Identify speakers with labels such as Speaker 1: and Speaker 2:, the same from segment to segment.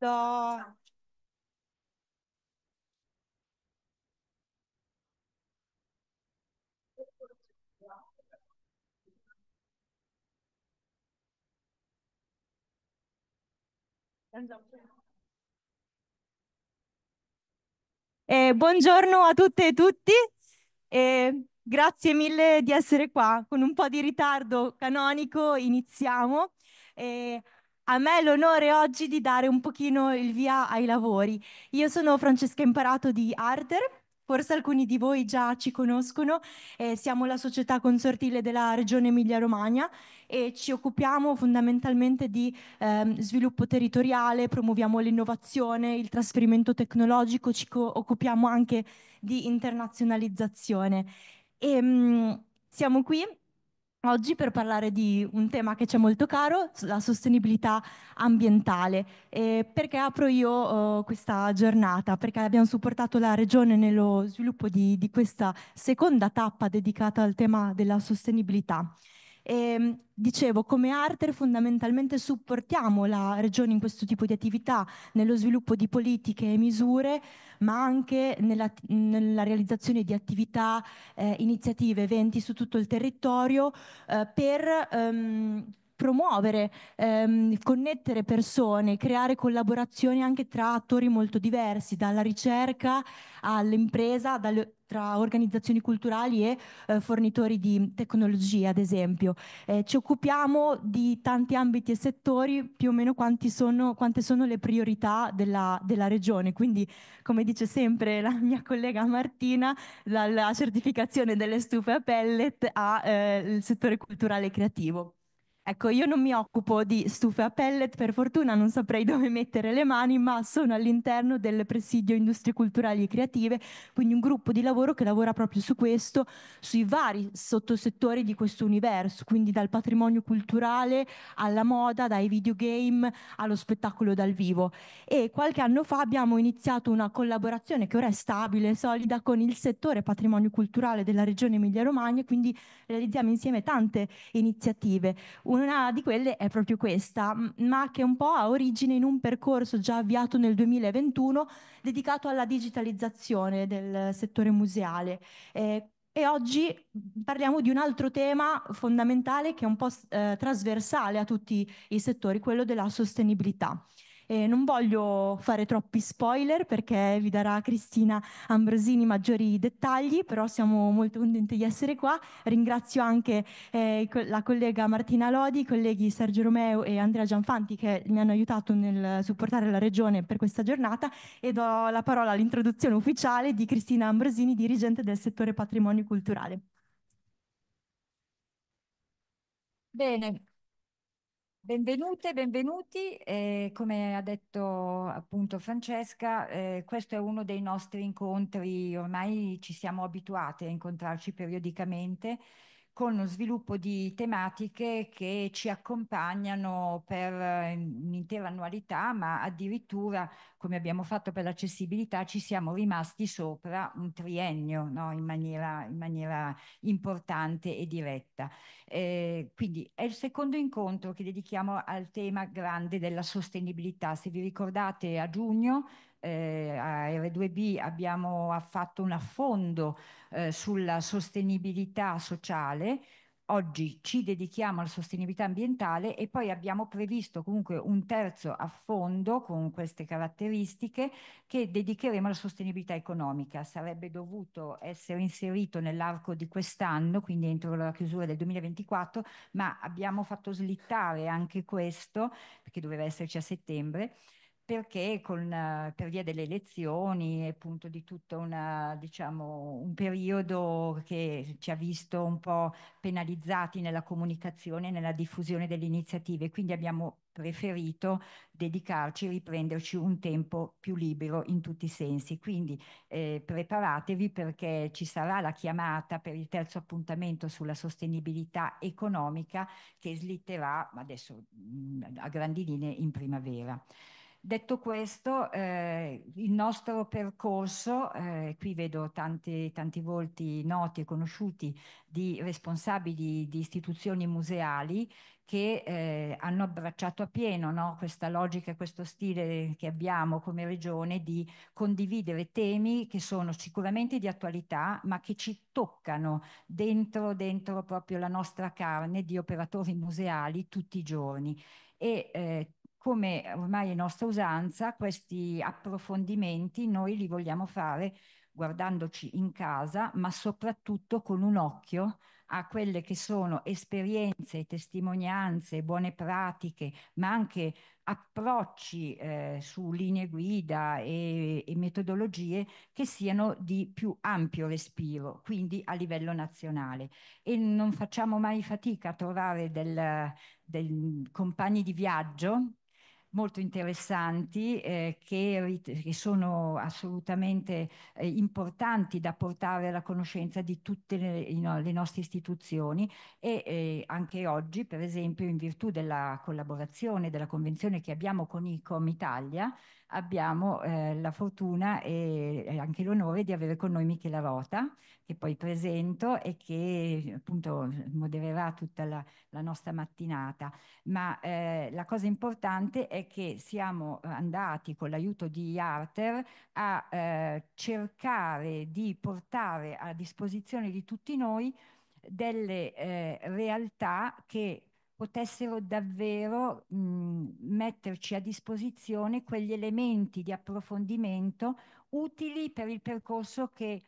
Speaker 1: Do. Eh, buongiorno a tutte e tutti. Eh, grazie mille di essere qua. Con un po' di ritardo canonico iniziamo. Eh, a me è l'onore oggi di dare un pochino il via ai lavori. Io sono Francesca Imparato di Arder. Forse alcuni di voi già ci conoscono, eh, siamo la società consortile della Regione Emilia-Romagna e ci occupiamo fondamentalmente di eh, sviluppo territoriale, promuoviamo l'innovazione, il trasferimento tecnologico, ci occupiamo anche di internazionalizzazione. E, ehm, mh, siamo qui Oggi per parlare di un tema che c'è molto caro, la sostenibilità ambientale. E perché apro io uh, questa giornata? Perché abbiamo supportato la Regione nello sviluppo di, di questa seconda tappa dedicata al tema della sostenibilità. E, ehm, dicevo, come Arter fondamentalmente supportiamo la Regione in questo tipo di attività, nello sviluppo di politiche e misure, ma anche nella, nella realizzazione di attività, eh, iniziative, eventi su tutto il territorio eh, per ehm, promuovere, ehm, connettere persone, creare collaborazioni anche tra attori molto diversi, dalla ricerca all'impresa, dalle, tra organizzazioni culturali e eh, fornitori di tecnologie, ad esempio. Eh, ci occupiamo di tanti ambiti e settori, più o meno sono, quante sono le priorità della, della, regione. Quindi, come dice sempre la mia collega Martina, dalla certificazione delle stufe a pellet al eh, settore culturale e creativo. Ecco, io non mi occupo di stufe a pellet, per fortuna non saprei dove mettere le mani, ma sono all'interno del Presidio Industrie Culturali e Creative, quindi un gruppo di lavoro che lavora proprio su questo, sui vari sottosettori di questo universo, quindi dal patrimonio culturale alla moda, dai videogame allo spettacolo dal vivo. E qualche anno fa abbiamo iniziato una collaborazione che ora è stabile, e solida, con il settore patrimonio culturale della regione Emilia-Romagna, quindi realizziamo insieme tante iniziative. Una una di quelle è proprio questa, ma che un po' ha origine in un percorso già avviato nel 2021 dedicato alla digitalizzazione del settore museale. Eh, e oggi parliamo di un altro tema fondamentale che è un po' eh, trasversale a tutti i settori, quello della sostenibilità. Eh, non voglio fare troppi spoiler perché vi darà Cristina Ambrosini maggiori dettagli, però siamo molto contenti di essere qua. Ringrazio anche eh, la collega Martina Lodi, i colleghi Sergio Romeo e Andrea Gianfanti che mi hanno aiutato nel supportare la Regione per questa giornata e do la parola all'introduzione ufficiale di Cristina Ambrosini, dirigente del settore patrimonio
Speaker 2: culturale. Bene, Benvenute, benvenuti. Eh, come ha detto appunto Francesca, eh, questo è uno dei nostri incontri, ormai ci siamo abituati a incontrarci periodicamente con lo sviluppo di tematiche che ci accompagnano per eh, un'intera annualità, ma addirittura, come abbiamo fatto per l'accessibilità, ci siamo rimasti sopra un triennio no? in, maniera, in, maniera, importante e diretta. Eh, quindi è il secondo incontro che dedichiamo al tema grande della sostenibilità. Se vi ricordate, a giugno eh, a R2B abbiamo fatto un affondo eh, sulla sostenibilità sociale, oggi ci dedichiamo alla sostenibilità ambientale e poi abbiamo previsto comunque un terzo affondo con queste caratteristiche che dedicheremo alla sostenibilità economica. Sarebbe dovuto essere inserito nell'arco di quest'anno, quindi entro la chiusura del 2024, ma abbiamo fatto slittare anche questo, perché doveva esserci a settembre, perché con, per via delle elezioni e appunto di tutto una, diciamo, un periodo che ci ha visto un po' penalizzati nella comunicazione e nella diffusione delle iniziative, quindi abbiamo preferito dedicarci, riprenderci un tempo più libero in tutti i sensi. Quindi eh, preparatevi perché ci sarà la chiamata per il terzo appuntamento sulla sostenibilità economica che slitterà adesso mh, mm, a grandi linee in primavera. Detto questo, eh, il nostro percorso, eh, qui vedo tanti, tanti, volti noti e conosciuti di responsabili di istituzioni museali che eh, hanno abbracciato appieno no? questa logica, questo stile che abbiamo come regione di condividere temi che sono sicuramente di attualità, ma che ci toccano dentro, dentro proprio la nostra carne di operatori museali tutti i giorni. E, eh, come ormai è nostra usanza, questi approfondimenti noi li vogliamo fare guardandoci in casa, ma soprattutto con un occhio a quelle che sono esperienze, testimonianze, buone pratiche, ma anche approcci eh, su linee guida e, e metodologie che siano di più ampio respiro, quindi a livello nazionale. E non facciamo mai fatica a trovare del, del compagni di viaggio molto interessanti eh, che, che, sono assolutamente eh, importanti da portare alla conoscenza di tutte le, no, le nostre istituzioni e eh, anche oggi, per esempio, in virtù della collaborazione, della convenzione che abbiamo con ICOM Italia, abbiamo eh, la fortuna e eh, anche l'onore di avere con noi Michela Rota, che poi presento e che appunto modererà tutta la, la nostra mattinata. Ma eh, la cosa importante è che siamo andati con l'aiuto di Arter a eh, cercare di portare a disposizione di tutti noi delle eh, realtà che potessero davvero mh, metterci a disposizione quegli elementi di approfondimento utili per il percorso che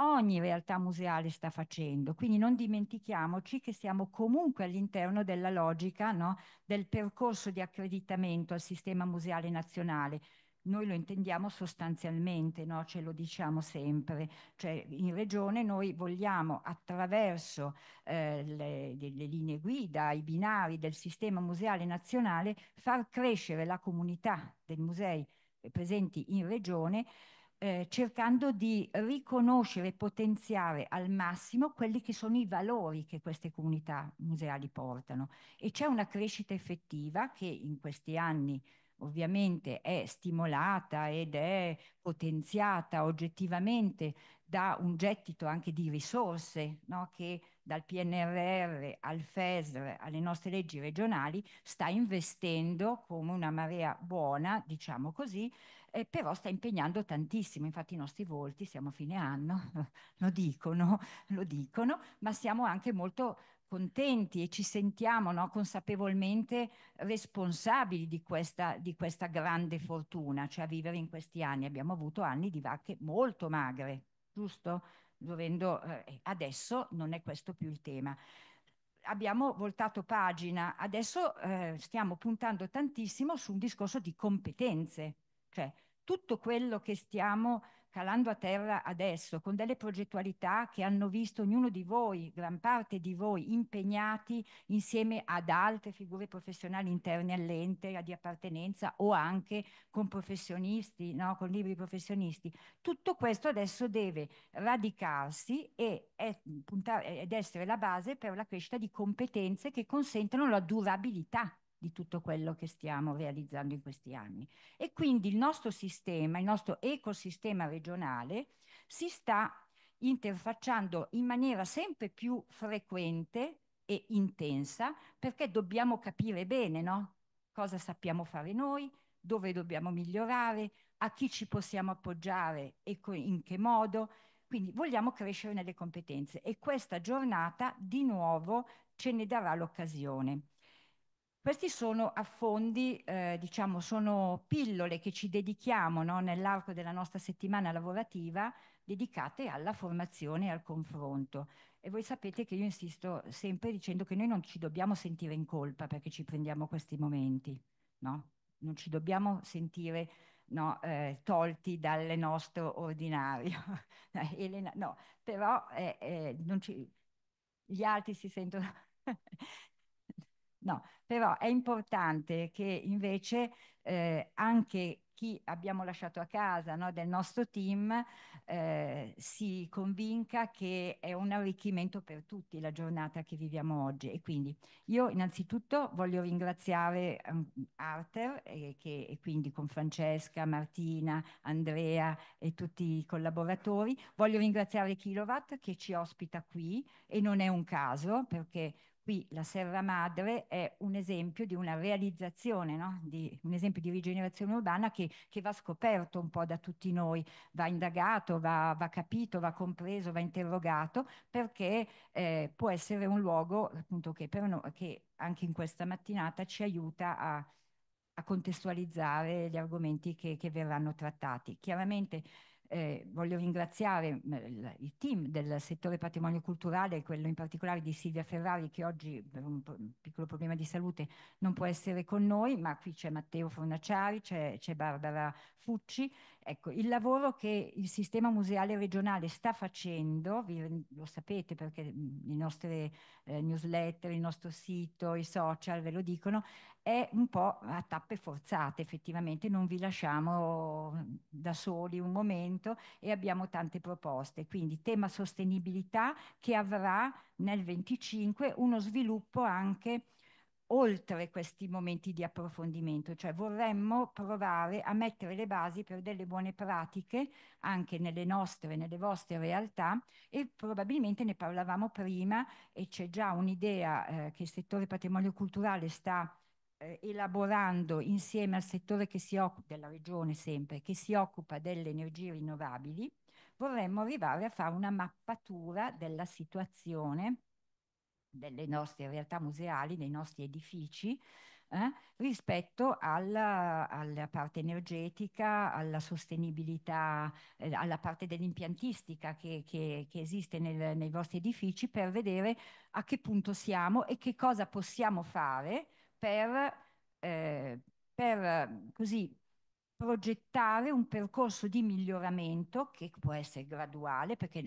Speaker 2: ogni realtà museale sta facendo. Quindi non dimentichiamoci che siamo comunque all'interno della logica no? del percorso di accreditamento al sistema museale nazionale, noi lo intendiamo sostanzialmente, no? ce lo diciamo sempre, cioè in regione noi vogliamo attraverso eh, le, le, linee guida, i binari del sistema museale nazionale far crescere la comunità dei musei presenti in regione eh, cercando di riconoscere e potenziare al massimo quelli che sono i valori che queste comunità museali portano e c'è una crescita effettiva che in questi anni ovviamente è stimolata ed è potenziata oggettivamente da un gettito anche di risorse no? che dal PNRR al FESR alle nostre leggi regionali sta investendo come una marea buona, diciamo così, eh, però sta impegnando tantissimo, infatti i nostri volti, siamo a fine anno, lo dicono, lo dicono, ma siamo anche molto contenti e ci sentiamo no, consapevolmente responsabili di questa, di questa grande fortuna, cioè vivere in questi anni. Abbiamo avuto anni di vacche molto magre, giusto? Dovendo, eh, adesso non è questo più il tema. Abbiamo voltato pagina, adesso eh, stiamo puntando tantissimo su un discorso di competenze, cioè tutto quello che stiamo calando a terra adesso, con delle progettualità che hanno visto ognuno di voi, gran parte di voi, impegnati insieme ad altre figure professionali interne all'ente di appartenenza o anche con professionisti, no? con libri professionisti. Tutto questo adesso deve radicarsi e, e puntare, ed essere la base per la crescita di competenze che consentano la durabilità di tutto quello che stiamo realizzando in questi anni. E quindi il nostro sistema, il nostro ecosistema regionale si sta interfacciando in maniera sempre più frequente e intensa perché dobbiamo capire bene no? cosa sappiamo fare noi, dove dobbiamo migliorare, a chi ci possiamo appoggiare e in che modo. Quindi vogliamo crescere nelle competenze e questa giornata di nuovo ce ne darà l'occasione. Questi sono affondi, eh, diciamo, sono pillole che ci dedichiamo no, nell'arco della nostra settimana lavorativa dedicate alla formazione e al confronto. E voi sapete che io insisto sempre dicendo che noi non ci dobbiamo sentire in colpa perché ci prendiamo questi momenti, no? Non ci dobbiamo sentire no, eh, tolti dal nostro ordinario. Elena, no, però eh, eh, non ci... gli altri si sentono No, però è importante che invece eh, anche chi abbiamo lasciato a casa no, del nostro team eh, si convinca che è un arricchimento per tutti la giornata che viviamo oggi. E quindi io innanzitutto voglio ringraziare ehm, Arthur e, che, e quindi con Francesca, Martina, Andrea e tutti i collaboratori. Voglio ringraziare Kilowatt che ci ospita qui e non è un caso perché Qui la Serra Madre è un esempio di una realizzazione, no? di, un esempio di rigenerazione urbana che, che, va scoperto un po' da tutti noi, va indagato, va, va capito, va compreso, va interrogato, perché eh, può essere un luogo appunto, che, no, che, anche in questa mattinata ci aiuta a, a contestualizzare gli argomenti che, che verranno trattati. Chiaramente eh, voglio ringraziare eh, il team del settore patrimonio culturale, quello in particolare di Silvia Ferrari che oggi per un piccolo problema di salute non può essere con noi, ma qui c'è Matteo Fornaciari, c'è Barbara Fucci Ecco, il lavoro che il sistema museale regionale sta facendo, vi, lo sapete perché mhmm, le nostre eh, newsletter, il nostro sito, i social ve lo dicono, è un po' a tappe forzate effettivamente, non vi lasciamo mhmm, da soli un momento e abbiamo tante proposte. Quindi tema sostenibilità che avrà nel 25 uno sviluppo anche oltre questi momenti di approfondimento, cioè vorremmo provare a mettere le basi per delle buone pratiche anche nelle nostre, nelle vostre realtà e probabilmente ne parlavamo prima e c'è già un'idea eh, che il settore patrimonio culturale sta eh, elaborando insieme al settore che si occupa, della regione sempre, che si occupa delle energie rinnovabili, vorremmo arrivare a fare una mappatura della situazione delle nostre realtà museali, dei nostri edifici, eh, rispetto alla, alla, parte energetica, alla sostenibilità, eh, alla parte dell'impiantistica che, che, che, esiste nel, nei vostri edifici per vedere a che punto siamo e che cosa possiamo fare per, eh, per così progettare un percorso di miglioramento che può essere graduale perché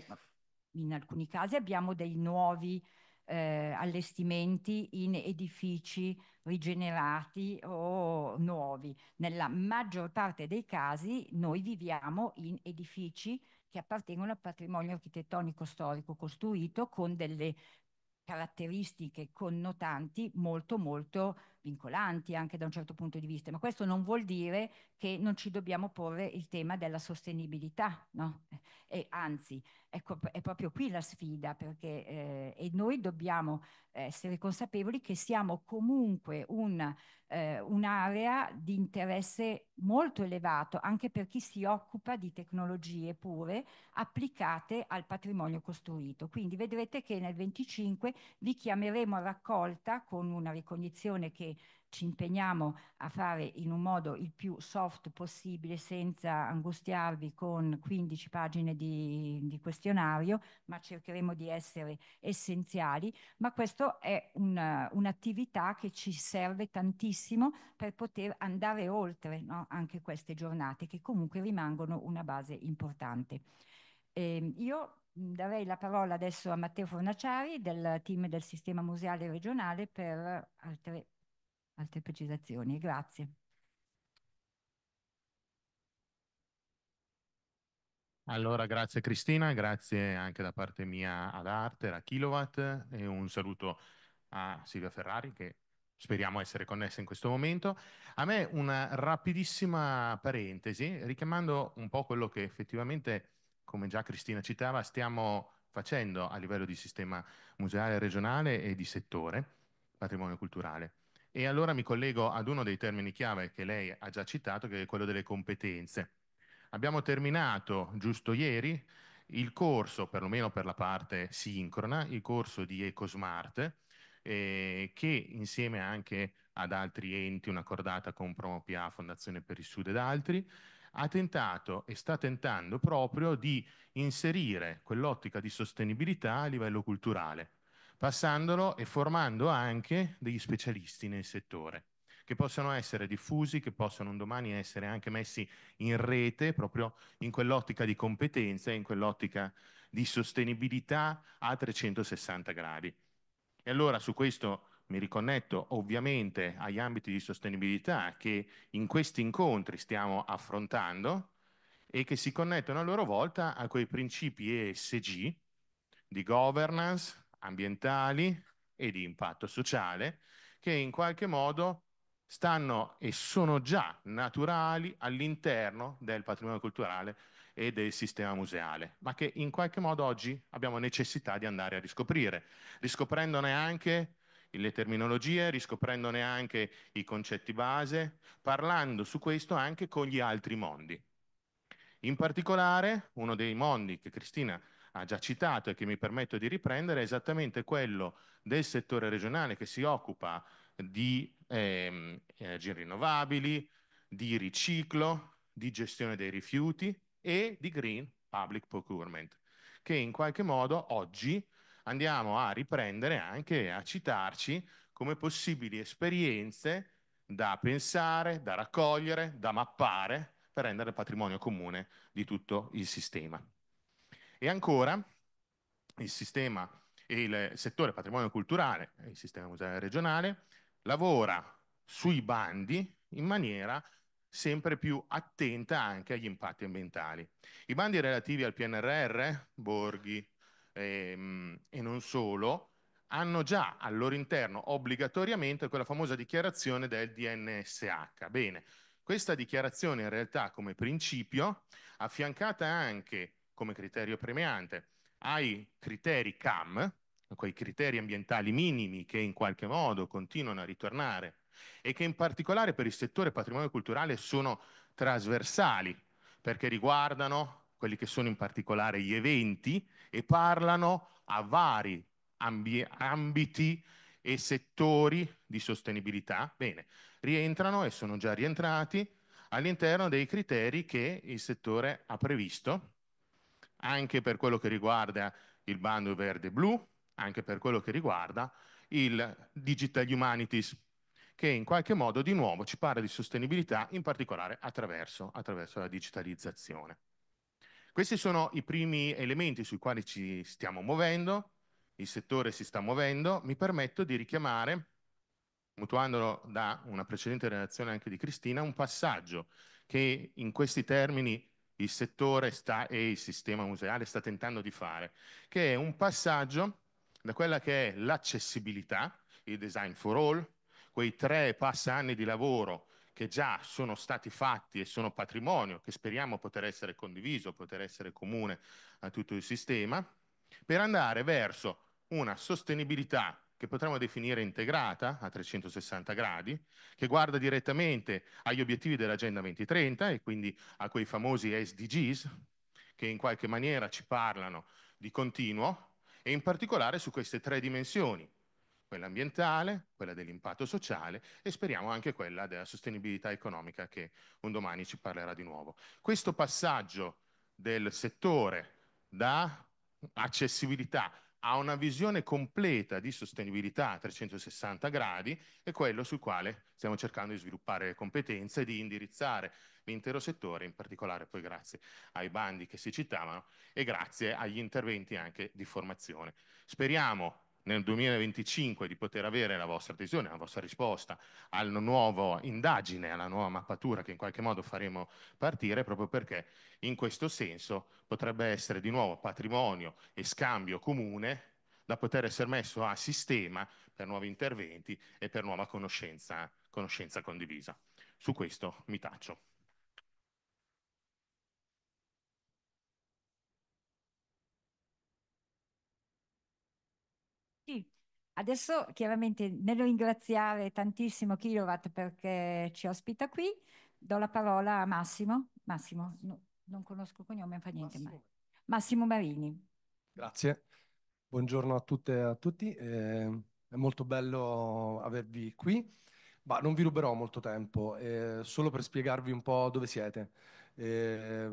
Speaker 2: in alcuni casi abbiamo dei nuovi eh, allestimenti in edifici rigenerati o nuovi. Nella maggior parte dei casi noi viviamo in edifici che appartengono al patrimonio architettonico storico costruito con delle caratteristiche connotanti molto molto vincolanti anche da un certo punto di vista, ma questo non vuol dire che non ci dobbiamo porre il tema della sostenibilità, no? E anzi, ecco, è proprio qui la sfida, perché eh, e noi dobbiamo eh, essere consapevoli che siamo comunque un, eh, un'area di interesse molto elevato, anche per chi si occupa di tecnologie pure applicate al patrimonio costruito. Quindi vedrete che nel 25 vi chiameremo a raccolta con una ricognizione che ci impegniamo a fare in un modo il più soft possibile senza angustiarvi con 15 pagine di, di questionario, ma cercheremo di essere essenziali, ma questa è un'attività che ci serve tantissimo per poter andare oltre no? anche queste giornate che comunque rimangono una base importante. Eh, io darei la parola adesso a Matteo Fornaciari del team del Sistema Museale Regionale per altre altre precisazioni. Grazie.
Speaker 3: Allora, grazie Cristina, grazie anche da parte mia ad Arter, a Kilowatt e un saluto a Silvia Ferrari che speriamo essere connessa in questo momento. A me una rapidissima parentesi, richiamando un po' quello che effettivamente, come già Cristina citava, stiamo facendo a livello di sistema museale regionale e di settore patrimonio culturale. E allora mi collego ad uno dei termini chiave che lei ha già citato, che è quello delle competenze. Abbiamo terminato giusto ieri il corso, perlomeno per la parte sincrona, il corso di EcoSmart, eh, che insieme anche ad altri enti, una cordata con Propia, Fondazione per il Sud ed altri, ha tentato e sta tentando proprio di inserire quell'ottica di sostenibilità a livello culturale passandolo e formando anche degli specialisti nel settore che possono essere diffusi, che possono un domani essere anche messi in rete proprio in quell'ottica di competenza e in quell'ottica di sostenibilità a 360 gradi. E allora su questo mi riconnetto ovviamente agli ambiti di sostenibilità che in questi incontri stiamo affrontando e che si connettono a loro volta a quei principi ESG di governance, ambientali e di impatto sociale che in qualche modo stanno e sono già naturali all'interno del patrimonio culturale e del sistema museale, ma che in qualche modo oggi abbiamo necessità di andare a riscoprire, riscoprendone anche le terminologie, riscoprendone anche i concetti base, parlando su questo anche con gli altri mondi. In particolare, uno dei mondi che Cristina ha già citato e che mi permetto di riprendere è esattamente quello del settore regionale che si occupa di ehm, energie rinnovabili, di riciclo, di gestione dei rifiuti e di green public procurement, che in qualche modo oggi andiamo a riprendere anche a citarci come possibili esperienze da pensare, da raccogliere, da mappare per rendere patrimonio comune di tutto il sistema. E ancora il sistema e il settore patrimonio culturale, il sistema museale regionale, lavora sui bandi in maniera sempre più attenta anche agli impatti ambientali. I bandi relativi al PNRR, borghi ehm, e non solo, hanno già al loro interno obbligatoriamente quella famosa dichiarazione del DNSH. Bene, questa dichiarazione in realtà come principio, affiancata anche come criterio premiante ai criteri CAM, quei criteri ambientali minimi che in qualche modo continuano a ritornare e che in particolare per il settore patrimonio culturale sono trasversali perché riguardano quelli che sono in particolare gli eventi e parlano a vari ambi ambiti e settori di sostenibilità, bene, rientrano e sono già rientrati all'interno dei criteri che il settore ha previsto anche per quello che riguarda il bando verde-blu, anche per quello che riguarda il Digital Humanities, che in qualche modo di nuovo ci parla di sostenibilità, in particolare attraverso, attraverso la digitalizzazione. Questi sono i primi elementi sui quali ci stiamo muovendo, il settore si sta muovendo, mi permetto di richiamare, mutuandolo da una precedente relazione anche di Cristina, un passaggio che in questi termini il settore sta, e il sistema museale sta tentando di fare, che è un passaggio da quella che è l'accessibilità, il design for all, quei tre passa anni di lavoro che già sono stati fatti e sono patrimonio, che speriamo poter essere condiviso, poter essere comune a tutto il sistema, per andare verso una sostenibilità che potremmo definire integrata a 360 gradi, che guarda direttamente agli obiettivi dell'Agenda 2030 e quindi a quei famosi SDGs che in qualche maniera ci parlano di continuo e in particolare su queste tre dimensioni, quella ambientale, quella dell'impatto sociale e speriamo anche quella della sostenibilità economica che un domani ci parlerà di nuovo. Questo passaggio del settore da accessibilità ha una visione completa di sostenibilità a 360 gradi, e quello sul quale stiamo cercando di sviluppare le competenze e di indirizzare l'intero settore, in particolare poi grazie ai bandi che si citavano e grazie agli interventi anche di formazione. Speriamo nel 2025 di poter avere la vostra decisione, la vostra risposta alla nuova indagine, alla nuova mappatura che in qualche modo faremo partire, proprio perché in questo senso potrebbe essere di nuovo patrimonio e scambio comune da poter essere messo a sistema per nuovi interventi e per nuova conoscenza, conoscenza condivisa. Su questo mi taccio.
Speaker 2: Adesso chiaramente nel ringraziare tantissimo Kilowatt perché ci ospita qui, do la parola a Massimo. Massimo, no, non conosco il cognome, fa niente. Massimo. Massimo Marini.
Speaker 4: Grazie, buongiorno a tutte e a tutti. Eh, è molto bello avervi qui. Ma non vi ruberò molto tempo, eh, solo per spiegarvi un po' dove siete. Eh,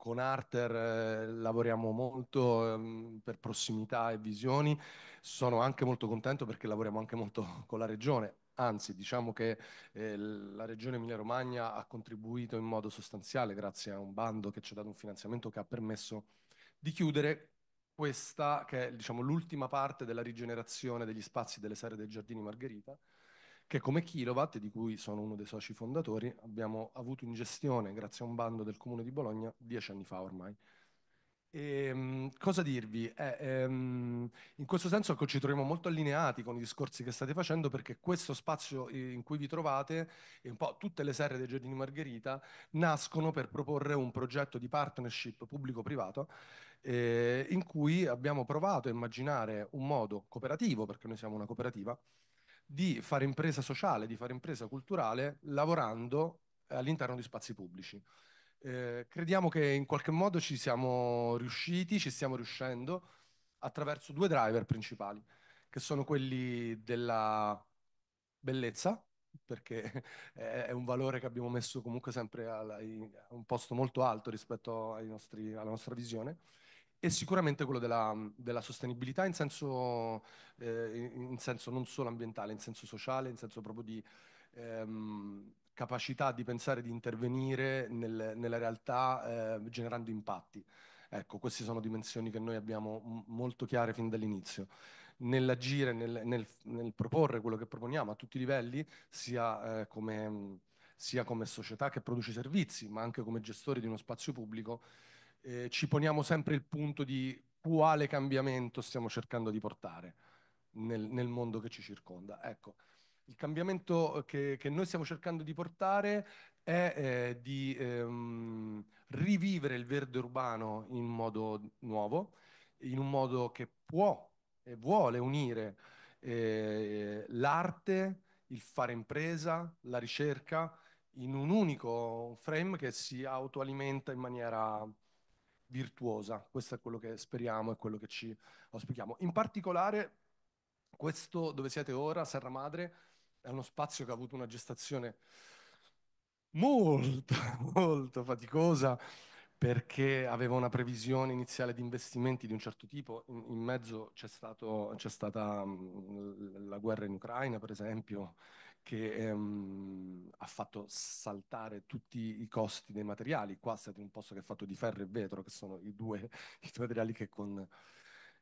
Speaker 4: con Arter eh, lavoriamo molto ehm, per prossimità e visioni. Sono anche molto contento perché lavoriamo anche molto con la regione. Anzi, diciamo che eh, la regione Emilia-Romagna ha contribuito in modo sostanziale grazie a un bando che ci ha dato un finanziamento che ha permesso di chiudere questa che è diciamo, l'ultima parte della rigenerazione degli spazi delle serre dei giardini Margherita che come Kilowatt, di cui sono uno dei soci fondatori, abbiamo avuto in gestione, grazie a un bando del Comune di Bologna, dieci anni fa ormai. E, ehm, cosa dirvi? Eh, ehm, in questo senso ecco, ci troviamo molto allineati con i discorsi che state facendo perché questo spazio eh, in cui vi trovate e un po' tutte le serre dei Giardini Margherita nascono per proporre un progetto di partnership pubblico-privato eh, in cui abbiamo provato a immaginare un modo cooperativo, perché noi siamo una cooperativa, di fare impresa sociale, di fare impresa culturale, lavorando eh, all'interno di spazi pubblici. Eh, crediamo che in qualche modo ci siamo riusciti, ci stiamo riuscendo attraverso due driver principali, che sono quelli della bellezza, perché è un valore che abbiamo messo comunque sempre a un posto molto alto rispetto nostri, alla nostra visione, e sicuramente quello della, della sostenibilità in senso, eh, in senso, non solo ambientale, in senso sociale, in senso proprio di ehm, capacità di pensare di intervenire nel, nella realtà eh, generando impatti. Ecco, queste sono dimensioni che noi abbiamo molto chiare fin dall'inizio. Nell'agire, nel, nel, nel, proporre quello che proponiamo a tutti i livelli, sia eh, come sia come società che produce servizi, ma anche come gestori di uno spazio pubblico, eh, ci poniamo sempre il punto di quale cambiamento stiamo cercando di portare nel, nel mondo che ci circonda. Ecco, il cambiamento che, che, noi stiamo cercando di portare è eh, di ehm, rivivere il verde urbano in modo nuovo, in un modo che può e vuole unire eh, l'arte, il fare impresa, la ricerca in un unico frame che si autoalimenta in maniera virtuosa. Questo è quello che speriamo e quello che ci auspichiamo. In particolare, questo dove siete ora, Serra Madre, è uno spazio che ha avuto una gestazione molto, molto faticosa perché aveva una previsione iniziale di investimenti di un certo tipo, in, in mezzo c'è, stata mm, la guerra in Ucraina, per esempio, che ehm, ha fatto saltare tutti i costi dei materiali. Qua siete in un posto che è fatto di ferro e vetro, che sono i due, i due materiali che con,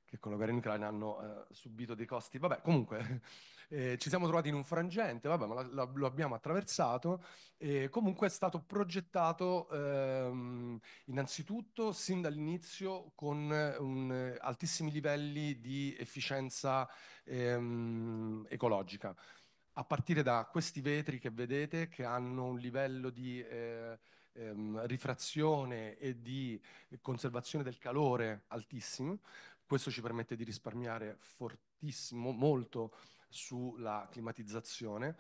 Speaker 4: che con la guerra in Ucraina hanno eh, subito dei costi. Vabbè, comunque eh, ci siamo trovati in un frangente, vabbè, ma la, la, lo abbiamo attraversato e comunque è stato progettato ehm, innanzitutto sin dall'inizio con un, altissimi livelli di efficienza ehm, ecologica a partire da questi vetri che vedete che hanno un livello di eh, ehm, rifrazione e di conservazione del calore altissimo. Questo ci permette di risparmiare fortissimo, molto sulla climatizzazione.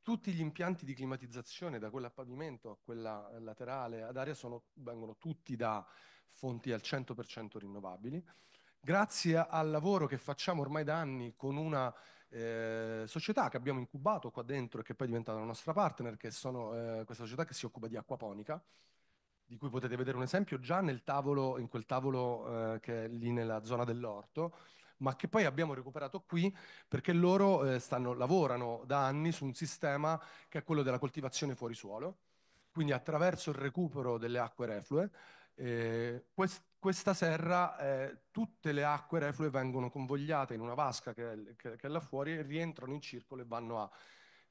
Speaker 4: Tutti gli impianti di climatizzazione, da quella a pavimento a quella laterale ad aria, sono, vengono tutti da fonti al 100% rinnovabili. Grazie al lavoro che facciamo ormai da anni con una eh, società che abbiamo incubato qua dentro e che poi è diventata la nostra partner, che sono eh, questa società che si occupa di acquaponica, di cui potete vedere un esempio già nel tavolo, in quel tavolo eh, che è lì nella zona dell'orto, ma che poi abbiamo recuperato qui perché loro eh, stanno, lavorano da anni su un sistema che è quello della coltivazione fuori suolo, quindi attraverso il recupero delle acque reflue. Eh, quest- questa serra, eh, tutte le acque reflue vengono convogliate in una vasca che è, che, che è là fuori e rientrano in circolo e vanno a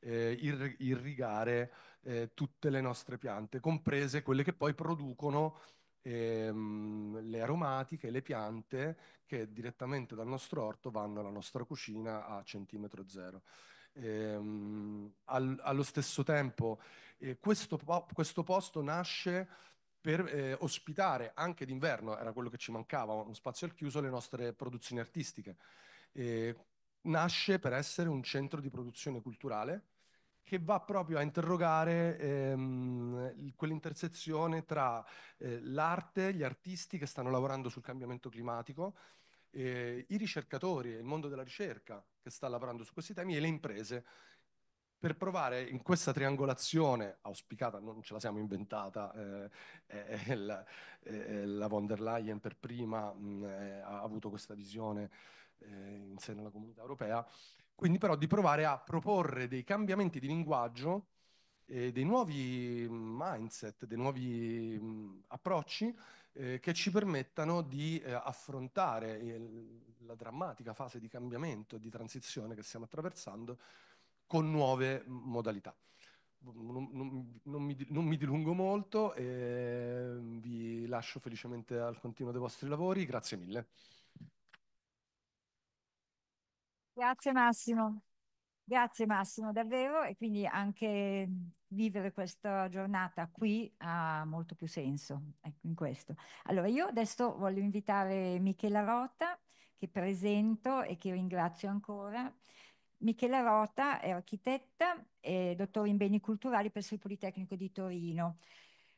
Speaker 4: eh, irrigare eh, tutte le nostre piante, comprese quelle che poi producono ehm, le aromatiche, le piante che direttamente dal nostro orto vanno alla nostra cucina a centimetro zero. Ehm, al, allo stesso tempo, eh, questo, questo posto nasce per eh, ospitare anche d'inverno, era quello che ci mancava, uno spazio al chiuso, le nostre produzioni artistiche. E nasce per essere un centro di produzione culturale che va proprio a interrogare ehm, quell'intersezione tra eh, l'arte, gli artisti che stanno lavorando sul cambiamento climatico, eh, i ricercatori, il mondo della ricerca che sta lavorando su questi temi e le imprese per provare in questa triangolazione auspicata, non ce la siamo inventata, eh, eh, eh la, eh, la, von der Leyen per prima mh, mm, eh, ha avuto questa visione eh, in seno alla comunità europea, quindi però di provare a proporre dei cambiamenti di linguaggio, dei nuovi mm, mindset, dei nuovi mh, mm, approcci che ci permettano di affrontare il, la drammatica fase di cambiamento e di transizione che stiamo attraversando con nuove modalità. Non, non, non, mi, non, mi, dilungo molto e vi lascio felicemente al continuo dei vostri lavori. Grazie mille.
Speaker 2: Grazie Massimo, grazie Massimo davvero e quindi anche vivere questa giornata qui ha molto più senso. Ecco, in questo. Allora io adesso voglio invitare Michela Rota che presento e che ringrazio ancora Michela Rota è architetta e dottore in beni culturali presso il Politecnico di Torino,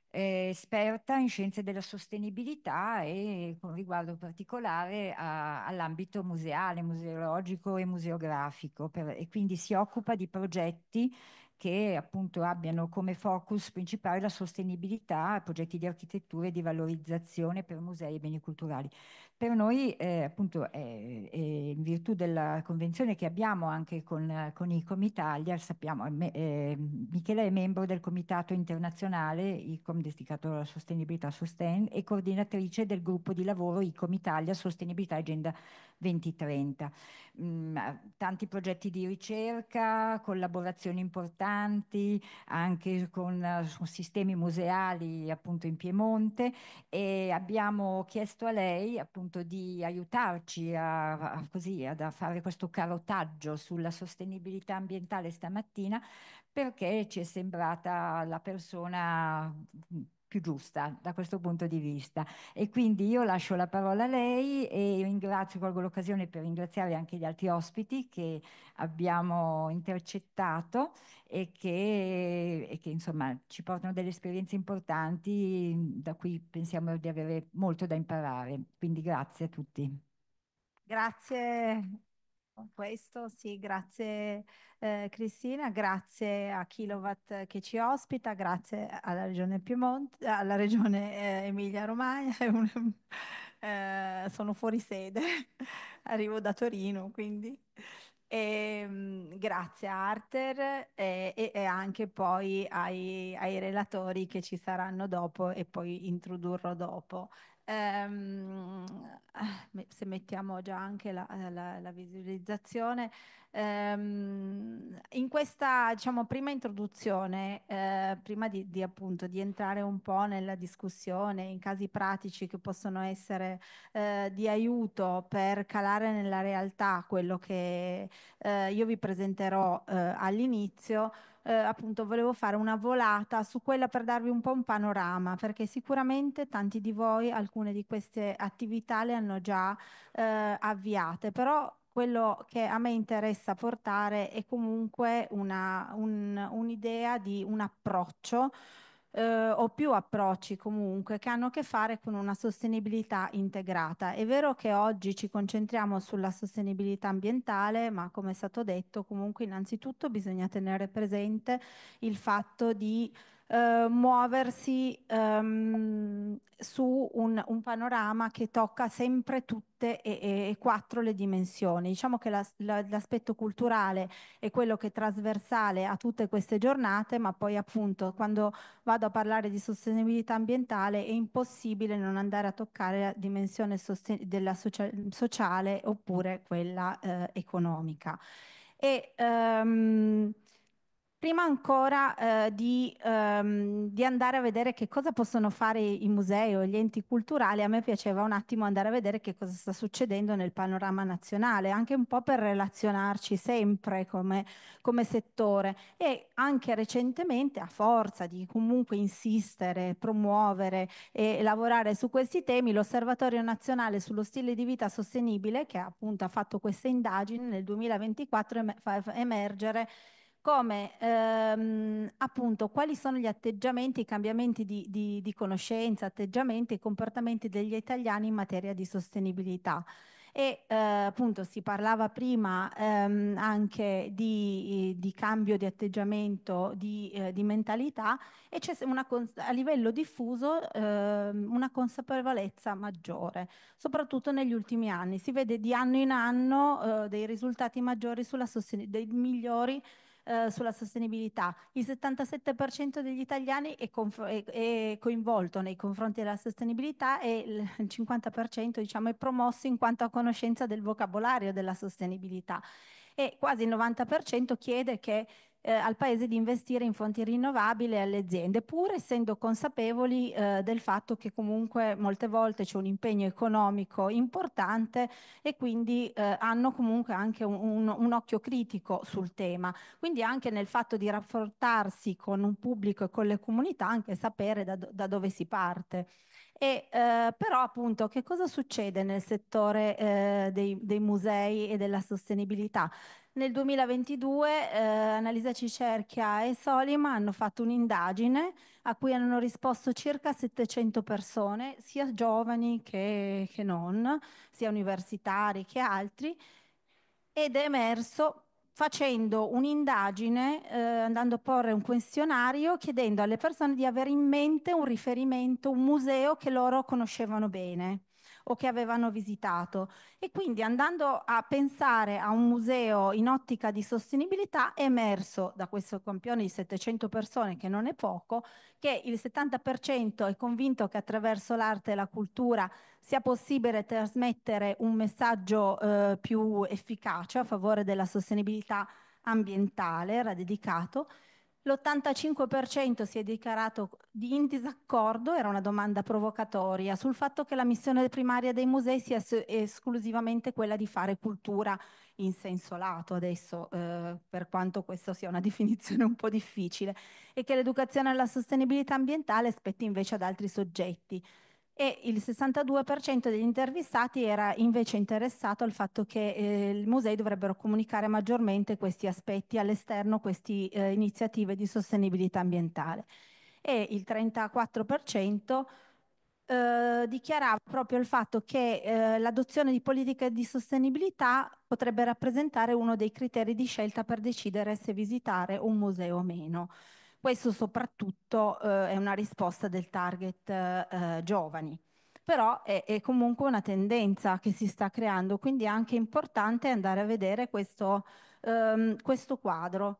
Speaker 2: è esperta in scienze della sostenibilità e con riguardo particolare all'ambito museale, museologico e museografico per, e quindi si occupa di progetti che appunto abbiano come focus principale la sostenibilità, progetti di architettura e di valorizzazione per musei e beni culturali. Per noi, eh, appunto, eh, eh, in virtù della convenzione che abbiamo anche con, con ICOM Italia, sappiamo, Michele è membro del Comitato internazionale ICOM dedicato alla sostenibilità Sustain e coordinatrice del gruppo di lavoro ICOM Italia Sostenibilità Agenda 2030. Mm, tanti progetti di ricerca, collaborazioni importanti anche con, con sistemi museali appunto in Piemonte e abbiamo chiesto a lei appunto appunto di aiutarci a, a, così, a fare questo carotaggio sulla sostenibilità ambientale stamattina perché ci è sembrata la persona più giusta da questo punto di vista. E quindi io lascio la parola a lei e ringrazio, colgo l'occasione per ringraziare anche gli altri ospiti che abbiamo intercettato e che, e che insomma ci portano delle esperienze importanti da cui pensiamo di avere molto da imparare. Quindi grazie a tutti.
Speaker 5: Grazie con questo sì, grazie eh, Cristina, grazie a Kilowatt che ci ospita, grazie alla Regione Piemonte, alla Regione eh, Emilia-Romagna, eh, sono fuori sede, arrivo da Torino quindi. E, ehm, grazie a Arter e, eh, e, e anche poi ai, ai relatori che ci saranno dopo e poi introdurrò dopo ehm, se mettiamo già anche la, la, la visualizzazione, ehm, in questa diciamo, prima introduzione, eh, prima di, di, appunto, di, entrare un po' nella discussione, in casi pratici che possono essere eh, di aiuto per calare nella realtà quello che eh, io vi presenterò eh, all'inizio, eh, appunto volevo fare una volata su quella per darvi un po' un panorama, perché sicuramente tanti di voi alcune di queste attività le hanno già eh, avviate, però quello che a me interessa portare è comunque una, un, un'idea di un approccio eh, o più approcci comunque che hanno a che fare con una sostenibilità integrata. È vero che oggi ci concentriamo sulla sostenibilità ambientale, ma come è stato detto, comunque innanzitutto bisogna tenere presente il fatto di eh, muoversi ehm, su un, un, panorama che tocca sempre tutte e, e, e quattro le dimensioni. Diciamo che la, la, l'aspetto culturale è quello che è trasversale a tutte queste giornate, ma poi appunto quando vado a parlare di sostenibilità ambientale è impossibile non andare a toccare la dimensione sosten- socia- sociale oppure quella eh, economica. E, um, prima ancora eh, di, ehm, di, andare a vedere che cosa possono fare i musei o gli enti culturali, a me piaceva un attimo andare a vedere che cosa sta succedendo nel panorama nazionale, anche un po' per relazionarci sempre come, come settore e anche recentemente a forza di comunque insistere, promuovere e lavorare su questi temi, l'Osservatorio Nazionale sullo stile di vita sostenibile che appunto ha fatto questa indagine nel 2024 fa emergere come ehm, appunto quali sono gli atteggiamenti, i cambiamenti di, di, di conoscenza, atteggiamenti e comportamenti degli italiani in materia di sostenibilità e eh, appunto si parlava prima ehm, anche di, di, cambio di atteggiamento, di, eh, di mentalità e c'è a livello diffuso eh, una consapevolezza maggiore, soprattutto negli ultimi anni. Si vede di anno in anno eh, dei risultati maggiori sulla dei migliori eh, sulla sostenibilità. Il 77% degli italiani è, è, è, coinvolto nei confronti della sostenibilità e il 50% diciamo, è promosso in quanto a conoscenza del vocabolario della sostenibilità e quasi il 90% chiede che eh, al Paese di investire in fonti rinnovabili e alle aziende, pur essendo consapevoli eh, del fatto che comunque molte volte c'è un impegno economico importante e quindi eh, hanno comunque anche un, un, un, occhio critico sul tema. Quindi anche nel fatto di rapportarsi con un pubblico e con le comunità, anche sapere da, da dove si parte. E, eh, però appunto che cosa succede nel settore eh, dei, dei, musei e della sostenibilità? Nel 2022 eh, Analisa Cicerchia e Solima hanno fatto un'indagine a cui hanno risposto circa 700 persone, sia giovani che, che non, sia universitari che altri, ed è emerso facendo un'indagine, eh, andando a porre un questionario, chiedendo alle persone di avere in mente un riferimento, un museo che loro conoscevano bene o che avevano visitato e quindi andando a pensare a un museo in ottica di sostenibilità è emerso da questo campione di 700 persone che non è poco che il 70% è convinto che attraverso l'arte e la cultura sia possibile trasmettere un messaggio eh, più efficace a favore della sostenibilità ambientale, era dedicato l'85% si è dichiarato in disaccordo, era una domanda provocatoria, sul fatto che la missione primaria dei musei sia esclusivamente quella di fare cultura in senso lato adesso, eh, per quanto questa sia una definizione un po' difficile, e che l'educazione alla sostenibilità ambientale spetti invece ad altri soggetti e il 62% degli intervistati era invece interessato al fatto che eh, i musei dovrebbero comunicare maggiormente questi aspetti all'esterno, queste eh, iniziative di sostenibilità ambientale. E il 34% eh, dichiarava proprio il fatto che eh, l'adozione di politiche di sostenibilità potrebbe rappresentare uno dei criteri di scelta per decidere se visitare un museo o meno. Questo soprattutto eh, è una risposta del target eh, giovani, però è, è, comunque una tendenza che si sta creando, quindi è anche importante andare a vedere questo, ehm, questo quadro.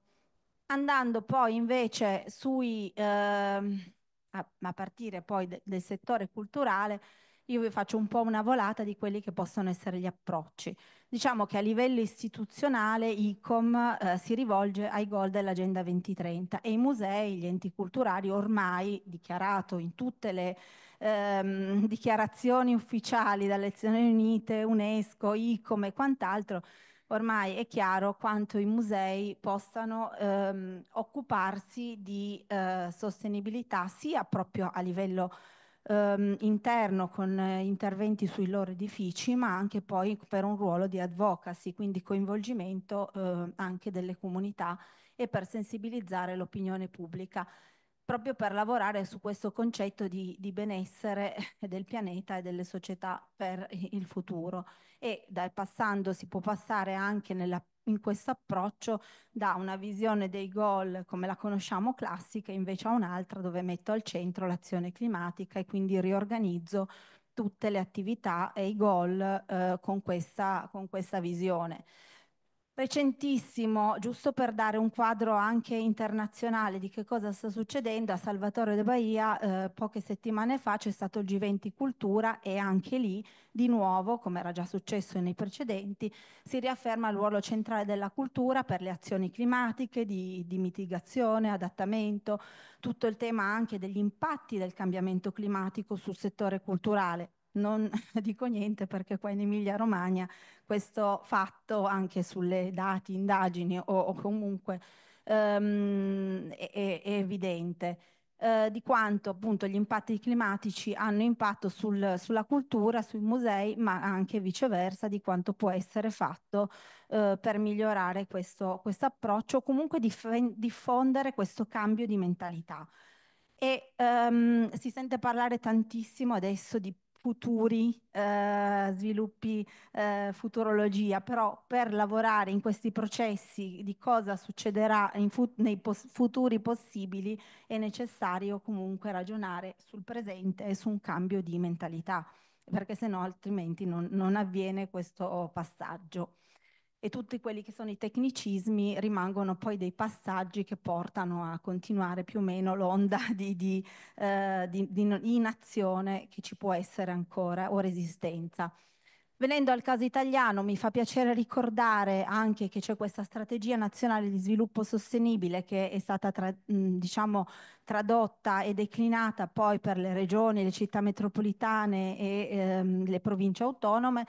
Speaker 5: Andando poi invece sui, ehm, a, a, partire poi de, del settore culturale, io vi faccio un po' una volata di quelli che possono essere gli approcci. Diciamo che a livello istituzionale ICOM eh, si rivolge ai goal dell'Agenda 2030 e i musei, gli enti culturali ormai dichiarato in tutte le ehm, dichiarazioni ufficiali dalle Nazioni Unite, UNESCO, ICOM e quant'altro, ormai è chiaro quanto i musei possano ehm, occuparsi di eh, sostenibilità sia proprio a livello ehm, interno con eh, interventi sui loro edifici, ma anche poi per un ruolo di advocacy, quindi coinvolgimento eh, anche delle comunità e per sensibilizzare l'opinione pubblica proprio per lavorare su questo concetto di, di, benessere del pianeta e delle società per il futuro. E da, passando si può passare anche nella in questo approccio da una visione dei goal come la conosciamo classica invece a un'altra dove metto al centro l'azione climatica e quindi riorganizzo tutte le attività e i goal eh, con, questa, con questa visione. Recentissimo, giusto per dare un quadro anche internazionale di che cosa sta succedendo, a Salvatore de Bahia eh, poche settimane fa c'è stato il G20 Cultura e anche lì, di nuovo, come era già successo nei precedenti, si riafferma il ruolo centrale della cultura per le azioni climatiche, di, di mitigazione, adattamento, tutto il tema anche degli impatti del cambiamento climatico sul settore culturale non dico niente perché qua in Emilia Romagna questo fatto anche sulle dati, indagini o, o comunque ehm, è, è, evidente eh, di quanto appunto gli impatti climatici hanno impatto sul, sulla cultura, sui musei, ma anche viceversa di quanto può essere fatto eh, per migliorare questo, questo approccio o comunque diffondere questo cambio di mentalità e um, si sente parlare tantissimo adesso di futuri eh, sviluppi eh, futurologia, però per lavorare in questi processi di cosa succederà fut nei pos futuri possibili è necessario comunque ragionare sul presente e su un cambio di mentalità, perché se no altrimenti non, non avviene questo passaggio e tutti quelli che sono i tecnicismi rimangono poi dei passaggi che portano a continuare più o meno l'onda di, di, eh, di, di inazione che ci può essere ancora o resistenza. Venendo al caso italiano, mi fa piacere ricordare anche che c'è questa strategia nazionale di sviluppo sostenibile che è stata tra, diciamo, tradotta e declinata poi per le regioni, le città metropolitane e ehm, le province autonome,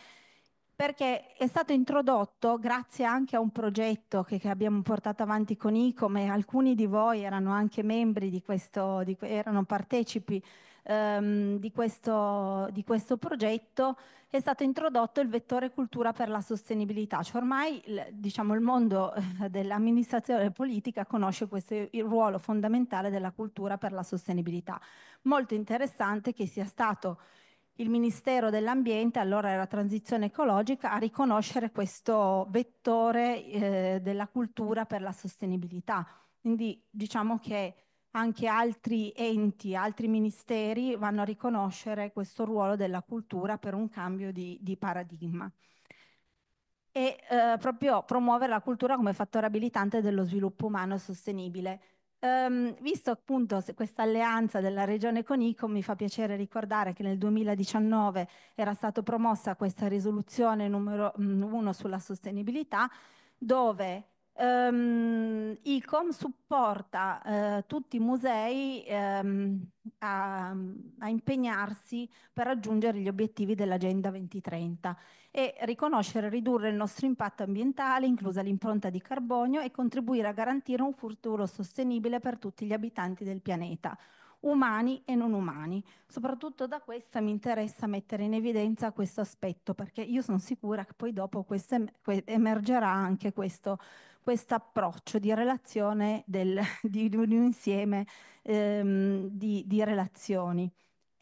Speaker 5: perché è stato introdotto, grazie anche a un progetto che, che abbiamo portato avanti con ICOM e alcuni di voi erano anche membri di questo, di, erano partecipi ehm, di, questo, di questo progetto, è stato introdotto il vettore cultura per la sostenibilità. Cioè ormai diciamo, il mondo eh, dell'amministrazione politica conosce questo, il ruolo fondamentale della cultura per la sostenibilità. Molto interessante che sia stato il Ministero dell'Ambiente, allora era Transizione Ecologica, a riconoscere questo vettore eh, della cultura per la sostenibilità. Quindi diciamo che anche altri enti, altri ministeri vanno a riconoscere questo ruolo della cultura per un cambio di, di paradigma e eh, proprio promuovere la cultura come fattore abilitante dello sviluppo umano sostenibile. Um, visto appunto questa alleanza della regione con ICO, mi fa piacere ricordare che nel 2019 era stata promossa questa risoluzione numero 1 mm, sulla sostenibilità, dove Um, ehm, ICOM supporta uh, tutti i musei um, a, a, impegnarsi per raggiungere gli obiettivi dell'Agenda 2030 e riconoscere e ridurre il nostro impatto ambientale, inclusa l'impronta di carbonio, e contribuire a garantire un futuro sostenibile per tutti gli abitanti del pianeta, umani e non umani. Soprattutto da questa mi interessa mettere in evidenza questo aspetto, perché io sono sicura che poi dopo emergerà anche questo questo approccio di relazione del, di, di, un insieme ehm, di, di, relazioni.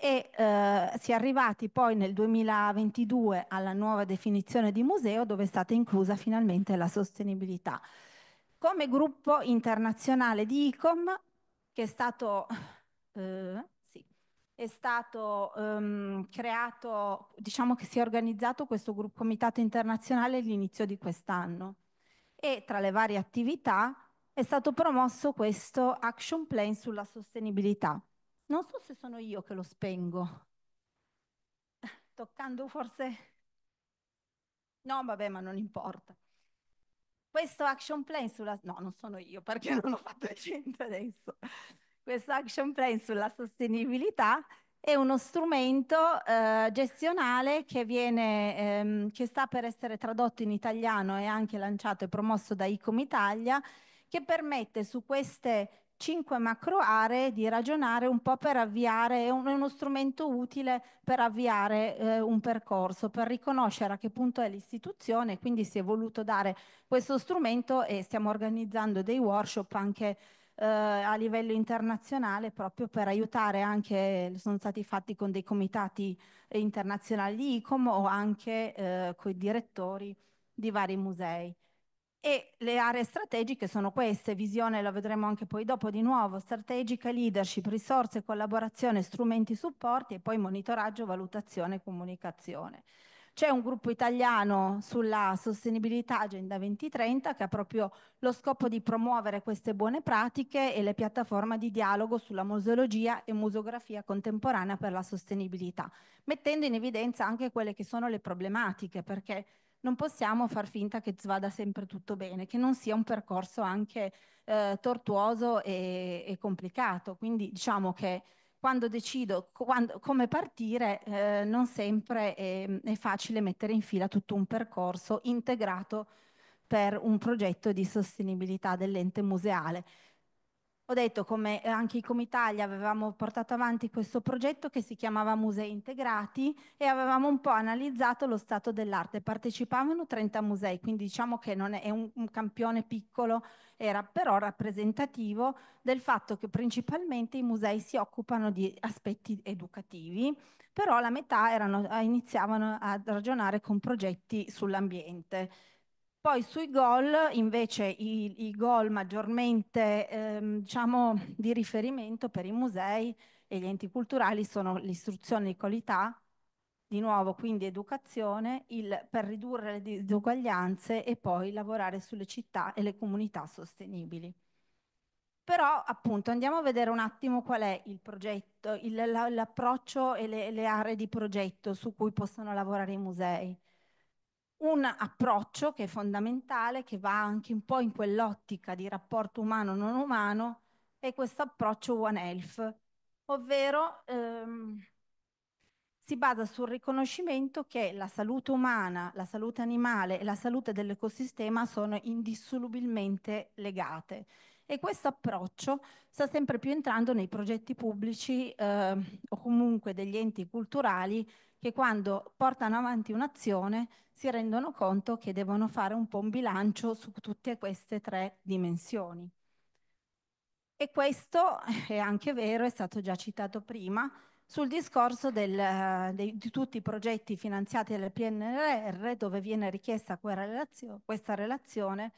Speaker 5: E eh, si è arrivati poi nel 2022 alla nuova definizione di museo dove è stata inclusa finalmente la sostenibilità. Come gruppo internazionale di ICOM, che è stato eh, è stato um, creato, diciamo che si è organizzato questo gruppo comitato internazionale all'inizio di quest'anno e tra le varie attività è stato promosso questo action plan sulla sostenibilità. Non so se sono io che lo spengo, toccando forse... No, vabbè, ma non importa. Questo action plan sulla... No, non sono io perché non ho fatto il centro adesso. Questo action plan sulla sostenibilità è uno strumento eh, gestionale che, viene, ehm, che sta per essere tradotto in italiano e anche lanciato e promosso da ICOM Italia, che permette su queste cinque macro aree di ragionare un po' per avviare, è, un, è uno strumento utile per avviare eh, un percorso, per riconoscere a che punto è l'istituzione, quindi si è voluto dare questo strumento e stiamo organizzando dei workshop anche eh, a livello internazionale proprio per aiutare anche, sono stati fatti con dei comitati internazionali di ICOM o anche eh, con i direttori di vari musei. E le aree strategiche sono queste, visione, lo vedremo anche poi dopo di nuovo, strategica, leadership, risorse, collaborazione, strumenti, supporti e poi monitoraggio, valutazione e comunicazione. C'è un gruppo italiano sulla sostenibilità Agenda 2030 che ha proprio lo scopo di promuovere queste buone pratiche e le piattaforme di dialogo sulla museologia e museografia contemporanea per la sostenibilità, mettendo in evidenza anche quelle che sono le problematiche, perché non possiamo far finta che vada sempre tutto bene, che non sia un percorso anche eh, tortuoso e, e complicato. Quindi diciamo che quando decido quando, come partire eh, non sempre è, è, facile mettere in fila tutto un percorso integrato per un progetto di sostenibilità dell'ente museale ho detto come eh, anche come Italia avevamo portato avanti questo progetto che si chiamava Musei Integrati e avevamo un po' analizzato lo stato dell'arte. Partecipavano 30 musei, quindi diciamo che non è, un, un, campione piccolo, era però rappresentativo del fatto che principalmente i musei si occupano di aspetti educativi, però la metà erano, eh, iniziavano a ragionare con progetti sull'ambiente. Poi sui gol, invece, i, i gol maggiormente ehm, diciamo, di riferimento per i musei e gli enti culturali sono l'istruzione di qualità, di nuovo quindi educazione, il, per ridurre le disuguaglianze e poi lavorare sulle città e le comunità sostenibili. Però appunto andiamo a vedere un attimo qual è il progetto, l'approccio e le, le aree di progetto su cui possono lavorare i musei un approccio che è fondamentale, che va anche un po' in quell'ottica di rapporto umano-non umano, è questo approccio One Health, ovvero ehm, si basa sul riconoscimento che la salute umana, la salute animale e la salute dell'ecosistema sono indissolubilmente legate. E questo approccio sta sempre più entrando nei progetti pubblici eh, o comunque degli enti culturali che quando portano avanti un'azione si rendono conto che devono fare un po' un bilancio su tutte queste tre dimensioni. E questo è anche vero, è stato già citato prima, sul discorso del, eh, de, di tutti i progetti finanziati dal PNRR, dove viene richiesta questa relazione,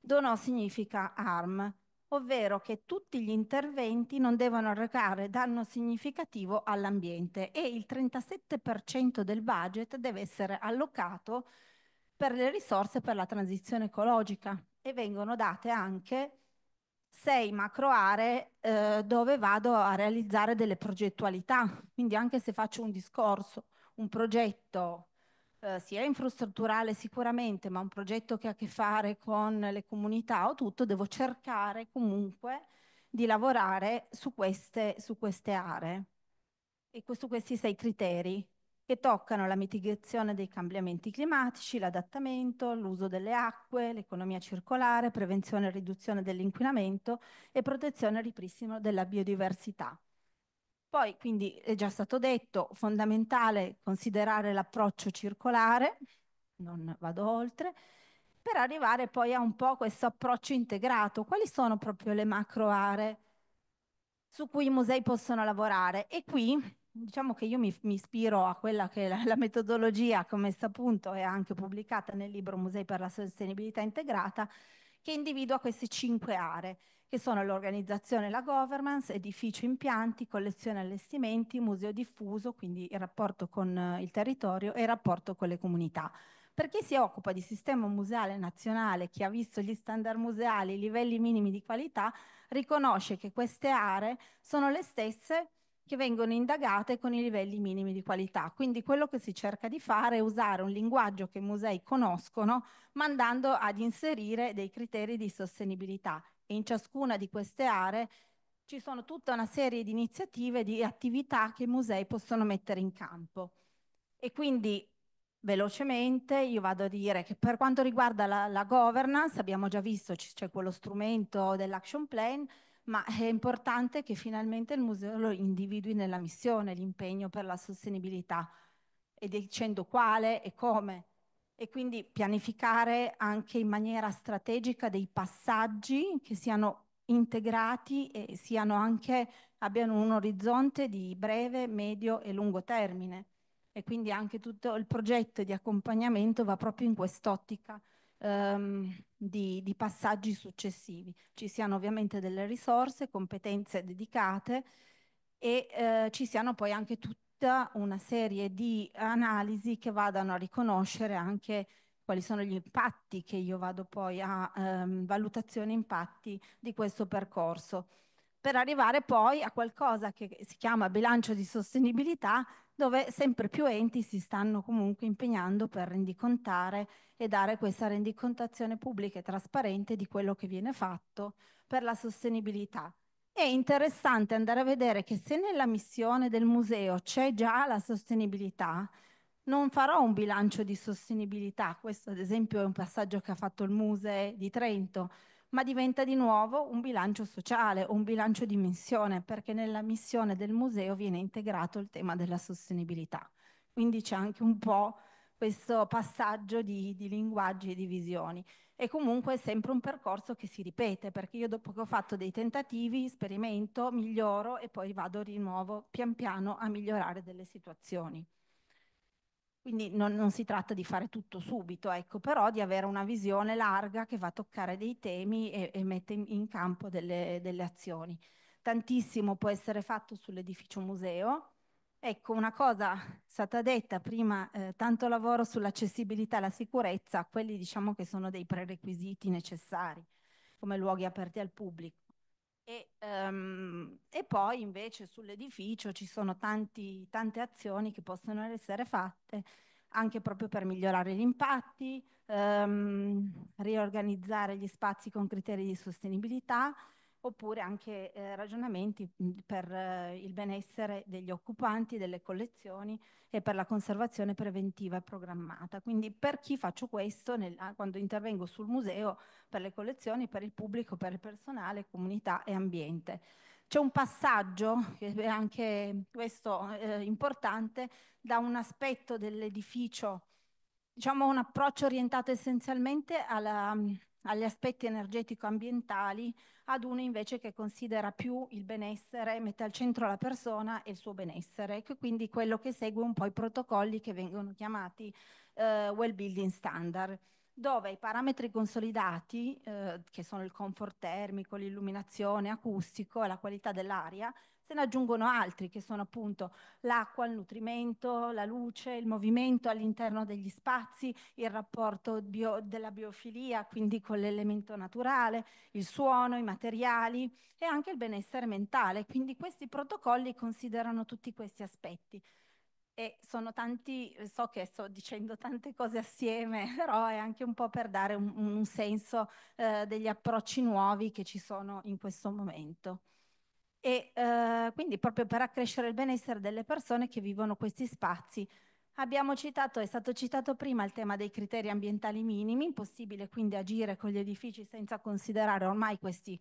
Speaker 5: donò significa ARM, ovvero che tutti gli interventi non devono arrecare danno significativo all'ambiente e il 37% del budget deve essere allocato per le risorse per la transizione ecologica e vengono date anche sei macro aree eh, dove vado a realizzare delle progettualità, quindi anche se faccio un discorso, un progetto eh, sia infrastrutturale sicuramente, ma un progetto che ha a che fare con le comunità o tutto, devo cercare comunque di lavorare su queste, su queste aree e su questi sei criteri che toccano la mitigazione dei cambiamenti climatici, l'adattamento, l'uso delle acque, l'economia circolare, prevenzione e riduzione dell'inquinamento e protezione e ripristino della biodiversità. Poi, quindi è già stato detto, fondamentale considerare l'approccio circolare, non vado oltre, per arrivare poi a un po' questo approccio integrato. Quali sono proprio le macro aree su cui i musei possono lavorare? E qui diciamo che io mi, mi ispiro a quella che è la, la metodologia che ho appunto, a e anche pubblicata nel libro Musei per la sostenibilità integrata, che individua queste cinque aree che sono l'organizzazione e la governance, edifici, impianti, collezione e allestimenti, museo diffuso, quindi il rapporto con eh, il territorio e il rapporto con le comunità. Per chi si occupa di sistema museale nazionale, chi ha visto gli standard museali, i livelli minimi di qualità, riconosce che queste aree sono le stesse che vengono indagate con i livelli minimi di qualità. Quindi quello che si cerca di fare è usare un linguaggio che i musei conoscono, mandando ad inserire dei criteri di sostenibilità e in ciascuna di queste aree ci sono tutta una serie di iniziative, di attività che i musei possono mettere in campo. E quindi velocemente io vado a dire che per quanto riguarda la, la governance, abbiamo già visto c'è quello strumento dell'action plan, ma è importante che finalmente il museo lo individui nella missione, l'impegno per la sostenibilità e dicendo quale e come e quindi pianificare anche in maniera strategica dei passaggi che siano integrati e siano anche, abbiano un orizzonte di breve, medio e lungo termine. E quindi anche tutto il progetto di accompagnamento va proprio in quest'ottica ehm, di, di passaggi successivi. Ci siano ovviamente delle risorse, competenze dedicate e eh, ci siano poi anche tutti tutta una serie di analisi che vadano a riconoscere anche quali sono gli impatti che io vado poi a ehm, valutazione impatti di questo percorso, per arrivare poi a qualcosa che si chiama bilancio di sostenibilità, dove sempre più enti si stanno comunque impegnando per rendicontare e dare questa rendicontazione pubblica e trasparente di quello che viene fatto per la sostenibilità. È interessante andare a vedere che se nella missione del museo c'è già la sostenibilità, non farò un bilancio di sostenibilità, questo ad esempio è un passaggio che ha fatto il Museo di Trento, ma diventa di nuovo un bilancio sociale, un bilancio di missione, perché nella missione del museo viene integrato il tema della sostenibilità. Quindi c'è anche un po' questo passaggio di, di linguaggi e di visioni e comunque è sempre un percorso che si ripete perché io dopo che ho fatto dei tentativi sperimento, miglioro e poi vado di nuovo pian piano a migliorare delle situazioni. Quindi non, non si tratta di fare tutto subito, ecco, però di avere una visione larga che va a toccare dei temi e, e mette in, in campo delle, delle azioni. Tantissimo può essere fatto sull'edificio museo, Ecco, una cosa è stata detta prima, eh, tanto lavoro sull'accessibilità e la sicurezza, quelli diciamo che sono dei prerequisiti necessari come luoghi aperti al pubblico. E, um, e poi invece sull'edificio ci sono tanti, tante azioni che possono essere fatte anche proprio per migliorare gli impatti, um, riorganizzare gli spazi con criteri di sostenibilità, oppure anche eh, ragionamenti mm, per eh, il benessere degli occupanti, delle collezioni e per la conservazione preventiva e programmata. Quindi per chi faccio questo nel, ah, quando intervengo sul museo, per le collezioni, per il pubblico, per il personale, comunità e ambiente. C'è un passaggio, è anche questo eh, importante, da un aspetto dell'edificio, diciamo un approccio orientato essenzialmente alla mm, agli aspetti energetico-ambientali, ad uno invece che considera più il benessere, mette al centro la persona e il suo benessere, che quindi quello che segue un po' i protocolli che vengono chiamati eh, well building standard dove i parametri consolidati, eh, che sono il comfort termico, l'illuminazione acustico e la qualità dell'aria, se ne aggiungono altri che sono appunto l'acqua, il nutrimento, la luce, il movimento all'interno degli spazi, il rapporto bio, della biofilia, quindi con l'elemento naturale, il suono, i materiali e anche il benessere mentale. Quindi questi protocolli considerano tutti questi aspetti. E sono tanti, so che sto dicendo tante cose assieme, però è anche un po' per dare un, un senso eh, degli approcci nuovi che ci sono in questo momento e eh, quindi proprio per accrescere il benessere delle persone che vivono questi spazi. Abbiamo citato, è stato citato prima il tema dei criteri ambientali minimi, impossibile quindi agire con gli edifici senza considerare ormai questi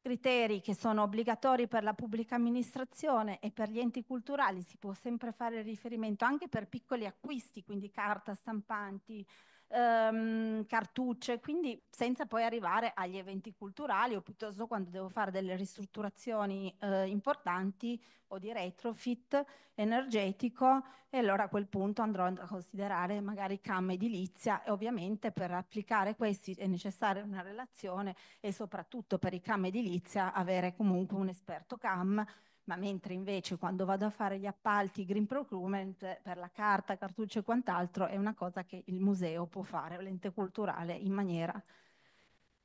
Speaker 5: criteri che sono obbligatori per la pubblica amministrazione e per gli enti culturali, si può sempre fare riferimento anche per piccoli acquisti, quindi carta stampanti, ehm, cartucce, quindi senza poi arrivare agli eventi culturali o piuttosto quando devo fare delle ristrutturazioni eh, importanti o di retrofit energetico e allora a quel punto andrò a considerare magari CAM edilizia e ovviamente per applicare questi è necessaria una relazione e soprattutto per i CAM edilizia avere comunque un esperto CAM ma mentre invece quando vado a fare gli appalti green procurement per la carta, cartucce e quant'altro è una cosa che il museo può fare o l'ente culturale in maniera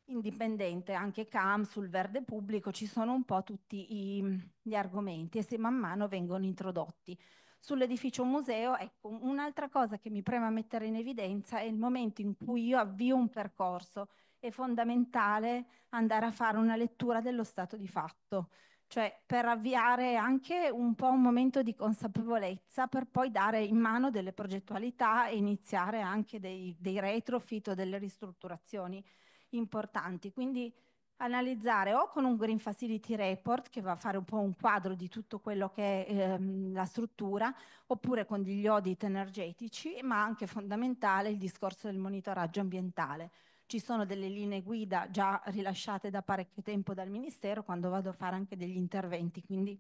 Speaker 5: indipendente, anche CAM sul verde pubblico, ci sono un po' tutti i, gli argomenti e se man mano vengono introdotti. Sull'edificio museo, ecco, un'altra cosa che mi preme mettere in evidenza è il momento in cui io avvio un percorso, è fondamentale andare a fare una lettura dello stato di fatto cioè per avviare anche un po' un momento di consapevolezza per poi dare in mano delle progettualità e iniziare anche dei, dei retrofit o delle ristrutturazioni importanti. Quindi analizzare o con un Green Facility Report che va a fare un po' un quadro di tutto quello che è ehm, la struttura, oppure con degli audit energetici, ma anche fondamentale il discorso del monitoraggio ambientale ci sono delle linee guida già rilasciate da parecchio tempo dal Ministero quando vado a fare anche degli interventi, quindi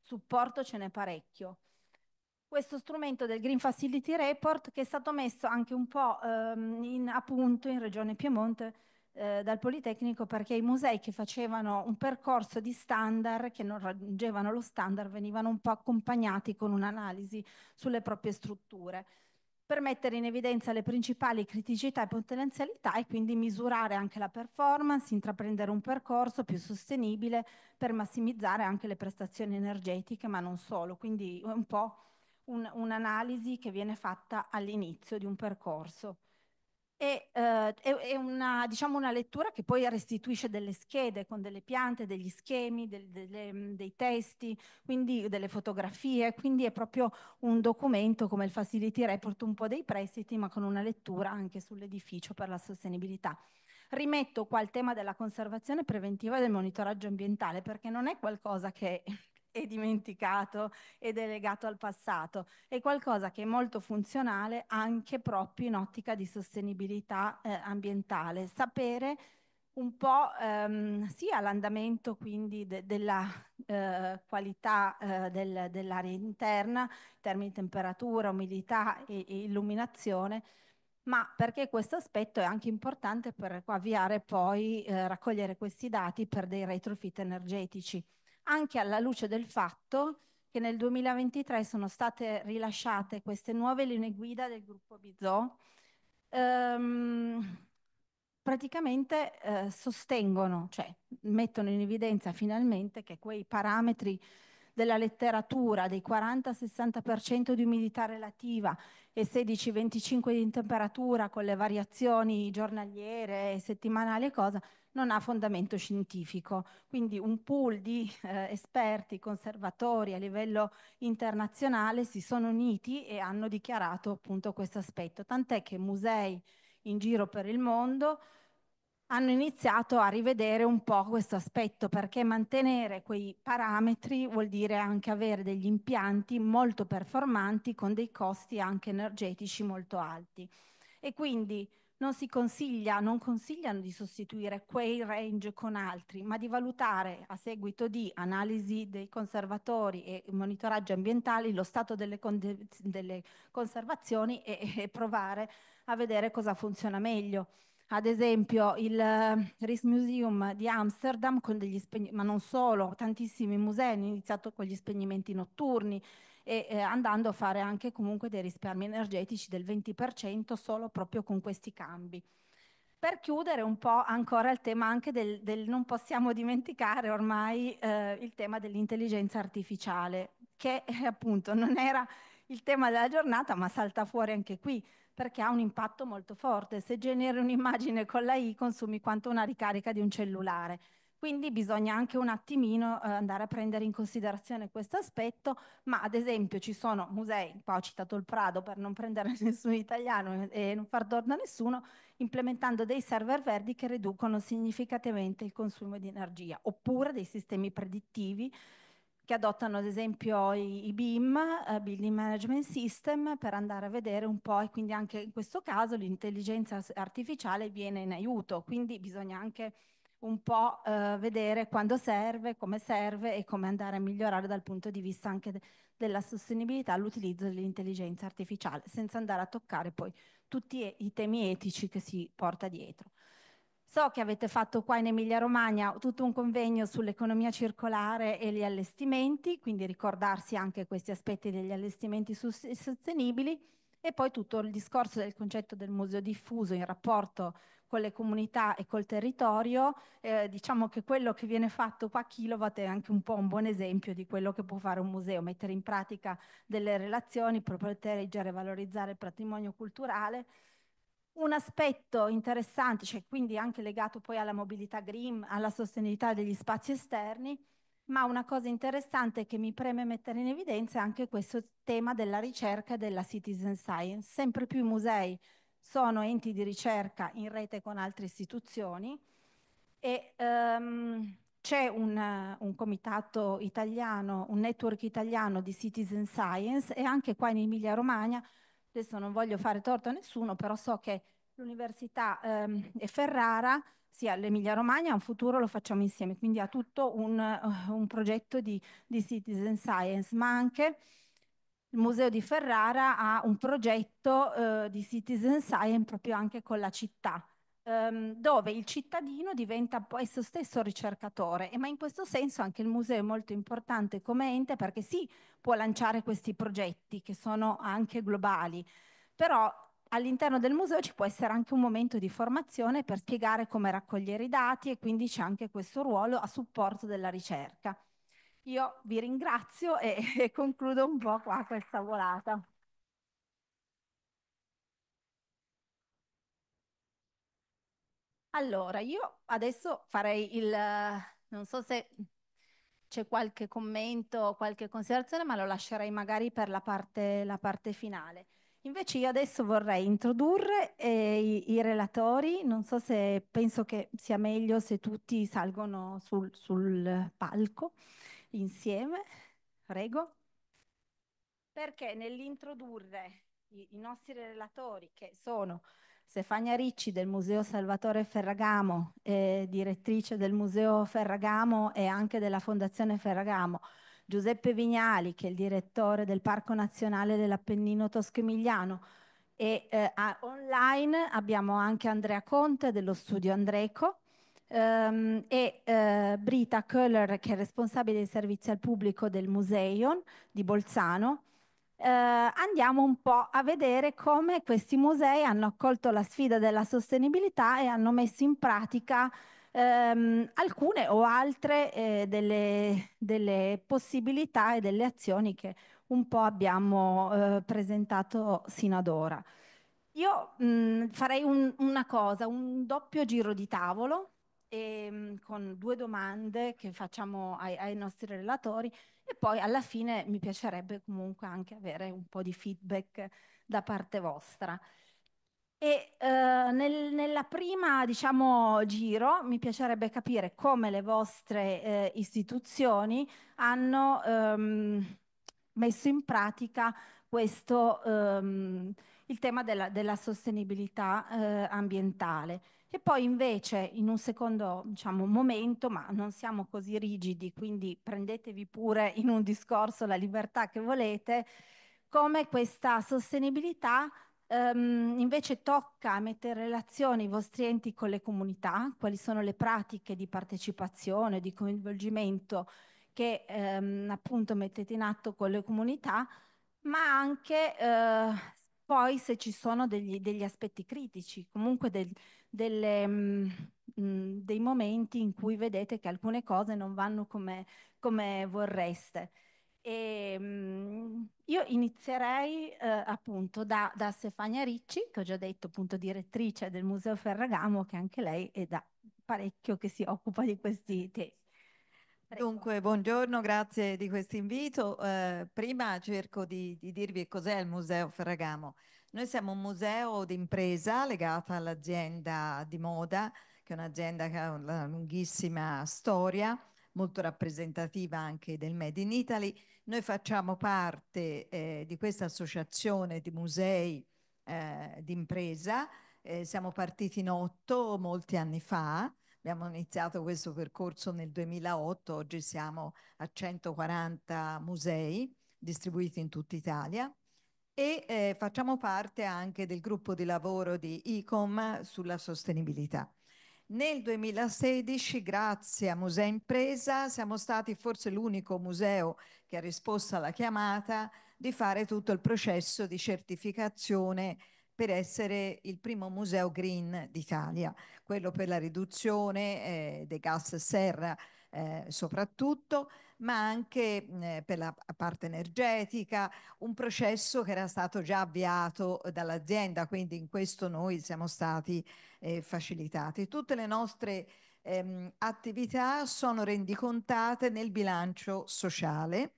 Speaker 5: supporto ce n'è parecchio. Questo strumento del Green Facility Report che è stato messo anche un po' ehm, in, appunto in Regione Piemonte eh, dal Politecnico perché i musei che facevano un percorso di standard, che non raggiungevano lo standard, venivano un po' accompagnati con un'analisi sulle proprie strutture per mettere in evidenza le principali criticità e potenzialità e quindi misurare anche la performance, intraprendere un percorso più sostenibile per massimizzare anche le prestazioni energetiche, ma non solo. Quindi è un po' un'analisi che viene fatta all'inizio di un percorso e, eh, è, una, diciamo una, lettura che poi restituisce delle schede con delle piante, degli schemi, del, delle, mm, dei testi, quindi delle fotografie, quindi è proprio un documento come il Facility Report un po' dei prestiti ma con una lettura anche sull'edificio per la sostenibilità. Rimetto qua il tema della conservazione preventiva e del monitoraggio ambientale perché non è qualcosa che è dimenticato ed è legato al passato, è qualcosa che è molto funzionale anche proprio in ottica di sostenibilità eh, ambientale. Sapere un po' ehm, sia l'andamento quindi de della eh, qualità eh, del, dell'aria interna, in termini di temperatura, umidità e, e illuminazione, ma perché questo aspetto è anche importante per avviare poi, eh, raccogliere questi dati per dei retrofit energetici anche alla luce del fatto che nel 2023 sono state rilasciate queste nuove linee guida del gruppo Bizot, ehm, praticamente eh, sostengono, cioè mettono in evidenza finalmente che quei parametri della letteratura dei 40-60% di umidità relativa e 16-25% di temperatura con le variazioni giornaliere, settimanali e cosa, non ha fondamento scientifico. Quindi un pool di eh, esperti, conservatori a livello internazionale si sono uniti e hanno dichiarato appunto questo aspetto, tant'è che musei in giro per il mondo hanno iniziato a rivedere un po' questo aspetto perché mantenere quei parametri vuol dire anche avere degli impianti molto performanti con dei costi anche energetici molto alti. E quindi non si consiglia, non consigliano di sostituire quei range con altri, ma di valutare a seguito di analisi dei conservatori e monitoraggi ambientali lo stato delle, con delle conservazioni e, e provare a vedere cosa funziona meglio ad esempio il eh, RIS Museum di Amsterdam, ma non solo, tantissimi musei hanno iniziato con gli spegnimenti notturni, e eh, andando a fare anche comunque dei risparmi energetici del 20% solo proprio con questi cambi. Per chiudere un po' ancora il tema anche del, del non possiamo dimenticare ormai eh, il tema dell'intelligenza artificiale, che eh, appunto non era il tema della giornata, ma salta fuori anche qui perché ha un impatto molto forte. Se generi un'immagine con la I consumi quanto una ricarica di un cellulare. Quindi bisogna anche un attimino eh, andare a prendere in considerazione questo aspetto, ma ad esempio ci sono musei, qua ho citato il Prado per non prendere nessun italiano e non far torno a nessuno, implementando dei server verdi che riducono significativamente il consumo di energia, oppure dei sistemi predittivi che adottano ad esempio i, BIM, uh, eh, Building Management System, per andare a vedere un po' e quindi anche in questo caso l'intelligenza artificiale viene in aiuto, quindi bisogna anche un po' eh, vedere quando serve, come serve e come andare a migliorare dal punto di vista anche de della sostenibilità l'utilizzo dell'intelligenza artificiale, senza andare a toccare poi tutti i temi etici che si porta dietro. So che avete fatto qua in Emilia-Romagna tutto un convegno sull'economia circolare e gli allestimenti, quindi ricordarsi anche questi aspetti degli allestimenti sostenibili e poi tutto il discorso del concetto del museo diffuso in rapporto con le comunità e col territorio, eh, diciamo che quello che viene fatto qua a Kilowatt è anche un po' un buon esempio di quello che può fare un museo, mettere in pratica delle relazioni, proteggere e valorizzare il patrimonio culturale. Un aspetto interessante, cioè quindi anche legato poi alla mobilità green, alla sostenibilità degli spazi esterni, ma una cosa interessante che mi preme mettere in evidenza è anche questo tema della ricerca e della citizen science. Sempre più i musei sono enti di ricerca in rete con altre istituzioni e um, c'è un, un, comitato italiano, un network italiano di citizen science e anche qua in Emilia Romagna, adesso non voglio fare torto a nessuno, però so che l'Università um, e Ferrara, sia l'Emilia Romagna, un futuro lo facciamo insieme, quindi ha tutto un, eh, un progetto di, di citizen science, ma anche il Museo di Ferrara ha un progetto eh, di citizen science proprio anche con la città, ehm, dove il cittadino diventa poi esso stesso ricercatore, e, ma in questo senso anche il museo è molto importante come ente perché sì, può lanciare questi progetti che sono anche globali, però all'interno del museo ci può essere anche un momento di formazione per spiegare come raccogliere i dati e quindi c'è anche questo ruolo a supporto della ricerca. Io vi ringrazio e, e concludo un po' qua questa volata. Allora, io adesso farei il, non so se c'è qualche commento, o qualche considerazione, ma lo lascerei magari per la parte, la parte finale. Invece io adesso vorrei introdurre eh, i, i, relatori, non so se penso che sia meglio se tutti salgono sul, sul palco insieme, prego. Perché nell'introdurre i, i nostri relatori, che sono Stefania Ricci del Museo Salvatore Ferragamo, eh, direttrice del Museo Ferragamo e anche della Fondazione Ferragamo, Giuseppe Vignali, che è il direttore del Parco Nazionale dell'Appennino Tosco-Emiliano, e eh, a, online abbiamo anche Andrea Conte dello studio Andreco, Um, e uh, Brita Köhler, che è responsabile dei servizi al pubblico del Museion di Bolzano. Uh, andiamo un po' a vedere come questi musei hanno accolto la sfida della sostenibilità e hanno messo in pratica um, alcune o altre eh, delle, delle, possibilità e delle azioni che un po' abbiamo eh, presentato sino ad ora. Io mh, mm, farei un, una cosa, un doppio giro di tavolo e, ehm, con due domande che facciamo ai, ai nostri relatori e poi alla fine mi piacerebbe comunque anche avere un po' di feedback da parte vostra. E eh, nel, nella prima, diciamo, giro mi piacerebbe capire come le vostre eh, istituzioni hanno ehm, messo in pratica questo, ehm, il tema della, della sostenibilità eh, ambientale. E poi invece in un secondo diciamo, momento, ma non siamo così rigidi, quindi prendetevi pure in un discorso la libertà che volete, come questa sostenibilità ehm, invece tocca mettere in relazione i vostri enti con le comunità, quali sono le pratiche di partecipazione, di coinvolgimento che ehm, appunto mettete in atto con le comunità, ma anche eh, poi se ci sono degli, degli aspetti critici, comunque del, delle, mh, mm, mm, dei momenti in cui vedete che alcune cose non vanno come, come vorreste. E, mh, mm, io inizierei eh, appunto da, da, Stefania Ricci, che ho già detto appunto direttrice del Museo Ferragamo, che anche lei è da parecchio che si occupa di questi temi.
Speaker 6: Dunque, buongiorno, grazie di questo invito. Eh, prima cerco di, di dirvi cos'è il Museo Ferragamo. Noi siamo un museo d'impresa legata all'azienda di moda, che è un'azienda che ha una lunghissima storia, molto rappresentativa anche del Made in Italy. Noi facciamo parte eh, di questa associazione di musei eh, d'impresa, eh, siamo partiti in otto molti anni fa, abbiamo iniziato questo percorso nel 2008, oggi siamo a 140 musei distribuiti in tutta Italia e eh, facciamo parte anche del gruppo di lavoro di ICOM sulla sostenibilità. Nel 2016, grazie a Museo Impresa, siamo stati forse l'unico museo che ha risposto alla chiamata di fare tutto il processo di certificazione per essere il primo museo green d'Italia, quello per la riduzione eh, dei gas serra eh, soprattutto, ma anche eh, per la parte energetica, un processo che era stato già avviato eh, dall'azienda, quindi in questo noi siamo stati eh, facilitati. Tutte le nostre ehm, attività sono rendicontate nel bilancio sociale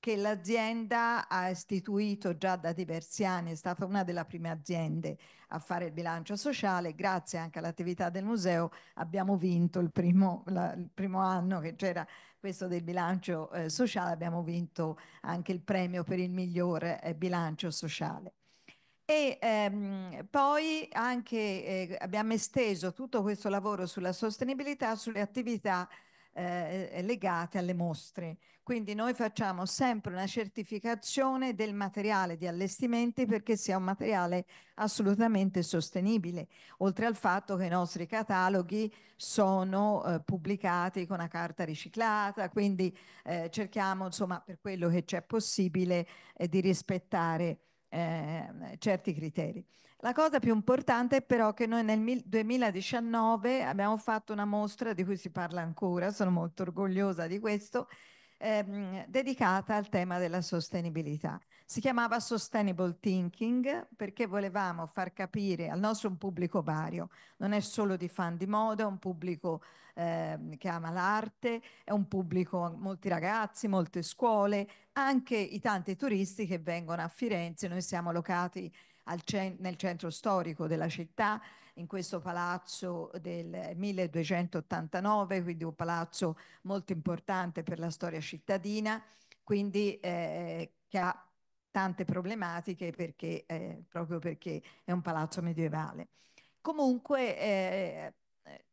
Speaker 6: che l'azienda ha istituito già da diversi anni, è stata una delle prime aziende a fare il bilancio sociale, grazie anche all'attività del museo abbiamo vinto il primo, la, il primo anno che c'era questo del bilancio eh, sociale, abbiamo vinto anche il premio per il miglior eh, bilancio sociale. E ehm, poi anche eh, abbiamo esteso tutto questo lavoro sulla sostenibilità sulle attività eh, legate alle mostre. Quindi noi facciamo sempre una certificazione del materiale di allestimenti perché sia un materiale assolutamente sostenibile, oltre al fatto che i nostri cataloghi sono eh, pubblicati con una carta riciclata, quindi eh, cerchiamo insomma per quello che c'è possibile eh, di rispettare ehm, certi criteri. La cosa più importante è però che noi nel 2019 abbiamo fatto una mostra di cui si parla ancora, sono molto orgogliosa di questo, ehm, dedicata al tema della sostenibilità. Si chiamava Sustainable Thinking perché volevamo far capire al nostro un pubblico vario, non è solo di fan di moda, è un pubblico eh, che ama l'arte, è un pubblico, molti ragazzi, molte scuole, anche i tanti turisti che vengono a Firenze, noi siamo locati cen nel centro storico della città in questo palazzo del 1289, quindi un palazzo molto importante per la storia cittadina, quindi eh, che ha tante problematiche perché, eh, proprio perché è un palazzo medievale. Comunque eh, eh,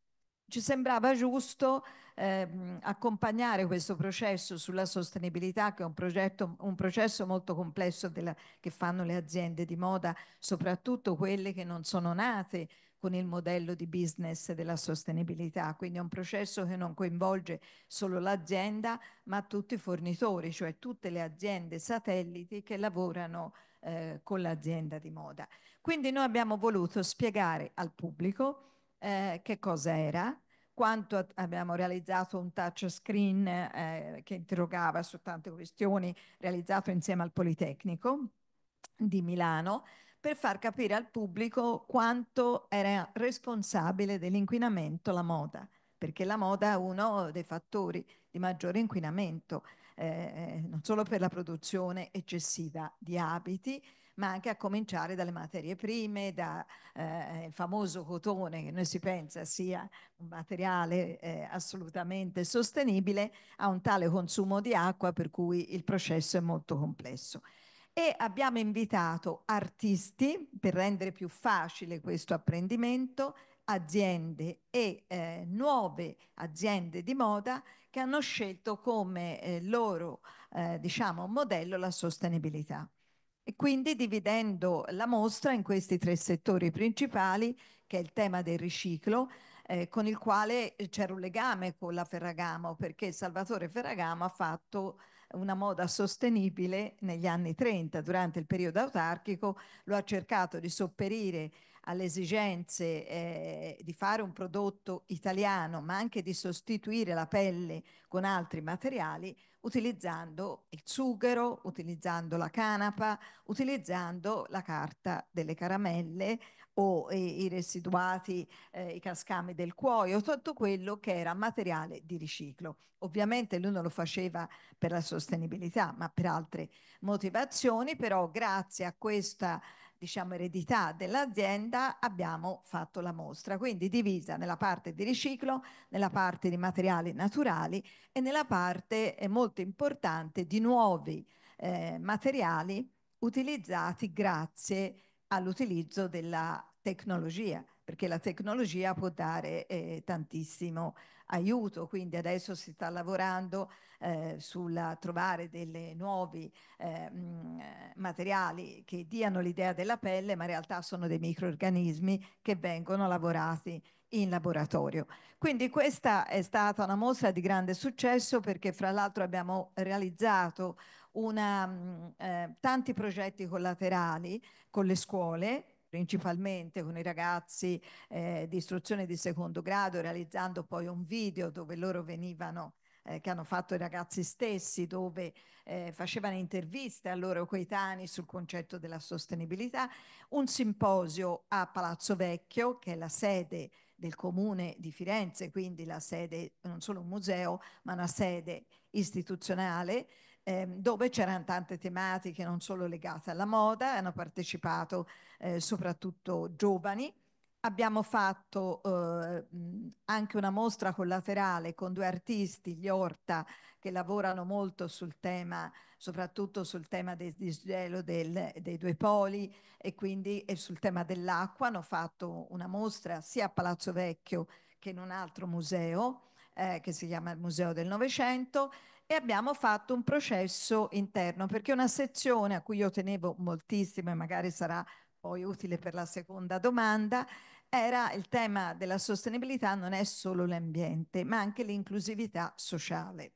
Speaker 6: ci sembrava giusto ehm, accompagnare questo processo sulla sostenibilità, che è un, progetto, un processo molto complesso della, che fanno le aziende di moda, soprattutto quelle che non sono nate con il modello di business della sostenibilità, quindi è un processo che non coinvolge solo l'azienda, ma tutti i fornitori, cioè tutte le aziende satelliti che lavorano eh, con l'azienda di moda. Quindi noi abbiamo voluto spiegare al pubblico eh, che cosa era, quanto abbiamo realizzato un touch screen eh, che interrogava su tante questioni, realizzato insieme al Politecnico di Milano, per far capire al pubblico quanto era responsabile dell'inquinamento la moda, perché la moda è uno dei fattori di maggiore inquinamento, eh, eh non solo per la produzione eccessiva di abiti, ma anche a cominciare dalle materie prime, dal eh, famoso cotone che noi si pensa sia un materiale eh, assolutamente sostenibile, a un tale consumo di acqua per cui il processo è molto complesso e abbiamo invitato artisti per rendere più facile questo apprendimento, aziende e eh, nuove aziende di moda che hanno scelto come eh, loro eh, diciamo, modello la sostenibilità. E quindi dividendo la mostra in questi tre settori principali, che è il tema del riciclo, eh, con il quale c'era un legame con la Ferragamo, perché Salvatore Ferragamo ha fatto una moda sostenibile negli anni 30, durante il periodo autarchico, lo ha cercato di sopperire alle esigenze eh, di fare un prodotto italiano, ma anche di sostituire la pelle con altri materiali, utilizzando il sughero, utilizzando la canapa, utilizzando la carta delle caramelle, o i, residuati, eh, i cascami del cuoio, tutto quello che era materiale di riciclo. Ovviamente lui non lo faceva per la sostenibilità, ma per altre motivazioni, però grazie a questa diciamo, eredità dell'azienda abbiamo fatto la mostra, quindi divisa nella parte di riciclo, nella parte di materiali naturali e nella parte eh, molto importante di nuovi eh, materiali utilizzati grazie all'utilizzo della tecnologia, perché la tecnologia può dare eh, tantissimo aiuto, quindi adesso si sta lavorando eh, sulla trovare dei nuovi eh, mh, mm, materiali che diano l'idea della pelle, ma in realtà sono dei microorganismi che vengono lavorati in laboratorio. Quindi questa è stata una mostra di grande successo perché fra l'altro abbiamo realizzato una, mm, eh, tanti progetti collaterali con le scuole principalmente con i ragazzi eh, di istruzione di secondo grado, realizzando poi un video dove loro venivano eh, che hanno fatto i ragazzi stessi, dove eh, facevano interviste a loro coetanei sul concetto della sostenibilità, un simposio a Palazzo Vecchio, che è la sede del comune di Firenze, quindi la sede non solo un museo, ma una sede istituzionale Ehm, dove c'erano tante tematiche non solo legate alla moda, hanno partecipato eh, soprattutto giovani. Abbiamo fatto eh, mm, anche una mostra collaterale con due artisti, gli Orta, che lavorano molto sul tema, soprattutto sul tema del disgelo del, dei due poli e quindi e sul tema dell'acqua. Hanno fatto una mostra sia a Palazzo Vecchio che in un altro museo, eh, che si chiama il Museo del Novecento e abbiamo fatto un processo interno perché una sezione a cui io tenevo moltissimo e magari sarà poi utile per la seconda domanda era il tema della sostenibilità non è solo l'ambiente ma anche l'inclusività sociale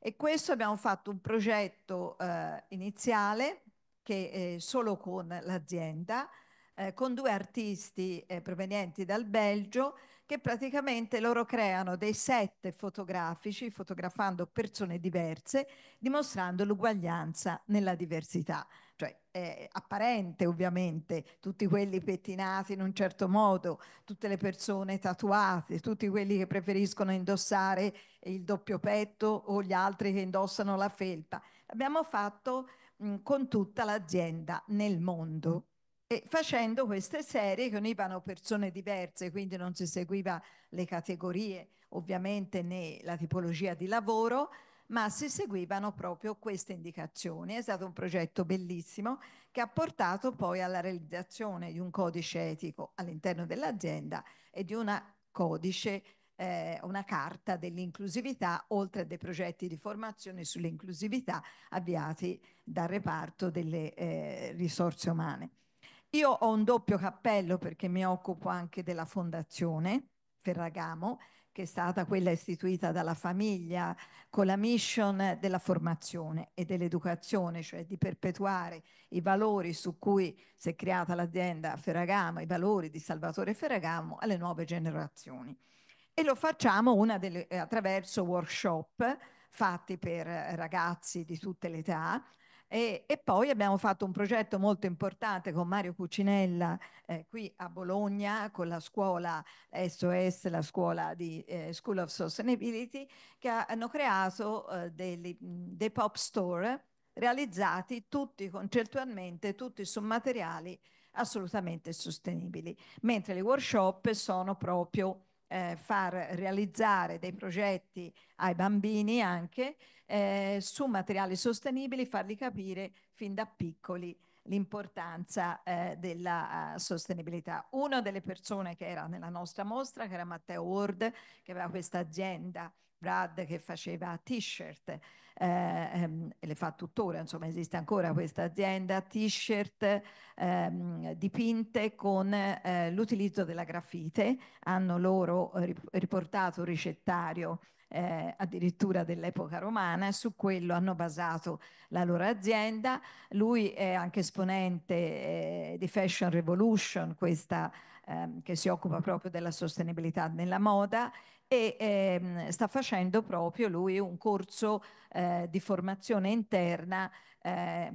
Speaker 6: e questo abbiamo fatto un progetto eh, iniziale che eh, solo con l'azienda eh, con due artisti eh, provenienti dal Belgio che praticamente loro creano dei set fotografici fotografando persone diverse, dimostrando l'uguaglianza nella diversità. Cioè è apparente ovviamente tutti quelli pettinati in un certo modo, tutte le persone tatuate, tutti quelli che preferiscono indossare il doppio petto o gli altri che indossano la felpa. L'abbiamo fatto mh, con tutta l'azienda nel mondo e facendo queste serie che univano persone diverse, quindi non si seguiva le categorie ovviamente né la tipologia di lavoro, ma si seguivano proprio queste indicazioni. È stato un progetto bellissimo che ha portato poi alla realizzazione di un codice etico all'interno dell'azienda e di una codice, eh, una carta dell'inclusività, oltre a dei progetti di formazione sull'inclusività avviati dal reparto delle eh, risorse umane. Io ho un doppio cappello perché mi occupo anche della fondazione Ferragamo, che è stata quella istituita dalla famiglia con la mission della formazione e dell'educazione, cioè di perpetuare i valori su cui si è creata l'azienda Ferragamo, i valori di Salvatore Ferragamo alle nuove generazioni. E lo facciamo delle, attraverso workshop fatti per ragazzi di tutte le età, e, e, poi abbiamo fatto un progetto molto importante con Mario Cucinella eh, qui a Bologna con la scuola SOS, la scuola di eh, School of Sustainability, che ha, hanno creato eh, dei, dei pop store realizzati tutti concettualmente, tutti su materiali assolutamente sostenibili, mentre le workshop sono proprio eh, far realizzare dei progetti ai bambini anche eh, su materiali sostenibili, farli capire fin da piccoli l'importanza eh, della uh, sostenibilità. Una delle persone che era nella nostra mostra, che era Matteo Ward, che aveva questa azienda Brad che faceva t-shirt eh, ehm, e le fa tuttora, insomma esiste ancora questa azienda, t-shirt ehm, dipinte con eh, l'utilizzo della grafite, hanno loro riportato un ricettario eh, addirittura dell'epoca romana, su quello hanno basato la loro azienda. Lui è anche esponente eh, di Fashion Revolution, questa eh, che si occupa proprio della sostenibilità nella moda e ehm, sta facendo proprio lui un corso eh, di formazione interna eh,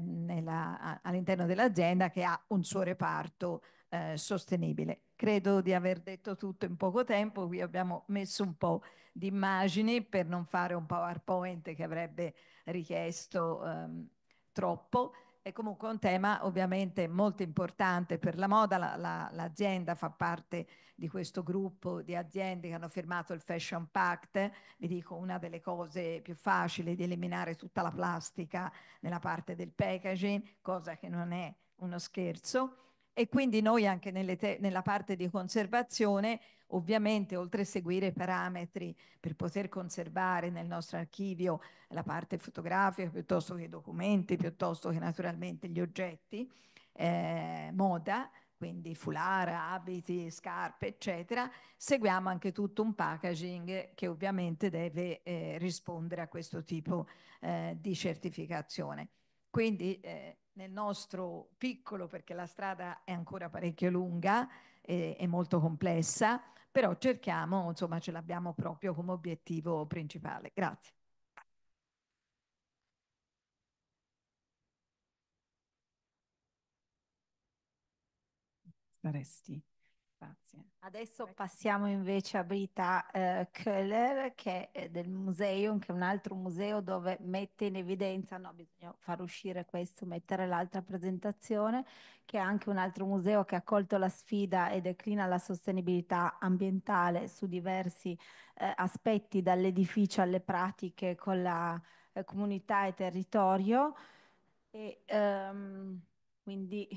Speaker 6: all'interno dell'azienda che ha un suo reparto eh, sostenibile. Credo di aver detto tutto in poco tempo, qui abbiamo messo un po' di immagini per non fare un PowerPoint che avrebbe richiesto ehm, troppo. È comunque un tema ovviamente molto importante per la moda, l'azienda la, la, fa parte di questo gruppo di aziende che hanno firmato il Fashion Pact, vi dico una delle cose più facili di eliminare tutta la plastica nella parte del packaging, cosa che non è uno scherzo e quindi noi anche nella parte di conservazione Ovviamente, oltre a seguire i parametri per poter conservare nel nostro archivio la parte fotografica, piuttosto che i documenti, piuttosto che naturalmente gli oggetti, eh, moda, quindi fulara, abiti, scarpe, eccetera, seguiamo anche tutto un packaging che ovviamente deve eh, rispondere a questo tipo eh, di certificazione. Quindi eh, nel nostro piccolo, perché la strada è ancora parecchio lunga e eh, molto complessa, però cerchiamo, insomma, ce l'abbiamo proprio come obiettivo principale. Grazie.
Speaker 7: Saresti. Grazie.
Speaker 5: Adesso ecco. passiamo invece a Brita eh, Köhler, che è del Museum, che è un altro museo dove mette in evidenza, no, bisogna far uscire questo, mettere l'altra presentazione, che è anche un altro museo che ha colto la sfida e declina la sostenibilità ambientale su diversi eh, aspetti, dall'edificio alle pratiche con la eh, comunità e territorio. E, um, quindi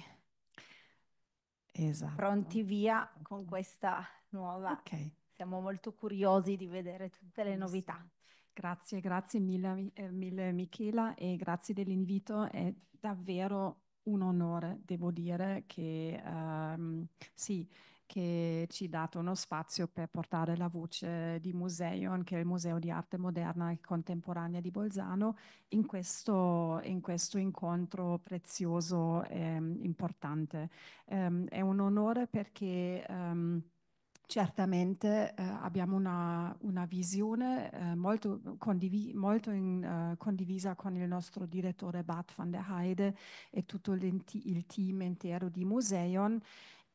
Speaker 7: Esatto. Pronti
Speaker 5: via con questa nuova. Ok. Siamo molto
Speaker 7: curiosi di vedere tutte le novità. Grazie, grazie mille, eh, mille Michela e grazie dell'invito. È davvero un onore, devo dire che um, sì, che ci ha dato uno spazio per portare la voce di Museion, che è il Museo di Arte Moderna e Contemporanea di Bolzano, in questo, in questo incontro prezioso e mm, importante. Um, è un onore perché... Um, Certamente eh, abbiamo una, una visione eh, molto, condivi molto in, eh, condivisa con il nostro direttore Bart van der Heide e tutto il, il team intero di Museion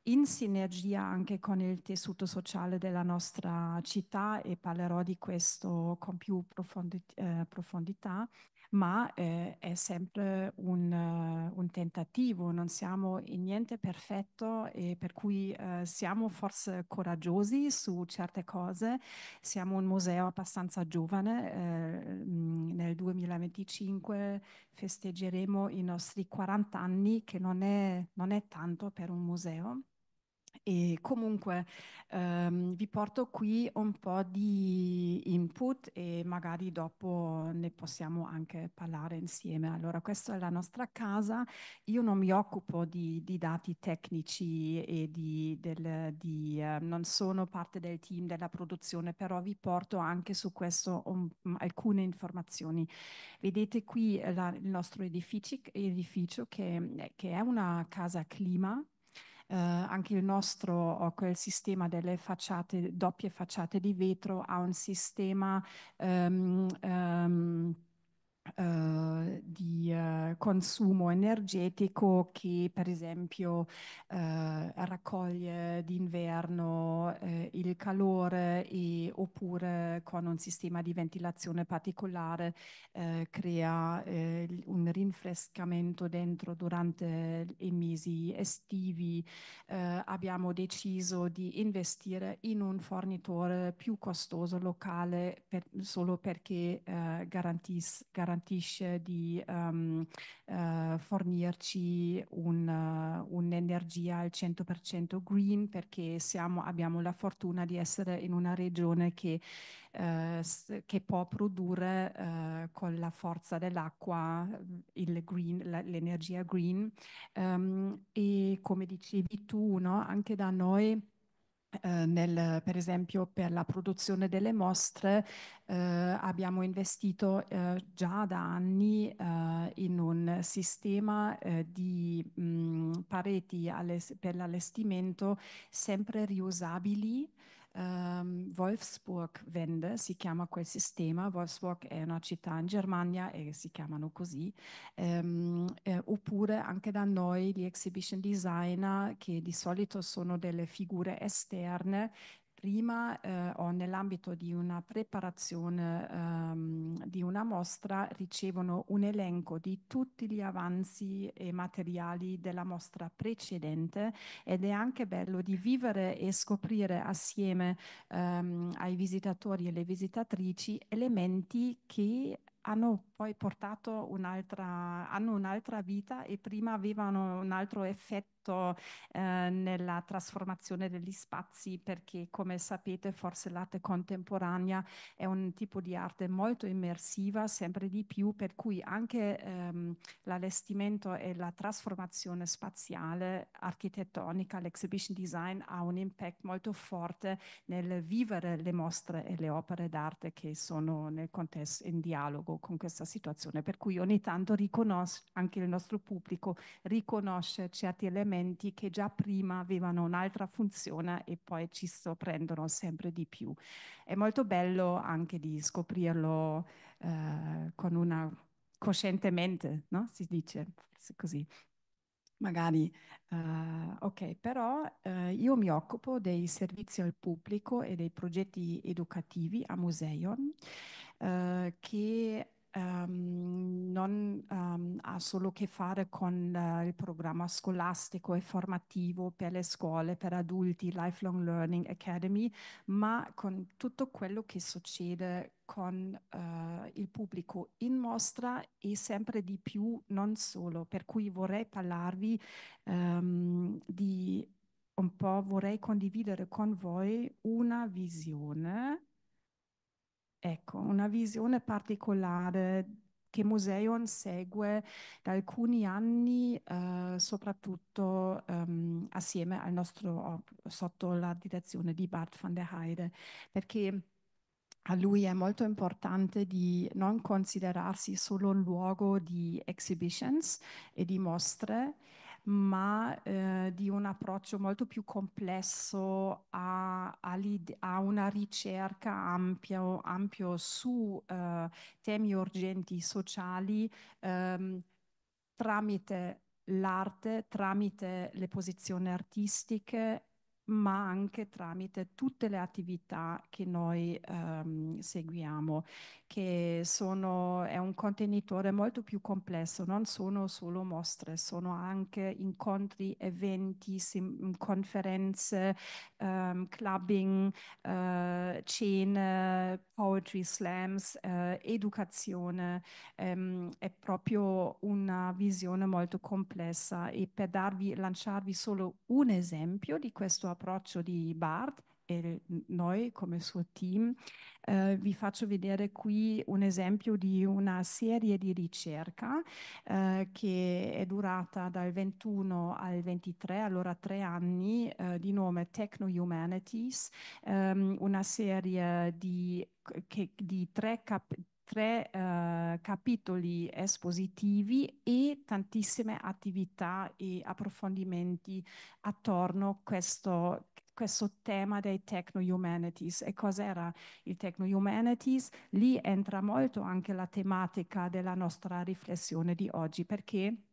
Speaker 7: in sinergia anche con il tessuto sociale della nostra città e parlerò di questo con più profondi, eh, profondità, ma eh, è sempre un, uh, un, tentativo, non siamo in niente perfetto e per cui uh, siamo forse coraggiosi su certe cose, siamo un museo abbastanza giovane, eh, mm, nel 2025 festeggeremo i nostri 40 anni che non è, non è tanto per un museo. E comunque ehm, vi porto qui un po' di input e magari dopo ne possiamo anche parlare insieme. Allora, questa è la nostra casa. Io non mi occupo di, di dati tecnici e di, del, di eh, non sono parte del team della produzione, però vi porto anche su questo um, alcune informazioni. Vedete qui la, il nostro edificio, edificio che, che è una casa clima eh, anche il nostro, quel sistema delle facciate, doppie facciate di vetro, ha un sistema... Um, um, eh, di uh, consumo energetico che per esempio uh, raccoglie d'inverno il calore e, oppure con un sistema di ventilazione particolare crea un rinfrescamento dentro durante i mesi estivi. abbiamo deciso di investire in un fornitore più costoso locale per, solo perché garantisce garantis garantisce di um, uh, fornirci un, uh, un'energia al 100% green perché siamo, abbiamo la fortuna di essere in una regione che, uh, che può produrre con la forza dell'acqua green, la, l'energia green um, e come dicevi tu no? anche da noi eh, nel, per esempio per la produzione delle mostre eh, abbiamo investito eh, già da anni eh, in un sistema eh, di mh, mm, pareti per l'allestimento sempre riusabili um, Wolfsburg vende, si chiama quel sistema, Wolfsburg è una città in Germania e si chiamano così, um, eh, oppure anche da noi gli exhibition designer che di solito sono delle figure esterne prima eh, o nell'ambito di una preparazione ehm, di una mostra ricevono un elenco di tutti gli avanzi e materiali della mostra precedente ed è anche bello di vivere e scoprire assieme ehm, ai visitatori e alle visitatrici elementi che hanno poi portato un'altra, hanno un'altra vita e prima avevano un altro effetto eh, nella trasformazione degli spazi perché come sapete forse l'arte contemporanea è un tipo di arte molto immersiva, sempre di più, per cui anche ehm, l'allestimento e la trasformazione spaziale architettonica, l'exhibition design ha un impact molto forte nel vivere le mostre e le opere d'arte che sono nel contesto in dialogo con questa situazione, per cui ogni tanto riconosce, anche il nostro pubblico riconosce certi elementi che già prima avevano un'altra funzione e poi ci sorprendono sempre di più. È molto bello anche di scoprirlo eh, con una coscientemente, no? si dice così magari uh, ok, però uh, io mi occupo dei servizi al pubblico e dei progetti educativi a Museion uh, eh, che ehm, non ehm, ha solo a che fare con eh, il programma scolastico e formativo per le scuole, per adulti, Lifelong Learning Academy, ma con tutto quello che succede con eh, il pubblico in mostra e sempre di più non solo. Per cui vorrei parlarvi ehm, di un po' vorrei condividere con voi una visione Ecco, una visione particolare che Museion segue da alcuni anni, eh, soprattutto ehm, assieme al nostro, sotto la direzione di Bart van der Heide, perché a lui è molto importante di non considerarsi solo un luogo di exhibitions e di mostre, ma eh, di un approccio molto più complesso a, a, a una ricerca ampio, ampio su eh, temi urgenti sociali ehm, tramite l'arte, tramite le posizioni artistiche ma anche tramite tutte le attività che noi ehm, seguiamo che sono, è un contenitore molto più complesso, non sono solo mostre, sono anche incontri, eventi, sim, conferenze, um, clubbing, uh, cene, poetry slams, uh, educazione, um, è proprio una visione molto complessa e per darvi, lanciarvi solo un esempio di questo approccio di Bard e noi come suo team eh, vi faccio vedere qui un esempio di una serie di ricerca eh, che è durata dal 21 al 23, allora tre anni, eh, di nome Techno Humanities, ehm, una serie di, che, di tre capitoli tre eh, capitoli espositivi e tantissime attività e approfondimenti attorno a questo questo tema dei techno-humanities. E cos'era il techno-humanities? Lì entra molto anche la tematica della nostra riflessione di oggi, perché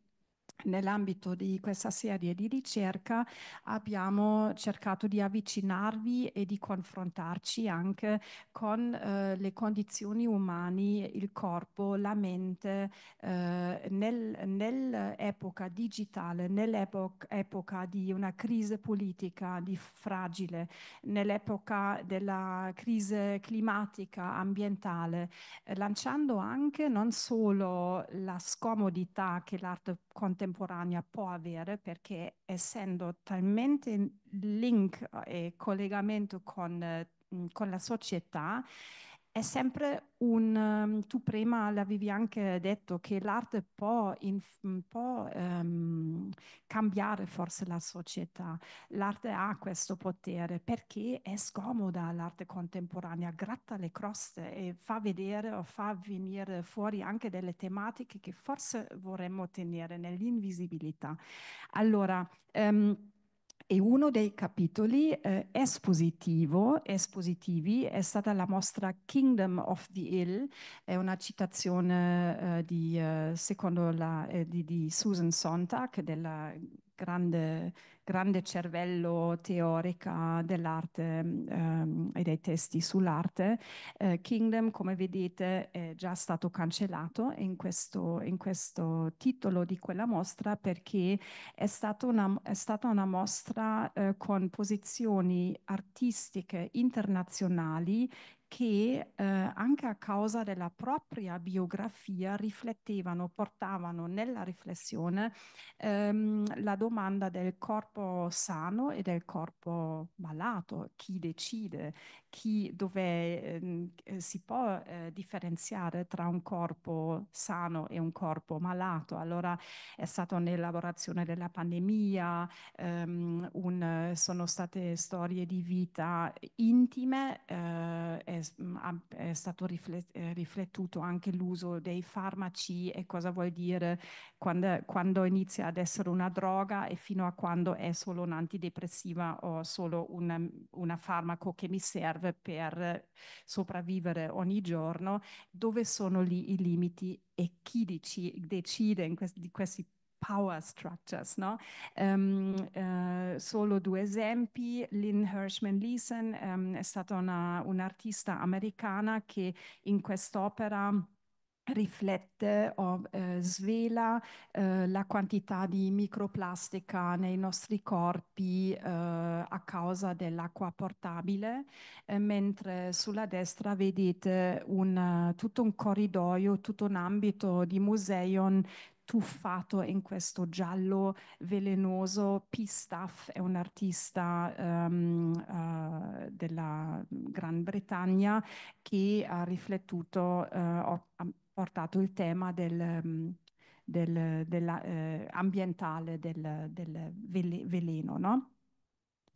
Speaker 7: Nell'ambito di questa serie di ricerca abbiamo cercato di avvicinarvi e di confrontarci anche con eh, le condizioni umane, il corpo, la mente eh, nel, nell'epoca digitale, nell'epoca di una crisi politica di fragile, nell'epoca della crisi climatica, ambientale, eh, lanciando anche non solo la scomodità che l'arte contemporanea contemporanea può avere perché essendo talmente link eh, e collegamento con, eh, con la società è sempre un, ehm, tu prima l'avevi anche detto che l'arte può, in, mm, può um, cambiare forse la società, l'arte ha questo potere perché è scomoda l'arte contemporanea, gratta le croste e fa vedere o fa venire fuori anche delle tematiche che forse vorremmo tenere nell'invisibilità. Allora, um, e uno dei capitoli eh, espositivo, espositivi è stata la mostra Kingdom of the Ill, è una citazione eh, di, eh, secondo la, eh, di, di, Susan Sontag, della grande, grande cervello teorica dell'arte ehm, e dei testi sull'arte. Eh, Kingdom, come vedete, è già stato cancellato in questo, in questo titolo di quella mostra perché è stata una, è stata una mostra eh, con posizioni artistiche internazionali che eh, anche a causa della propria biografia riflettevano, portavano nella riflessione ehm, la domanda del corpo sano e del corpo malato, chi decide, chi dove ehm, eh, si può eh, differenziare tra un corpo sano e un corpo malato. Allora è stata un'elaborazione della pandemia, ehm, un, sono state storie di vita intime. Eh, è, mhmm, è stato eh, riflettuto anche l'uso dei farmaci e cosa vuol dire quando, quando, inizia ad essere una droga e fino a quando è solo un'antidepressiva o solo un, una farmaco che mi serve per sopravvivere ogni giorno, dove sono lì i limiti e chi dici, decide questi, di questi power structures. No? Um, uh, solo due esempi, Lynn Hirschman Leeson um, è stata un'artista un americana che in quest'opera riflette o eh, svela eh, la quantità di microplastica nei nostri corpi eh, a causa dell'acqua portabile, eh, mentre sulla destra vedete un, eh, tutto un corridoio, tutto un ambito di museum tuffato in questo giallo velenoso. P. Staff è un artista um, uh, della Gran Bretagna che ha riflettuto, uh, ha portato il tema del... Um, del, della, eh, ambientale del, del veleno. No?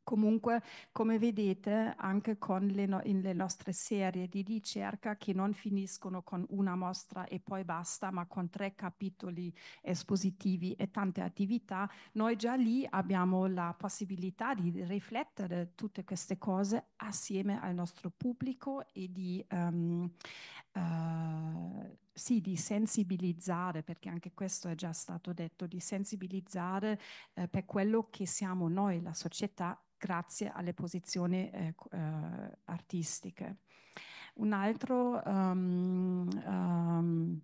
Speaker 7: Comunque, come vedete, anche con le, no le nostre serie di ricerca che non finiscono con una mostra e poi basta, ma con tre capitoli espositivi e tante attività, noi già lì abbiamo la possibilità di riflettere tutte queste cose assieme al nostro pubblico e di... Um, uh, sì, di sensibilizzare, perché anche questo è già stato detto, di sensibilizzare eh, per quello che siamo noi, la società grazie alle posizioni eh, eh, artistiche. Un altro, um, um,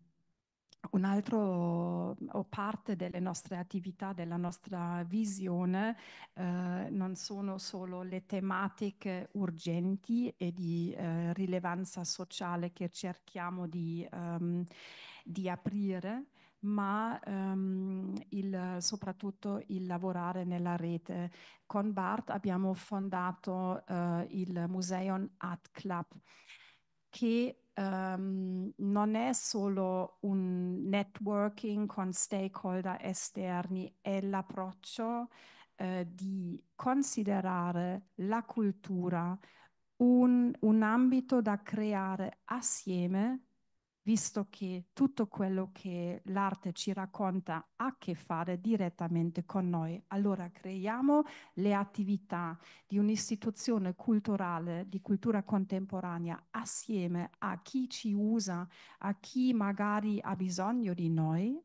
Speaker 7: un altro o parte delle nostre attività, della nostra visione, eh, non sono solo le tematiche urgenti e di eh, rilevanza sociale che cerchiamo di, um, di aprire, ma ehm, il, soprattutto il lavorare nella rete. Con Bart abbiamo fondato eh, il Museum Art Club che Um, non è solo un networking con stakeholder esterni, è l'approccio eh, di considerare la cultura un, un ambito da creare assieme visto che tutto quello che l'arte ci racconta ha a che fare direttamente con noi. Allora creiamo le attività di un'istituzione culturale, di cultura contemporanea, assieme a chi ci usa, a chi magari ha bisogno di noi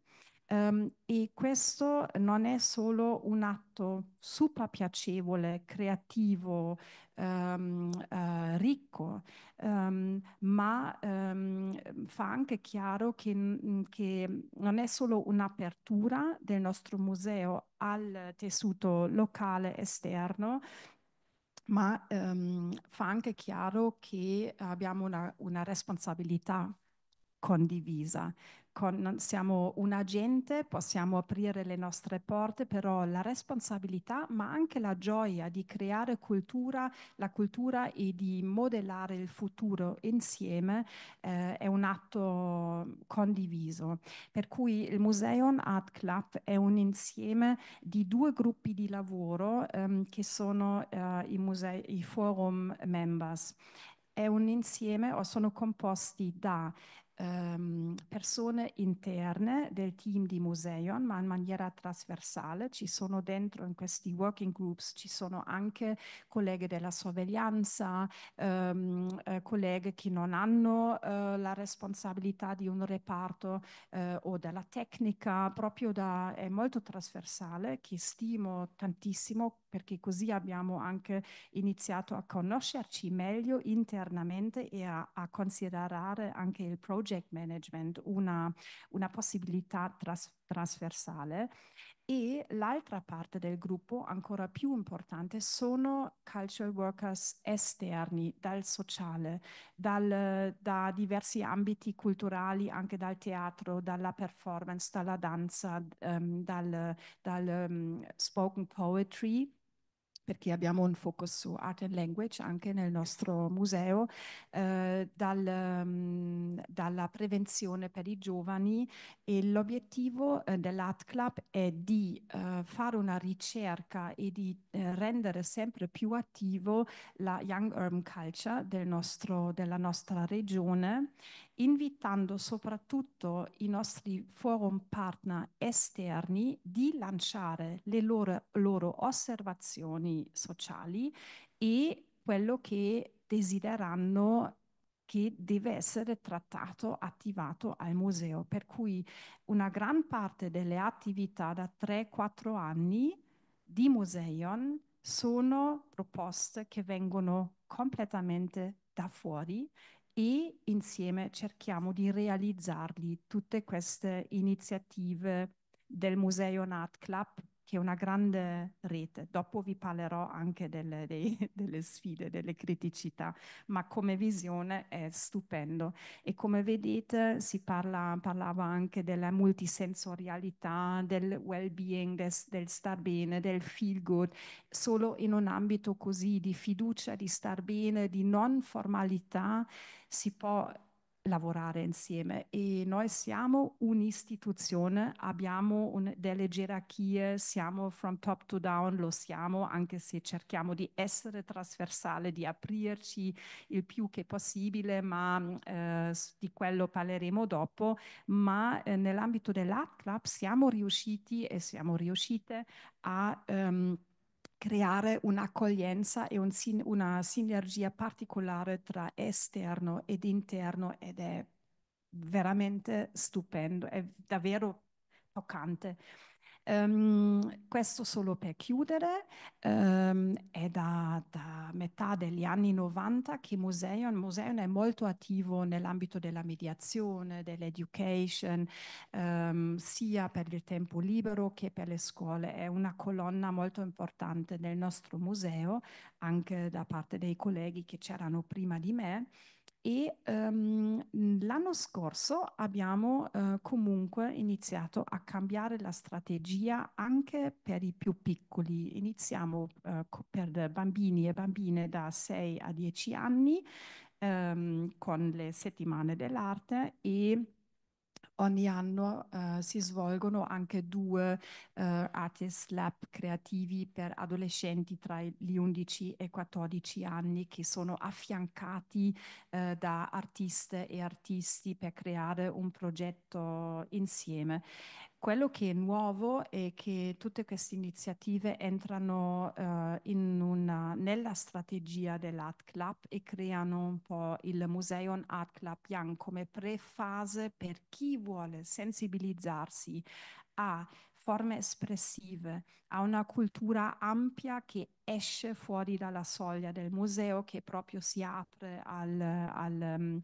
Speaker 7: Um, e questo non è solo un atto super piacevole, creativo, um, uh, ricco, um, ma fa anche chiaro che, che non è solo un'apertura del nostro museo al tessuto locale esterno, ma fa anche chiaro che abbiamo una, una responsabilità condivisa con, siamo un agente, possiamo aprire le nostre porte, però la responsabilità, ma anche la gioia di creare cultura, la cultura e di modellare il futuro insieme eh, è un atto condiviso. Per cui il Museum Art Club è un insieme di due gruppi di lavoro ehm, che sono eh, i, musei, i forum members è un insieme o sono composti da ehm, persone interne del team di Museion, ma in maniera trasversale. Ci sono dentro in questi working groups, ci sono anche colleghe della sorveglianza, ehm, eh, colleghe che non hanno eh, la responsabilità di un reparto eh, o della tecnica, proprio da, è molto trasversale, che stimo tantissimo perché così abbiamo anche iniziato a conoscerci meglio internamente e a, a considerare anche il project management una, una possibilità tras, trasversale. E l'altra parte del gruppo, ancora più importante, sono cultural workers esterni dal sociale, dal, da diversi ambiti culturali, anche dal teatro, dalla performance, dalla danza, um, dal, dal um, spoken poetry perché abbiamo un focus su art and language anche nel nostro museo, eh, dal, um, dalla prevenzione per i giovani e l'obiettivo eh, dell'Art Club è di eh, fare una ricerca e di eh, rendere sempre più attivo la Young Urban Culture del nostro, della nostra regione invitando soprattutto i nostri forum partner esterni di lanciare le loro, loro osservazioni sociali e quello che desiderano che deve essere trattato, attivato al museo. Per cui una gran parte delle attività da 3-4 anni di Museion sono proposte che vengono completamente da fuori e insieme cerchiamo di realizzarli tutte queste iniziative del Museo Nat Club che è una grande rete. Dopo vi parlerò anche delle, dei, delle, sfide, delle criticità, ma come visione è stupendo. E come vedete si parla, parlava anche della multisensorialità, del well-being, del, del star bene, del feel good, solo in un ambito così di fiducia, di star bene, di non formalità si può lavorare insieme e noi siamo un'istituzione, abbiamo un, delle gerarchie, siamo from top to down, lo siamo anche se cerchiamo di essere trasversale, di aprirci il più che possibile, ma eh, di quello parleremo dopo, ma eh, nell'ambito dell'Art Club siamo riusciti e siamo riuscite a... Um, creare un'accoglienza e un sin- una sinergia particolare tra esterno ed interno ed è veramente stupendo, è davvero toccante. Um, questo solo per chiudere, um, è da, da, metà degli anni 90 che Museum, Museum è molto attivo nell'ambito della mediazione, dell'education, um, sia per il tempo libero che per le scuole. È una colonna molto importante del nostro museo, anche da parte dei colleghi che c'erano prima di me e um, l'anno scorso abbiamo uh, comunque iniziato a cambiare la strategia anche per i più piccoli. Iniziamo uh, per bambini e bambine da 6 a 10 anni um, con le settimane dell'arte e ogni anno eh, si svolgono anche due eh, artist lab creativi per adolescenti tra gli 11 e i 14 anni che sono affiancati eh, da artiste e artisti per creare un progetto insieme. Quello che è nuovo è che tutte queste iniziative entrano eh, in una, nella strategia dell'Art Club e creano un po' il Museum Art Club Young come prefase per chi vuole vuole sensibilizzarsi a forme espressive, a una cultura ampia che esce fuori dalla soglia del museo, che proprio si apre al, al, mm,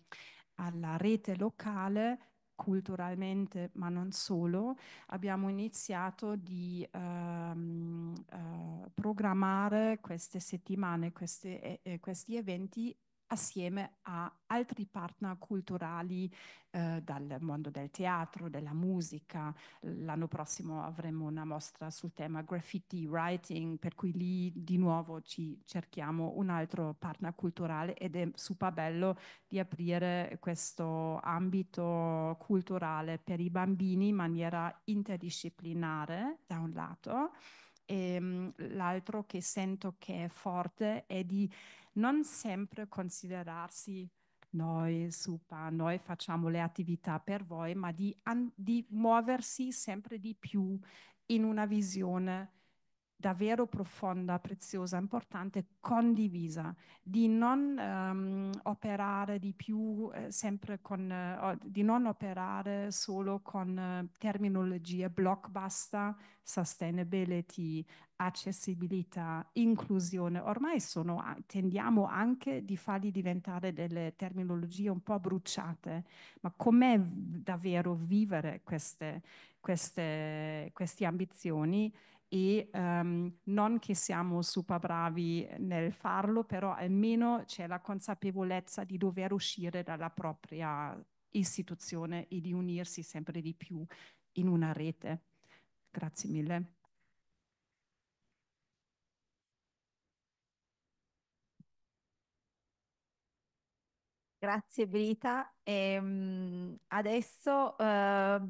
Speaker 7: alla rete locale, culturalmente, ma non solo, abbiamo iniziato di ehm, eh, programmare queste settimane, queste, eh, eh questi eventi assieme a altri partner culturali eh, dal mondo del teatro, della musica. L'anno prossimo avremo una mostra sul tema graffiti writing, per cui lì di nuovo ci cerchiamo un altro partner culturale ed è super bello di aprire questo ambito culturale per i bambini in maniera interdisciplinare da un lato e mm, l'altro che sento che è forte è di non sempre considerarsi noi super, noi facciamo le attività per voi, ma di, di muoversi sempre di più in una visione davvero profonda, preziosa, importante, condivisa, di non um, operare di più eh, sempre con, eh, di non operare solo con eh, terminologie blockbuster, sustainability, accessibilità, inclusione. Ormai sono, tendiamo anche di farli diventare delle terminologie un po' bruciate, ma com'è davvero vivere queste, queste, queste ambizioni? e um, non che siamo super bravi nel farlo, però almeno c'è la consapevolezza di dover uscire dalla propria istituzione e di unirsi sempre di più in una rete. Grazie mille.
Speaker 5: Grazie Brita. E, ehm, adesso eh,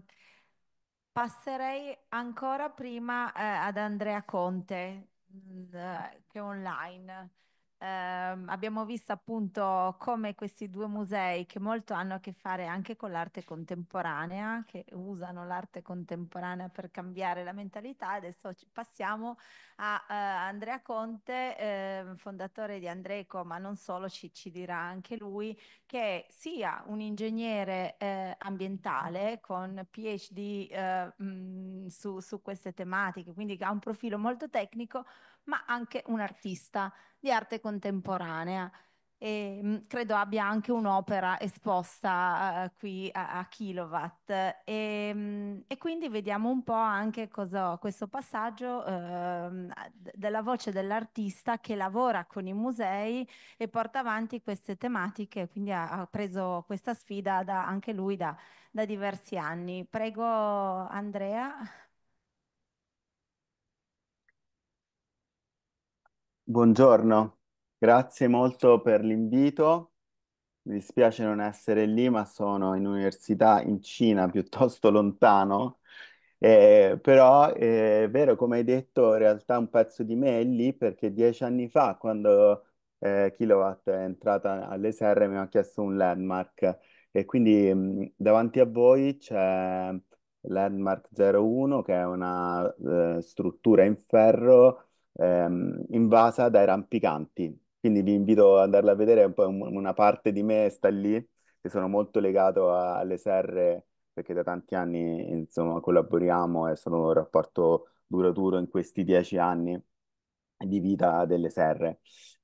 Speaker 5: Passerei ancora prima eh, ad Andrea Conte, mh, mm, eh, che è online eh, abbiamo visto appunto come questi due musei che molto hanno a che fare anche con l'arte contemporanea, che usano l'arte contemporanea per cambiare la mentalità. Adesso passiamo a eh, Andrea Conte, eh, fondatore di Andreco, ma non solo, ci, ci, dirà anche lui, che è sia un ingegnere eh, ambientale con PhD mh, eh, mm, su, su queste tematiche, quindi ha un profilo molto tecnico ma anche un artista di arte contemporanea. E, mm, credo abbia anche un'opera esposta uh, qui a, a Kilowatt e, mh, mm, e, quindi vediamo un po' anche cosa, questo passaggio uh, della voce dell'artista che lavora con i musei e porta avanti queste tematiche, quindi ha, ha preso questa sfida da, anche lui da, da diversi anni. Prego Andrea.
Speaker 8: Buongiorno, grazie molto per l'invito. Mi dispiace non essere lì, ma sono in università in Cina, piuttosto lontano. Eh, però eh, è vero, come hai detto, in realtà un pezzo di me è lì perché dieci anni fa, quando eh, Kilowatt è entrata alle serre, mi ha chiesto un landmark e quindi mh, mm, davanti a voi c'è Landmark 01, che è una eh, struttura in ferro ehm, invasa dai rampicanti. Quindi vi invito ad andarla a vedere, un po' una parte di me sta lì, che sono molto legato a, alle serre, perché da tanti anni insomma collaboriamo, e sono un rapporto duraturo in questi dieci anni di vita delle serre.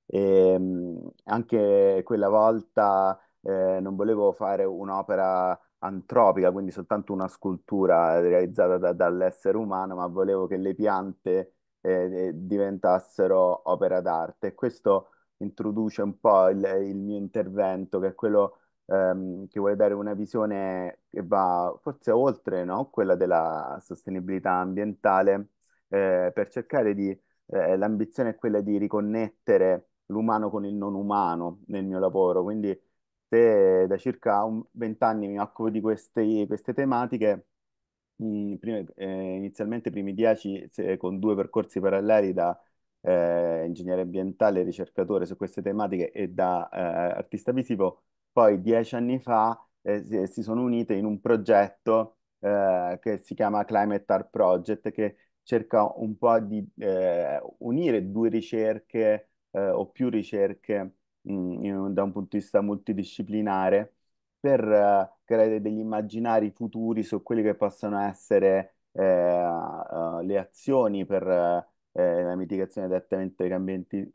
Speaker 8: E, ehm, anche quella volta eh, non volevo fare un'opera antropica, quindi soltanto una scultura realizzata da, dall'essere umano, ma volevo che le piante eh, diventassero opera d'arte. Questo introduce un po' il, il mio intervento, che è quello ehm, che vuole dare una visione che va forse oltre no? quella della sostenibilità ambientale, eh, per cercare di... Eh, l'ambizione è quella di riconnettere l'umano con il non umano nel mio lavoro, quindi se da circa vent'anni mi occupo di queste, queste tematiche, mh, eh, inizialmente i primi dieci se- con due percorsi paralleli da eh, ingegnere ambientale, ricercatore su queste tematiche e da eh, artista visivo, poi dieci anni fa eh, si, si, sono unite in un progetto eh, che si chiama Climate Art Project che cerca un po' di eh, unire due ricerche eh, o più ricerche mh, mm, da un punto di vista multidisciplinare per eh, creare degli immaginari futuri su quelle che possono essere eh, uh, le azioni per eh, eh la mitigazione adattamento dei cambiamenti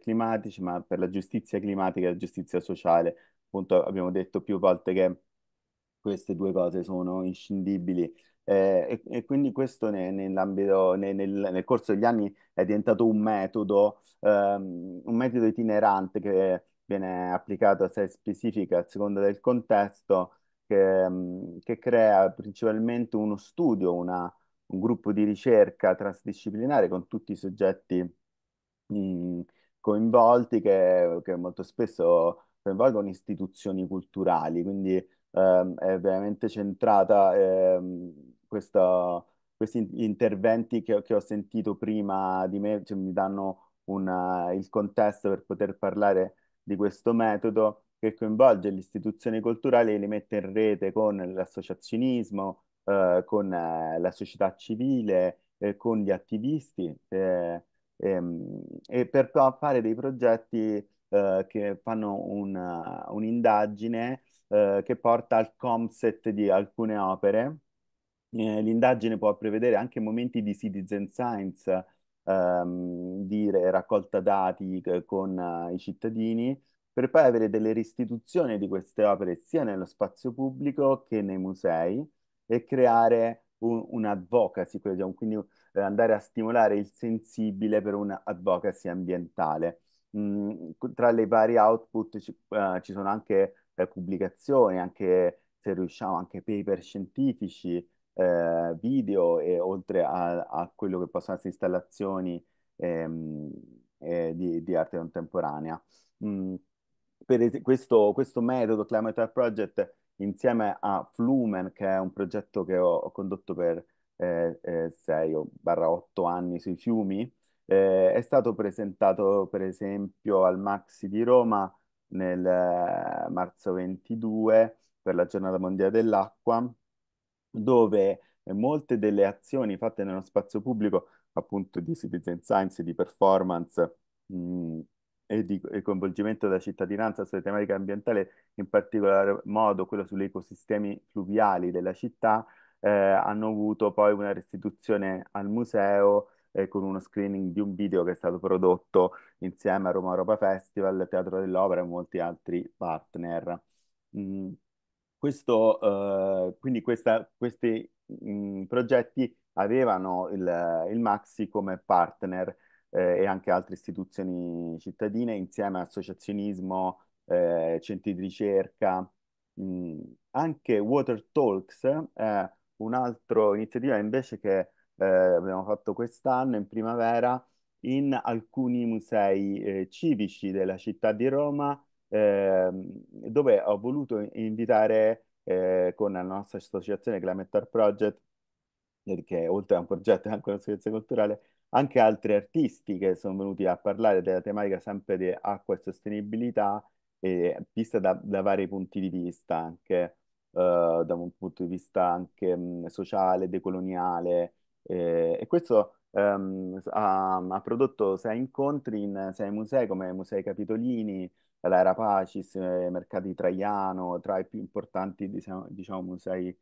Speaker 8: climatici, ma per la giustizia climatica e la giustizia sociale. Appunto, abbiamo detto più volte che queste due cose sono inscindibili. E, e, quindi questo ne, nell'ambito, ne, nel, nel, corso degli anni è diventato un metodo, um, un metodo itinerante che viene applicato assai specifica a seconda del contesto, che, mm, che crea principalmente uno studio, una, un gruppo di ricerca transdisciplinare con tutti i soggetti mh, mm, coinvolti che, che, molto spesso coinvolgono istituzioni culturali, quindi ehm, è veramente centrata ehm, questo, questi interventi che, che, ho sentito prima di me, cioè mi danno una, il contesto per poter parlare di questo metodo che coinvolge le istituzioni culturali e le mette in rete con l'associazionismo, eh, con eh, la società civile, eh, con gli attivisti eh, ehm, e per fare dei progetti eh, che fanno una, eh, un'indagine che porta al concept di alcune opere. l'indagine può prevedere anche momenti di citizen science, ehm, dire raccolta dati eh, con eh, i cittadini, per poi avere delle restituzioni di queste opere sia nello spazio pubblico che nei musei e creare un, un'advocacy, diciamo, quindi eh, andare a stimolare il sensibile per un'advocacy ambientale. Mm, tra le varie output ci, uh, ci sono anche eh, pubblicazioni, anche se riusciamo, anche paper scientifici, eh, video e oltre a, a, quello che possono essere installazioni ehm, eh, di, di, arte contemporanea. Mm, per questo, questo metodo Climate Art Project insieme a Flumen, che è un progetto che ho, ho condotto per 6 eh, eh, o 8 anni sui fiumi, eh, è stato presentato per esempio al Maxi di Roma nel eh, marzo 22 per la giornata mondiale dell'acqua dove eh, molte delle azioni fatte nello spazio pubblico, appunto di citizen science, di performance mh, mm, e di e coinvolgimento della cittadinanza sulle tematiche ambientali, in particolar modo quello sugli ecosistemi fluviali della città, eh, hanno avuto poi una restituzione al museo eh, con uno screening di un video che è stato prodotto insieme a Roma Europa Festival, Teatro dell'Opera e molti altri partner. Mm questo, eh, quindi questa, questi mh, mm, progetti avevano il, il, Maxi come partner eh, e anche altre istituzioni cittadine insieme a associazionismo, eh, centri di ricerca, mh, mm, anche Water Talks è un'altra iniziativa invece che eh, abbiamo fatto quest'anno in primavera in alcuni musei eh, civici della città di Roma Ehm, dove ho voluto invitare eh, con la nostra associazione Art Project, eh, che oltre a un progetto è anche un'associazione culturale, anche altri artisti che sono venuti a parlare della tematica sempre di acqua e sostenibilità, eh, vista da, da, vari punti di vista, anche eh, da un punto di vista anche mh, mm, sociale, decoloniale. Eh, e questo ehm, ha, ha, prodotto sei incontri in sei musei come Musei Capitolini, l'Aera Pacis, eh, Mercati Traiano, tra i più importanti diciamo, diciamo, musei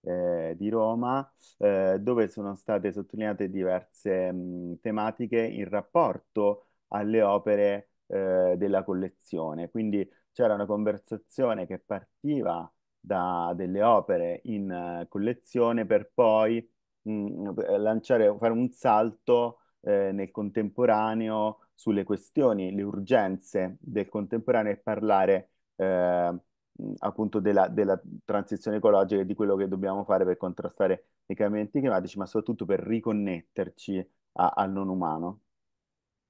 Speaker 8: eh, di Roma, eh, dove sono state sottolineate diverse mh, mm, tematiche in rapporto alle opere eh, della collezione. Quindi c'era una conversazione che partiva da delle opere in uh, collezione per poi mh, mm, eh, lanciare, fare un salto nel contemporaneo sulle questioni, le urgenze del contemporaneo e parlare eh, appunto della, della, transizione ecologica e di quello che dobbiamo fare per contrastare i cambiamenti climatici, ma soprattutto per riconnetterci a, al non umano.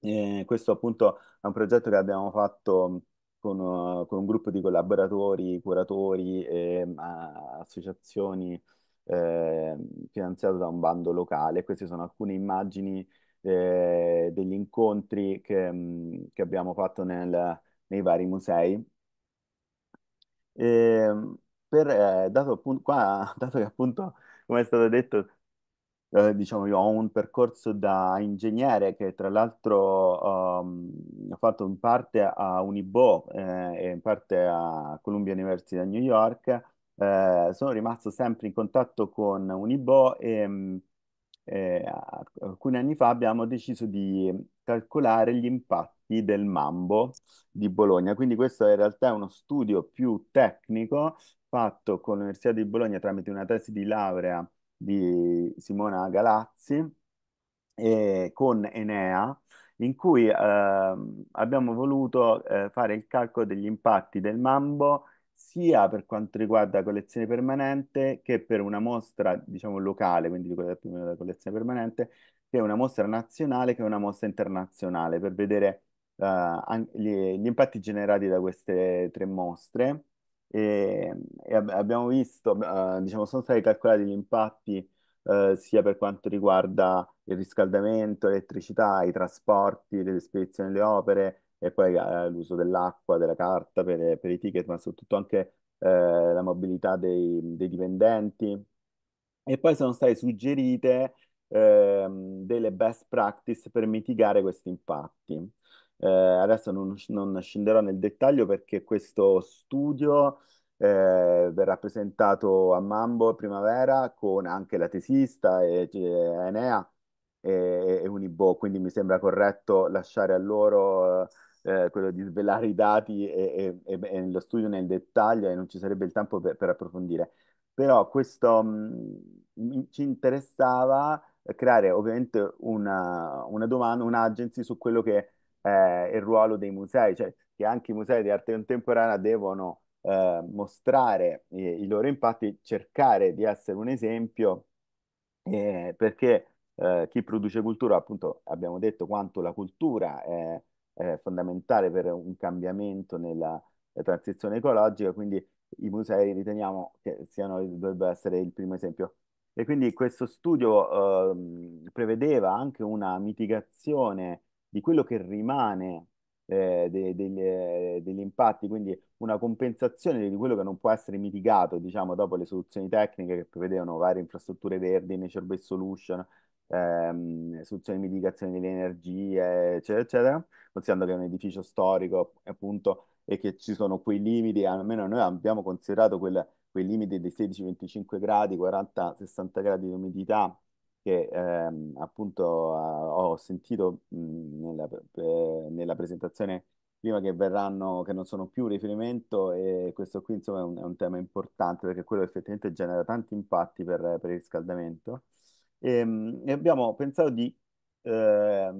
Speaker 8: Eh, questo appunto è un progetto che abbiamo fatto con, uh, con un gruppo di collaboratori, curatori e uh, associazioni eh, finanziato da un bando locale. Queste sono alcune immagini eh, degli incontri che, che abbiamo fatto nel, nei vari musei. E ehm, per, eh, dato, appunto, qua, dato che appunto, come è stato detto, eh, diciamo io ho un percorso da ingegnere che tra l'altro um, ho fatto in parte a Unibo eh, e in parte a Columbia University a New York, eh, sono rimasto sempre in contatto con Unibo e eh, alcuni anni fa abbiamo deciso di calcolare gli impatti del mambo di Bologna. Quindi questo in realtà è uno studio più tecnico fatto con l'Università di Bologna tramite una tesi di laurea di Simona Galazzi e con Enea, in cui eh, abbiamo voluto eh, fare il calcolo degli impatti del mambo sia per quanto riguarda collezione permanente che per una mostra, diciamo, locale, quindi quella della collezione permanente, che è una mostra nazionale che è una mostra internazionale, per vedere uh, gli, gli, impatti generati da queste tre mostre. E, e ab abbiamo visto, uh, diciamo, sono stati calcolati gli impatti Uh, sia per quanto riguarda il riscaldamento, l'elettricità, i trasporti, le spedizioni delle opere, e poi eh, l'uso dell'acqua, della carta per, per, i ticket, ma soprattutto anche eh, la mobilità dei, dei, dipendenti. E poi sono state suggerite eh, delle best practice per mitigare questi impatti. Eh, adesso non, non, scenderò nel dettaglio perché questo studio eh, verrà presentato a Mambo primavera con anche la tesista e, e Enea e, e Unibo, quindi mi sembra corretto lasciare a loro eh, eh, quello di svelare i dati e, e, e, lo studio nel dettaglio e non ci sarebbe il tempo per, per approfondire. Però questo mh, mm, ci interessava eh, creare ovviamente una, una domanda, un'agency su quello che eh, è il ruolo dei musei, cioè che anche i musei di arte contemporanea devono eh, mostrare i, i, loro impatti, cercare di essere un esempio, eh, perché eh, chi produce cultura, appunto abbiamo detto quanto la cultura è eh, fondamentale per un cambiamento nella eh, transizione ecologica, quindi i musei riteniamo che siano, dovrebbe essere il primo esempio. E quindi questo studio eh, prevedeva anche una mitigazione di quello che rimane eh, de, de, eh, degli impatti, quindi una compensazione di quello che non può essere mitigato, diciamo, dopo le soluzioni tecniche che prevedevano varie infrastrutture verdi, nature-based solution, ehm, soluzioni di mitigazione delle energie, eccetera, eccetera, considerando che è un edificio storico, appunto, e che ci sono quei limiti, almeno noi abbiamo considerato quel, quei limiti dei 16-25 gradi, 40-60 gradi di umidità, che ehm, appunto eh, ho sentito mh, nella, eh, nella, presentazione prima che verranno, che non sono più un riferimento e questo qui insomma è un, è un tema importante perché quello effettivamente genera tanti impatti per, per il riscaldamento e, ehm, e abbiamo pensato di eh,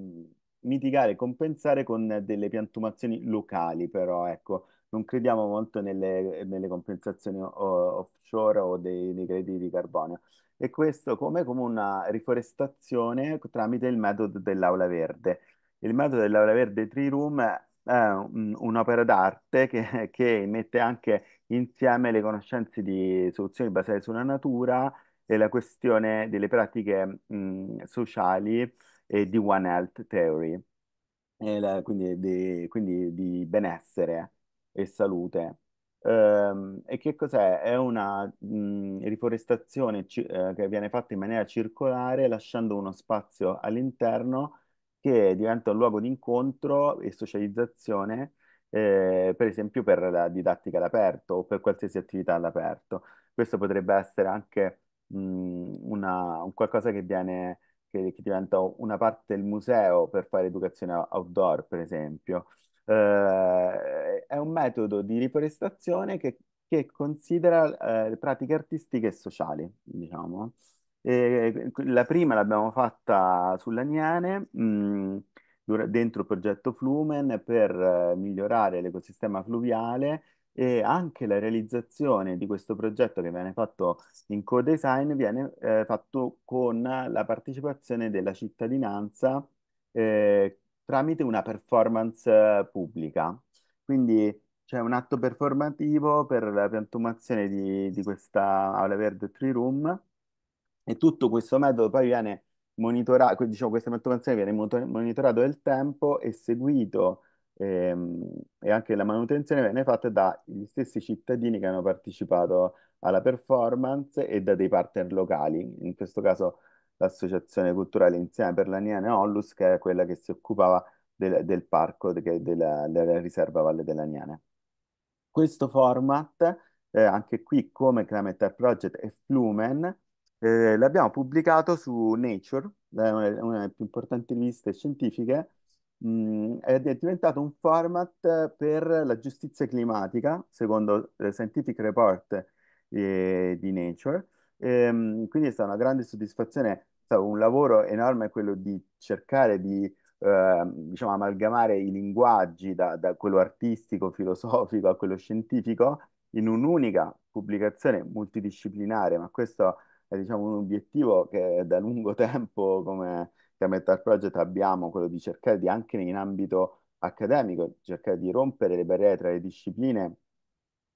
Speaker 8: mitigare e compensare con delle piantumazioni locali, però ecco, non crediamo molto nelle, nelle compensazioni o, offshore o dei, dei crediti di carbonio. E questo come, come una riforestazione tramite il metodo dell'aula verde. Il metodo dell'aula verde Tree Room è un'opera d'arte che, che mette anche insieme le conoscenze di soluzioni basate sulla natura è la questione delle pratiche mh, sociali e di One Health Theory, la, quindi, di, quindi, di, benessere e salute. Ehm, e che cos'è? È una mh, riforestazione ci- eh, che viene fatta in maniera circolare, lasciando uno spazio all'interno che diventa un luogo di incontro e socializzazione, eh, per esempio per la didattica all'aperto o per qualsiasi attività all'aperto. Questo potrebbe essere anche una, un qualcosa che, viene, che, che diventa una parte del museo per fare educazione outdoor, per esempio. Eh, è un metodo di riforestazione che, che considera eh, pratiche artistiche e sociali, diciamo. E la prima l'abbiamo fatta sull'Aniene, mh, dentro il progetto Flumen, per eh, migliorare l'ecosistema fluviale e anche la realizzazione di questo progetto che viene fatto in co-design viene eh, fatto con la partecipazione della cittadinanza eh, tramite una performance pubblica. Quindi c'è un atto performativo per la piantumazione di, di questa aula verde tree room e tutto questo metodo poi viene monitorato, diciamo questa piantumazione viene monitorato nel tempo e seguito e, ehm, e anche la manutenzione viene fatta dagli stessi cittadini che hanno partecipato alla performance e da dei partner locali, in questo caso l'Associazione Culturale Insieme per la Niana Ollus, che è quella che si occupava del, del parco, de, della, della, riserva Valle della Niana. Questo format, eh, anche qui come Climate Project e Flumen, eh, l'abbiamo pubblicato su Nature, una delle più importanti riviste scientifiche, mh, mm, è diventato un format per la giustizia climatica, secondo il eh, Scientific Report eh, di Nature. E, ehm, mh, quindi è stata una grande soddisfazione, un lavoro enorme quello di cercare di eh, diciamo, amalgamare i linguaggi da, da quello artistico, filosofico a quello scientifico in un'unica pubblicazione multidisciplinare, ma questo è diciamo, un obiettivo che da lungo tempo come che a Metal Project abbiamo, quello di cercare di, anche in ambito accademico, cercare di rompere le barriere tra le discipline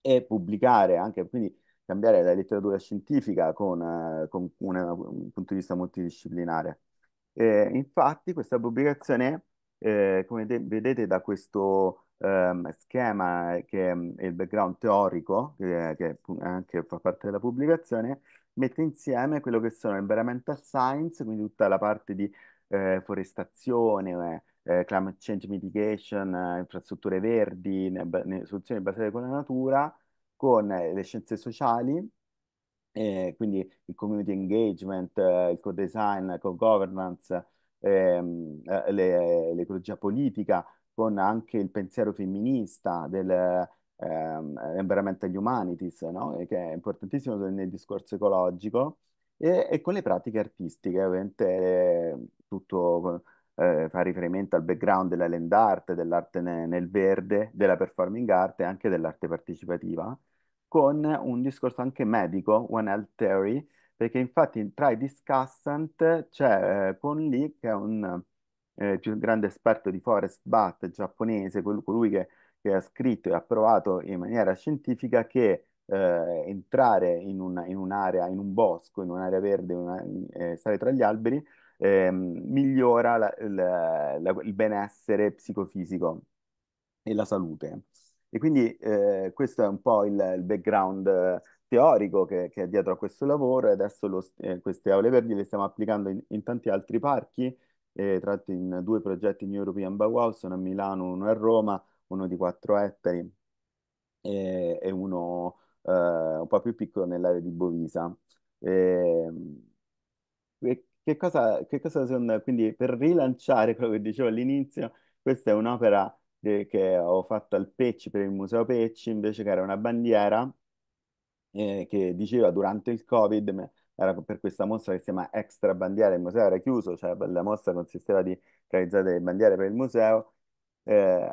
Speaker 8: e pubblicare anche, quindi cambiare la letteratura scientifica con, eh, con una, un punto di vista multidisciplinare. Eh, infatti questa pubblicazione, eh, come de- vedete da questo ehm, schema che è il background teorico, che, che anche fa parte della pubblicazione, mette insieme quello che sono environmental science, quindi tutta la parte di eh, forestazione, eh, eh, climate change mitigation, eh, infrastrutture verdi, ne, ne, soluzioni basate con la natura, con eh, le scienze sociali, quindi il community engagement, il co-design, co-governance, ehm, l'ecologia politica, con anche il pensiero femminista del ehm, environmental humanities, no? che è importantissimo nel discorso ecologico, e, e, con le pratiche artistiche, ovviamente tutto eh, eh, fa riferimento al background della land art, dell'arte ne- nel verde, della performing art e anche dell'arte partecipativa, con un discorso anche medico, One Health Theory, perché infatti tra i discussant c'è eh, Pon Lee, che è un eh, più grande esperto di forest bath giapponese, col- colui che, che, ha scritto e approvato in maniera scientifica che eh, entrare in, una, in, un'area, in un bosco, in un'area verde, una, in, eh, stare tra gli alberi, eh, migliora la, la, la, il benessere psicofisico e la salute. E quindi eh, questo è un po' il, il background eh, teorico che, che, è dietro a questo lavoro e adesso lo, eh, queste aule verdi le stiamo applicando in, in tanti altri parchi, eh, tratti in due progetti in European Bauhaus, uno a Milano, uno a Roma, uno di 4 ettari e, e uno eh, un po' più piccolo nell'area di Bovisa. E, ehm, che cosa, che cosa secondo quindi per rilanciare quello che dicevo all'inizio, questa è un'opera che ho fatto al Pecci per il Museo Pecci, invece che era una bandiera eh, che diceva durante il Covid, era per questa mostra che si chiama Extra Bandiera, il museo era chiuso, cioè la mostra consisteva di realizzare delle bandiere per il museo, eh,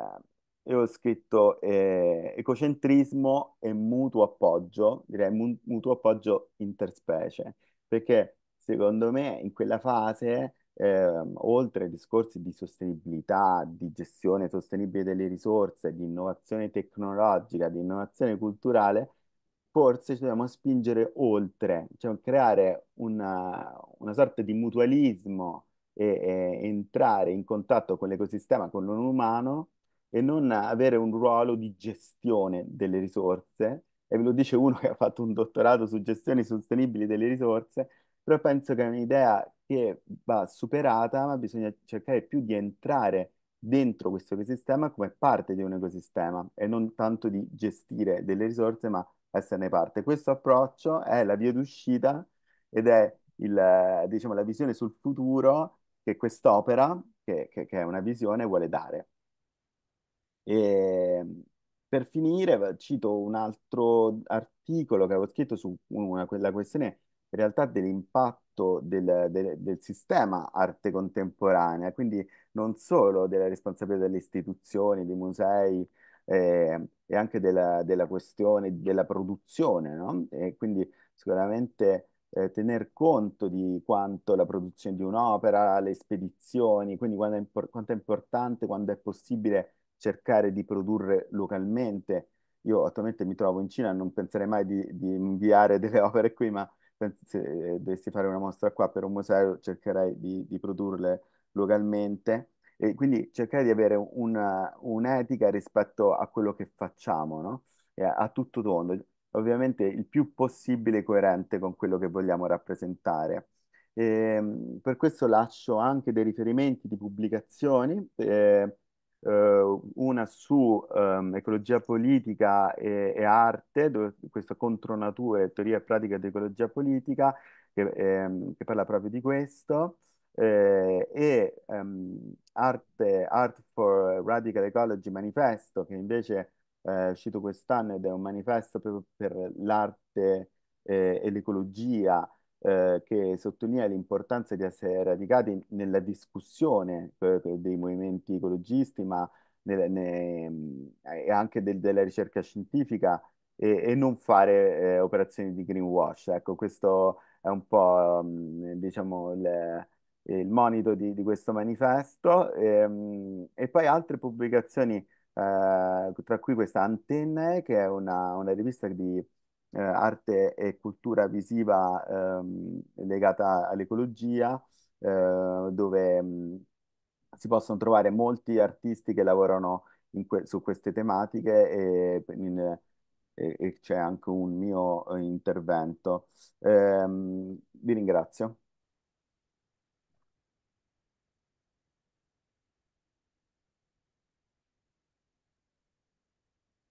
Speaker 8: e ho scritto eh, ecocentrismo e mutuo appoggio, direi mu- mutuo appoggio interspecie, perché secondo me in quella fase, eh, oltre ai discorsi di sostenibilità, di gestione sostenibile delle risorse, di innovazione tecnologica, di innovazione culturale, forse ci dobbiamo spingere oltre, cioè creare una, una sorta di mutualismo e, e entrare in contatto con l'ecosistema, con l'uomo umano e non avere un ruolo di gestione delle risorse. E ve lo dice uno che ha fatto un dottorato su gestioni sostenibili delle risorse, però penso che è un'idea che va superata, ma bisogna cercare più di entrare dentro questo ecosistema come parte di un ecosistema e non tanto di gestire delle risorse, ma esserne parte. Questo approccio è la via d'uscita ed è il, diciamo, la visione sul futuro che quest'opera, che, che, che è una visione, vuole dare. E ehm, per finire cito un altro articolo che avevo scritto su una, quella questione in realtà dell'impatto del, del, del sistema arte contemporanea, quindi non solo della responsabilità delle istituzioni, dei musei, eh, e anche della, della, questione della produzione, no? E quindi sicuramente eh, tener conto di quanto la produzione di un'opera, le spedizioni, quindi quando è quanto è importante, quando è possibile cercare di produrre localmente. Io attualmente mi trovo in Cina, non penserei mai di, di inviare delle opere qui, ma se eh, dovessi fare una mostra qua per un museo, cercherei di, di produrle localmente e quindi cercare di avere una, un'etica rispetto a quello che facciamo, no? a, a tutto tondo, ovviamente il più possibile coerente con quello che vogliamo rappresentare. E, ehm, per questo lascio anche dei riferimenti di pubblicazioni. Eh, eh, una su um, ecologia politica e, e arte, dove, questa contronatura, teoria e pratica di ecologia politica, che, ehm, che parla proprio di questo, eh, e um, arte, Art for Radical Ecology Manifesto, che invece eh, è uscito quest'anno ed è un manifesto proprio per l'arte eh, e l'ecologia, eh, che sottolinea l'importanza di essere radicati nella discussione per, dei movimenti ecologisti, ma nel, ne, eh, anche del, della ricerca scientifica e, e non fare eh, operazioni di greenwash. Ecco, questo è un po' mm, diciamo, il, il monito di, di, questo manifesto. E, ehm, e poi altre pubblicazioni, eh, tra cui questa Antenne, che è una, una rivista di eh, arte e cultura visiva ehm, legata all'ecologia, eh, dove mh, mm, si possono trovare molti artisti che lavorano que su queste tematiche e, in, e, c'è anche un mio eh, intervento. Eh, vi ringrazio.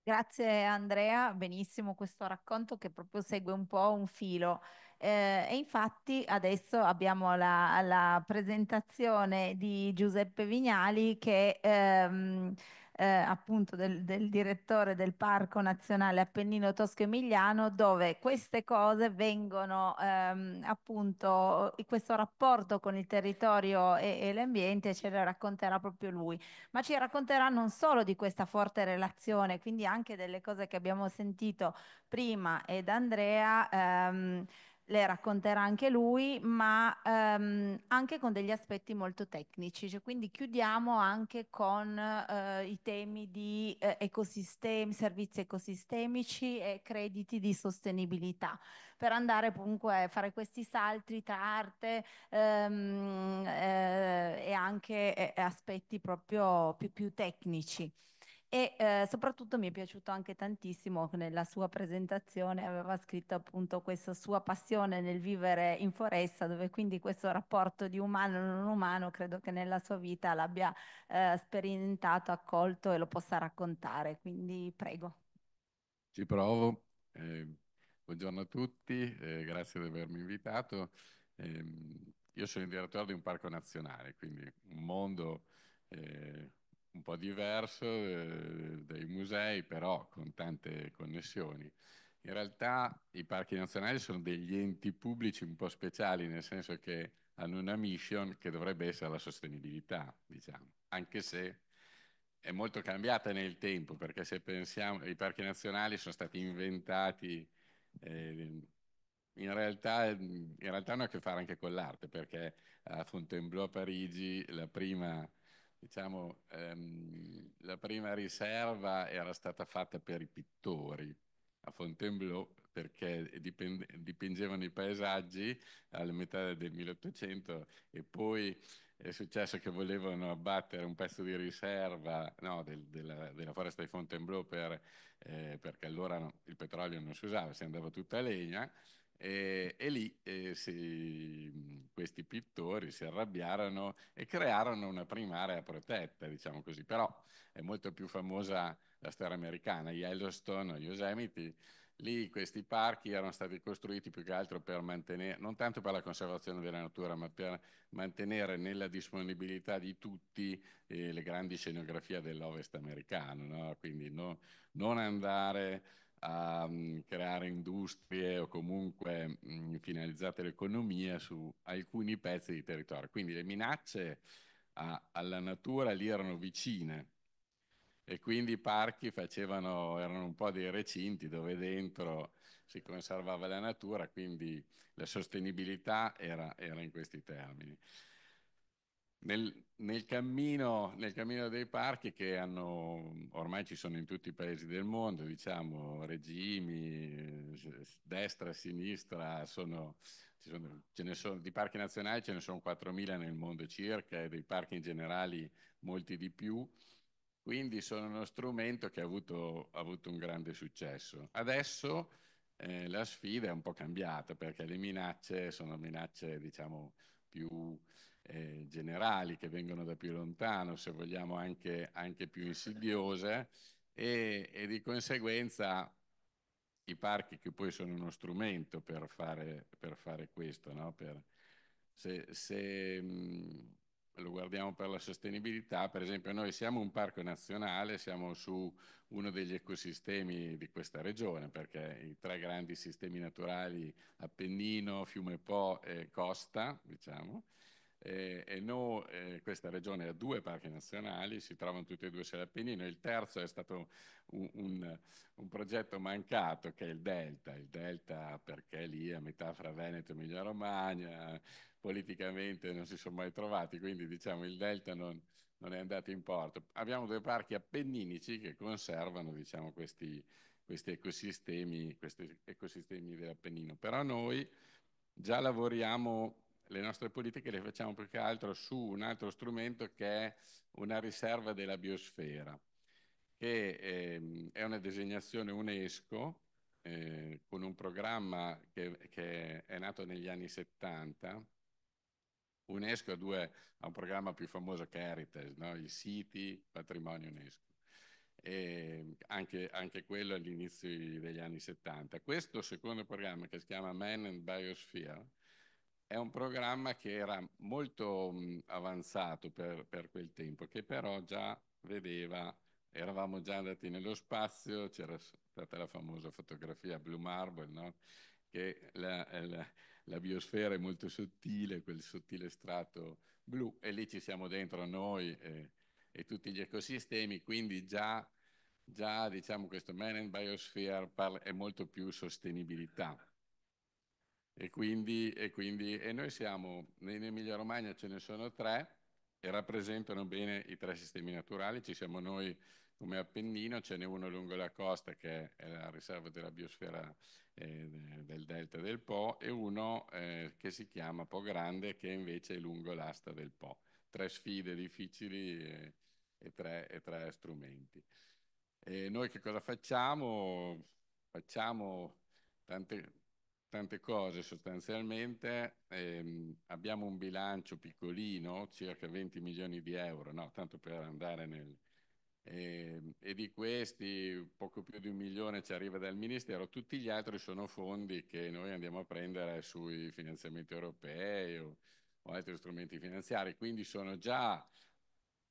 Speaker 5: Grazie Andrea, benissimo questo racconto che proprio segue un po' un filo. Eh, e infatti adesso abbiamo la, la presentazione di Giuseppe Vignali che ehm, eh, appunto del, del, direttore del Parco Nazionale Appennino Tosco Emiliano, dove queste cose vengono ehm, appunto, questo rapporto con il territorio e, e l'ambiente ce le racconterà proprio lui, ma ci racconterà non solo di questa forte relazione, quindi anche delle cose che abbiamo sentito prima ed Andrea. Ehm, le racconterà anche lui, ma ehm, anche con degli aspetti molto tecnici. Cioè, quindi chiudiamo anche con eh, i temi di eh, ecosistemi, servizi ecosistemici e crediti di sostenibilità, per andare comunque a fare questi salti tra arte ehm, eh, e anche eh, aspetti proprio più, più tecnici e eh, soprattutto mi è piaciuto anche tantissimo che nella sua presentazione aveva scritto appunto questa sua passione nel vivere in foresta dove quindi questo rapporto di umano e non umano credo che nella sua vita l'abbia eh, sperimentato, accolto e lo possa raccontare, quindi prego.
Speaker 9: Ci provo. Eh, buongiorno a tutti, eh, grazie di avermi invitato. Ehm, io sono il direttore di un parco nazionale, quindi un mondo eh, un po' diverso eh, dai musei, però con tante connessioni. In realtà i parchi nazionali sono degli enti pubblici un po' speciali, nel senso che hanno una mission che dovrebbe essere la sostenibilità, diciamo, anche se è molto cambiata nel tempo, perché se pensiamo, i parchi nazionali sono stati inventati, eh, in, realtà, in realtà hanno a che fare anche con l'arte, perché a Fontainebleau a Parigi la prima diciamo, ehm, la prima riserva era stata fatta per i pittori a Fontainebleau perché dipingevano i paesaggi alla metà del 1800 e poi è successo che volevano abbattere un pezzo di riserva no, del, della, della, foresta di Fontainebleau per, eh, perché allora no, il petrolio non si usava, si andava tutta a legna e, e lì eh, si, questi pittori si arrabbiarono e crearono una prima area protetta, diciamo così, però è molto più famosa la storia americana, Yellowstone, Yosemite, lì questi parchi erano stati costruiti più che altro per mantenere, non tanto per la conservazione della natura, ma per mantenere nella disponibilità di tutti eh, le grandi scenografie dell'ovest americano, no? quindi no, non andare a mm, creare industrie o comunque mh, mm, finalizzate l'economia su alcuni pezzi di territorio. Quindi le minacce a, alla natura lì erano vicine e quindi i parchi facevano, erano un po' dei recinti dove dentro si conservava la natura, quindi la sostenibilità era, era in questi termini nel, nel, cammino, nel, cammino, dei parchi che hanno, ormai ci sono in tutti i paesi del mondo, diciamo, regimi, destra, sinistra, sono, sono, sono, di parchi nazionali ce ne sono 4.000 nel mondo circa e dei parchi in generale molti di più, quindi sono uno strumento che ha avuto, ha avuto un grande successo. Adesso eh, la sfida è un po' cambiata perché le minacce sono minacce diciamo più eh, generali che vengono da più lontano, se vogliamo anche, anche più insidiose, e, e, di conseguenza i parchi che poi sono uno strumento per fare, per fare questo, no? per, se, se mh, lo guardiamo per la sostenibilità, per esempio noi siamo un parco nazionale, siamo su uno degli ecosistemi di questa regione, perché i tre grandi sistemi naturali, Appennino, Fiume Po e Costa, diciamo, e, eh, e no, eh, questa regione ha due parchi nazionali, si trovano tutti e due sull'Appennino. Il terzo è stato un, un, un, progetto mancato che è il Delta, il Delta perché lì a metà fra Veneto e Emilia Romagna politicamente non si sono mai trovati, quindi diciamo il Delta non, non è andato in porto. Abbiamo due parchi appenninici che conservano diciamo, questi, questi, ecosistemi, questi ecosistemi dell'Appennino, però noi già lavoriamo le nostre politiche le facciamo più che altro su un altro strumento che è una riserva della biosfera, che ehm, è una designazione UNESCO eh, con un programma che, che, è nato negli anni 70. UNESCO ha, due, ha un programma più famoso che Heritage, no? i siti patrimonio UNESCO. Anche, anche, quello all'inizio degli anni 70. Questo secondo programma che si chiama Man and Biosphere è un programma che era molto mh, mm, avanzato per, per, quel tempo, che però già vedeva, eravamo già andati nello spazio, c'era stata la famosa fotografia Blue Marble, no? che la, eh, la, la, biosfera è molto sottile, quel sottile strato blu, e lì ci siamo dentro noi e, e tutti gli ecosistemi, quindi già, già diciamo, questo Man and Biosphere parla, è molto più sostenibilità e quindi, e quindi e noi siamo, in Emilia Romagna ce ne sono tre e rappresentano bene i tre sistemi naturali, ci siamo noi come Appennino, ce n'è uno lungo la costa che è la riserva della biosfera eh, del delta del Po e uno eh, che si chiama Po Grande che invece è lungo l'asta del Po. Tre sfide difficili e, e, tre, e tre, strumenti. E noi che cosa facciamo? Facciamo tante, tante cose sostanzialmente. Ehm, abbiamo un bilancio piccolino, circa 20 milioni di euro, no? tanto per andare nel... Ehm, e di questi poco più di un milione ci arriva dal Ministero, tutti gli altri sono fondi che noi andiamo a prendere sui finanziamenti europei o, o altri strumenti finanziari, quindi sono già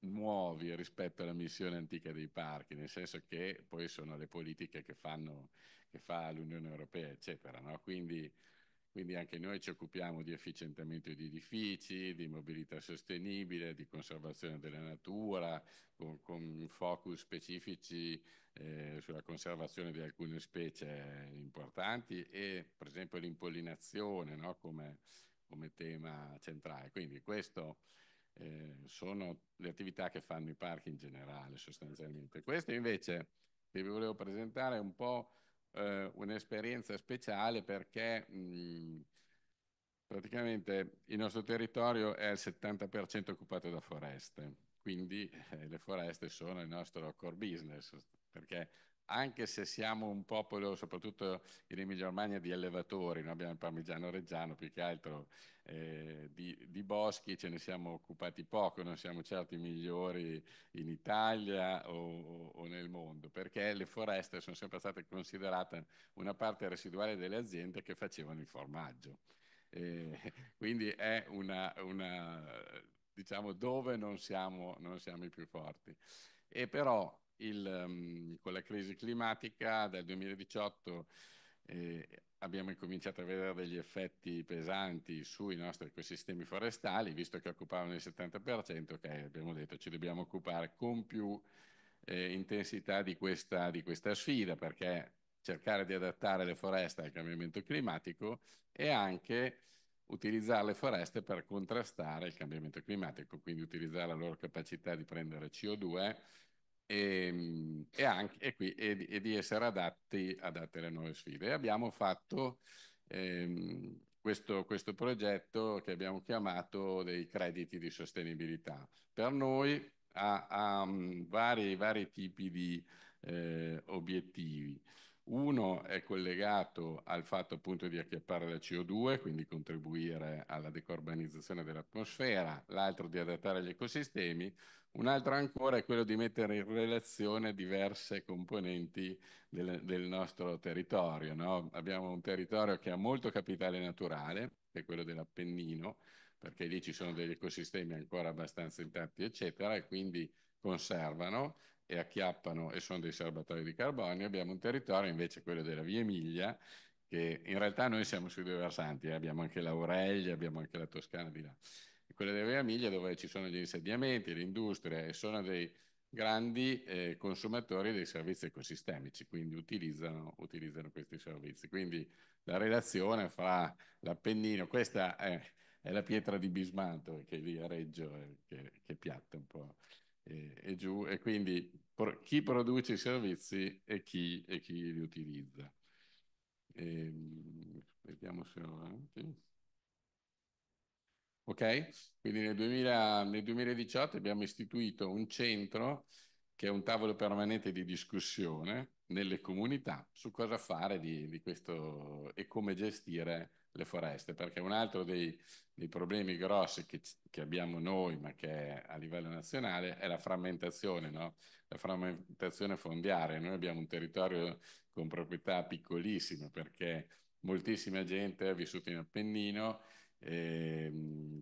Speaker 9: nuovi rispetto alla missione antica dei parchi, nel senso che poi sono le politiche che, fanno, che fa l'Unione Europea, eccetera. No? Quindi, quindi anche noi ci occupiamo di efficientamento di edifici, di mobilità sostenibile, di conservazione della natura, con, con focus specifici eh, sulla conservazione di alcune specie importanti e per esempio l'impollinazione no? come, come tema centrale. Quindi questo eh, sono le attività che fanno i parchi in generale sostanzialmente. Questo invece che vi volevo presentare è un po' eh, un'esperienza speciale perché mh, mm, praticamente il nostro territorio è al 70% occupato da foreste, quindi eh, le foreste sono il nostro core business perché anche se siamo un popolo, soprattutto in Emilia Romagna, di allevatori, noi abbiamo il parmigiano reggiano più che altro, eh, di, di, boschi ce ne siamo occupati poco, non siamo certo i migliori in Italia o, o, nel mondo, perché le foreste sono sempre state considerate una parte residuale delle aziende che facevano il formaggio. Eh, quindi è una, una, diciamo, dove non siamo, non siamo i più forti. E però il, um, con la crisi climatica dal 2018 eh, abbiamo cominciato a vedere degli effetti pesanti sui nostri ecosistemi forestali, visto che occupavano il 70%, okay, abbiamo detto ci dobbiamo occupare con più eh, intensità di questa, di questa sfida, perché cercare di adattare le foreste al cambiamento climatico e anche utilizzare le foreste per contrastare il cambiamento climatico, quindi utilizzare la loro capacità di prendere CO2 e, ehm, e, anche, e, qui, e, e di essere adatti, adatti, alle nuove sfide. abbiamo fatto ehm, questo, questo, progetto che abbiamo chiamato dei crediti di sostenibilità. Per noi ha, ha mm, vari, vari, tipi di eh, obiettivi. Uno è collegato al fatto appunto di acchiappare la CO2, quindi contribuire alla decarbonizzazione dell'atmosfera, l'altro di adattare gli ecosistemi, Un'altra ancora è quello di mettere in relazione diverse componenti del, del nostro territorio. No? Abbiamo un territorio che ha molto capitale naturale, che è quello dell'Appennino, perché lì ci sono degli ecosistemi ancora abbastanza intatti, eccetera, e quindi conservano e acchiappano e sono dei serbatoi di carbonio. Abbiamo un territorio invece, quello della Via Emilia, che in realtà noi siamo sui due versanti, eh? abbiamo anche l'Aurelia, abbiamo anche la Toscana di là e quella di Reggio Emilia dove ci sono gli insediamenti, l'industria e sono dei grandi eh, consumatori dei servizi ecosistemici, quindi utilizzano, utilizzano, questi servizi. Quindi la relazione fra l'Appennino, questa è, è, la pietra di Bismanto che lì a Reggio eh, che, che, piatta un po' e, e giù, e quindi pro, chi produce i servizi e chi, e chi li utilizza. E, ehm, vediamo se ho avanti. Ok? Quindi nel, 2000, nel 2018 abbiamo istituito un centro che è un tavolo permanente di discussione nelle comunità su cosa fare di, di questo e come gestire le foreste, perché un altro dei, dei problemi grossi che, che, abbiamo noi, ma che è a livello nazionale, è la frammentazione, no? la frammentazione fondiaria. Noi abbiamo un territorio con proprietà piccolissime, perché moltissima gente ha vissuto in Appennino eh,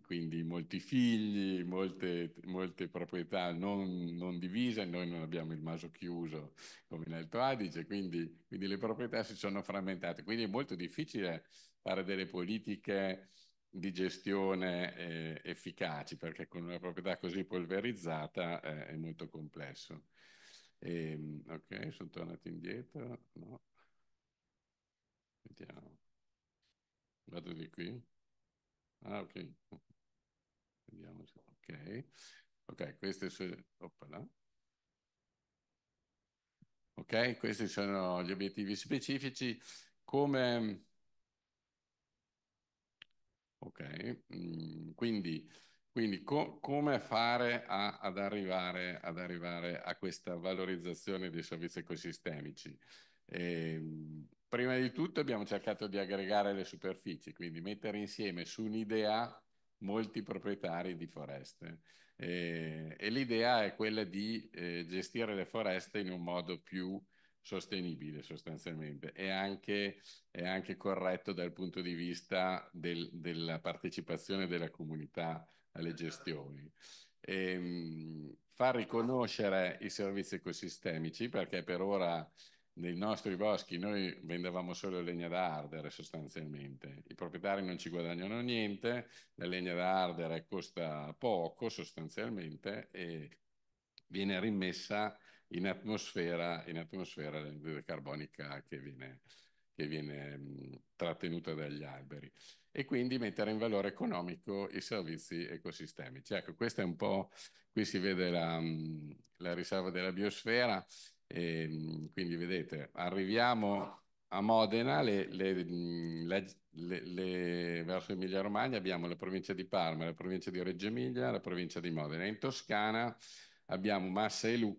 Speaker 9: quindi molti figli, molte, molte proprietà non, non, divise, noi non abbiamo il maso chiuso come in Alto Adige, quindi, quindi, le proprietà si sono frammentate, quindi è molto difficile fare delle politiche di gestione eh, efficaci, perché con una proprietà così polverizzata eh, è molto complesso. E, ehm, ok, sono tornato indietro. No. Vediamo. Vado di qui. Ah, ok. Vediamo se... Ok. Ok, queste sono... Oppala. Ok, questi sono gli obiettivi specifici. Come... Ok, mm, quindi, quindi co come fare a, ad, arrivare, ad, arrivare, a questa valorizzazione dei servizi ecosistemici? E, ehm, Prima di tutto abbiamo cercato di aggregare le superfici, quindi mettere insieme su un'idea molti proprietari di foreste. Eh, e l'idea è quella di eh, gestire le foreste in un modo più sostenibile sostanzialmente e anche, è anche corretto dal punto di vista del, della partecipazione della comunità alle gestioni. E, ehm, mh, far riconoscere i servizi ecosistemici perché per ora nei nostri boschi noi vendevamo solo legna da ardere sostanzialmente, i proprietari non ci guadagnano niente, la legna da ardere costa poco sostanzialmente e viene rimessa in atmosfera, in atmosfera l'anidride carbonica che viene, che viene trattenuta dagli alberi e quindi mettere in valore economico i servizi ecosistemici. Ecco, questa è un po', qui si vede la, la riserva della biosfera, e, ehm, quindi vedete, arriviamo a Modena, le, le, le, verso Emilia Romagna abbiamo la provincia di Parma, la provincia di Reggio Emilia, la provincia di Modena. In Toscana abbiamo Massa e, Lu,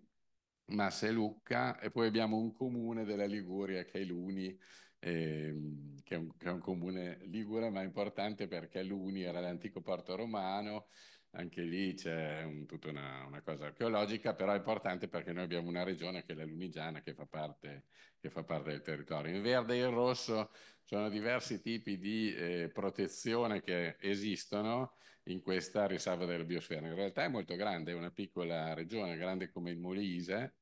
Speaker 9: Massa e Lucca e poi abbiamo un comune della Liguria che è Luni, ehm, che, è un, che è un comune ligure ma importante perché Luni era l'antico porto romano anche lì c'è un, tutta una, una, cosa archeologica, però è importante perché noi abbiamo una regione che è la Lunigiana che fa parte, che fa parte del territorio. In verde e in rosso sono diversi tipi di eh, protezione che esistono in questa riserva della biosfera. In realtà è molto grande, è una piccola regione, grande come il Molise,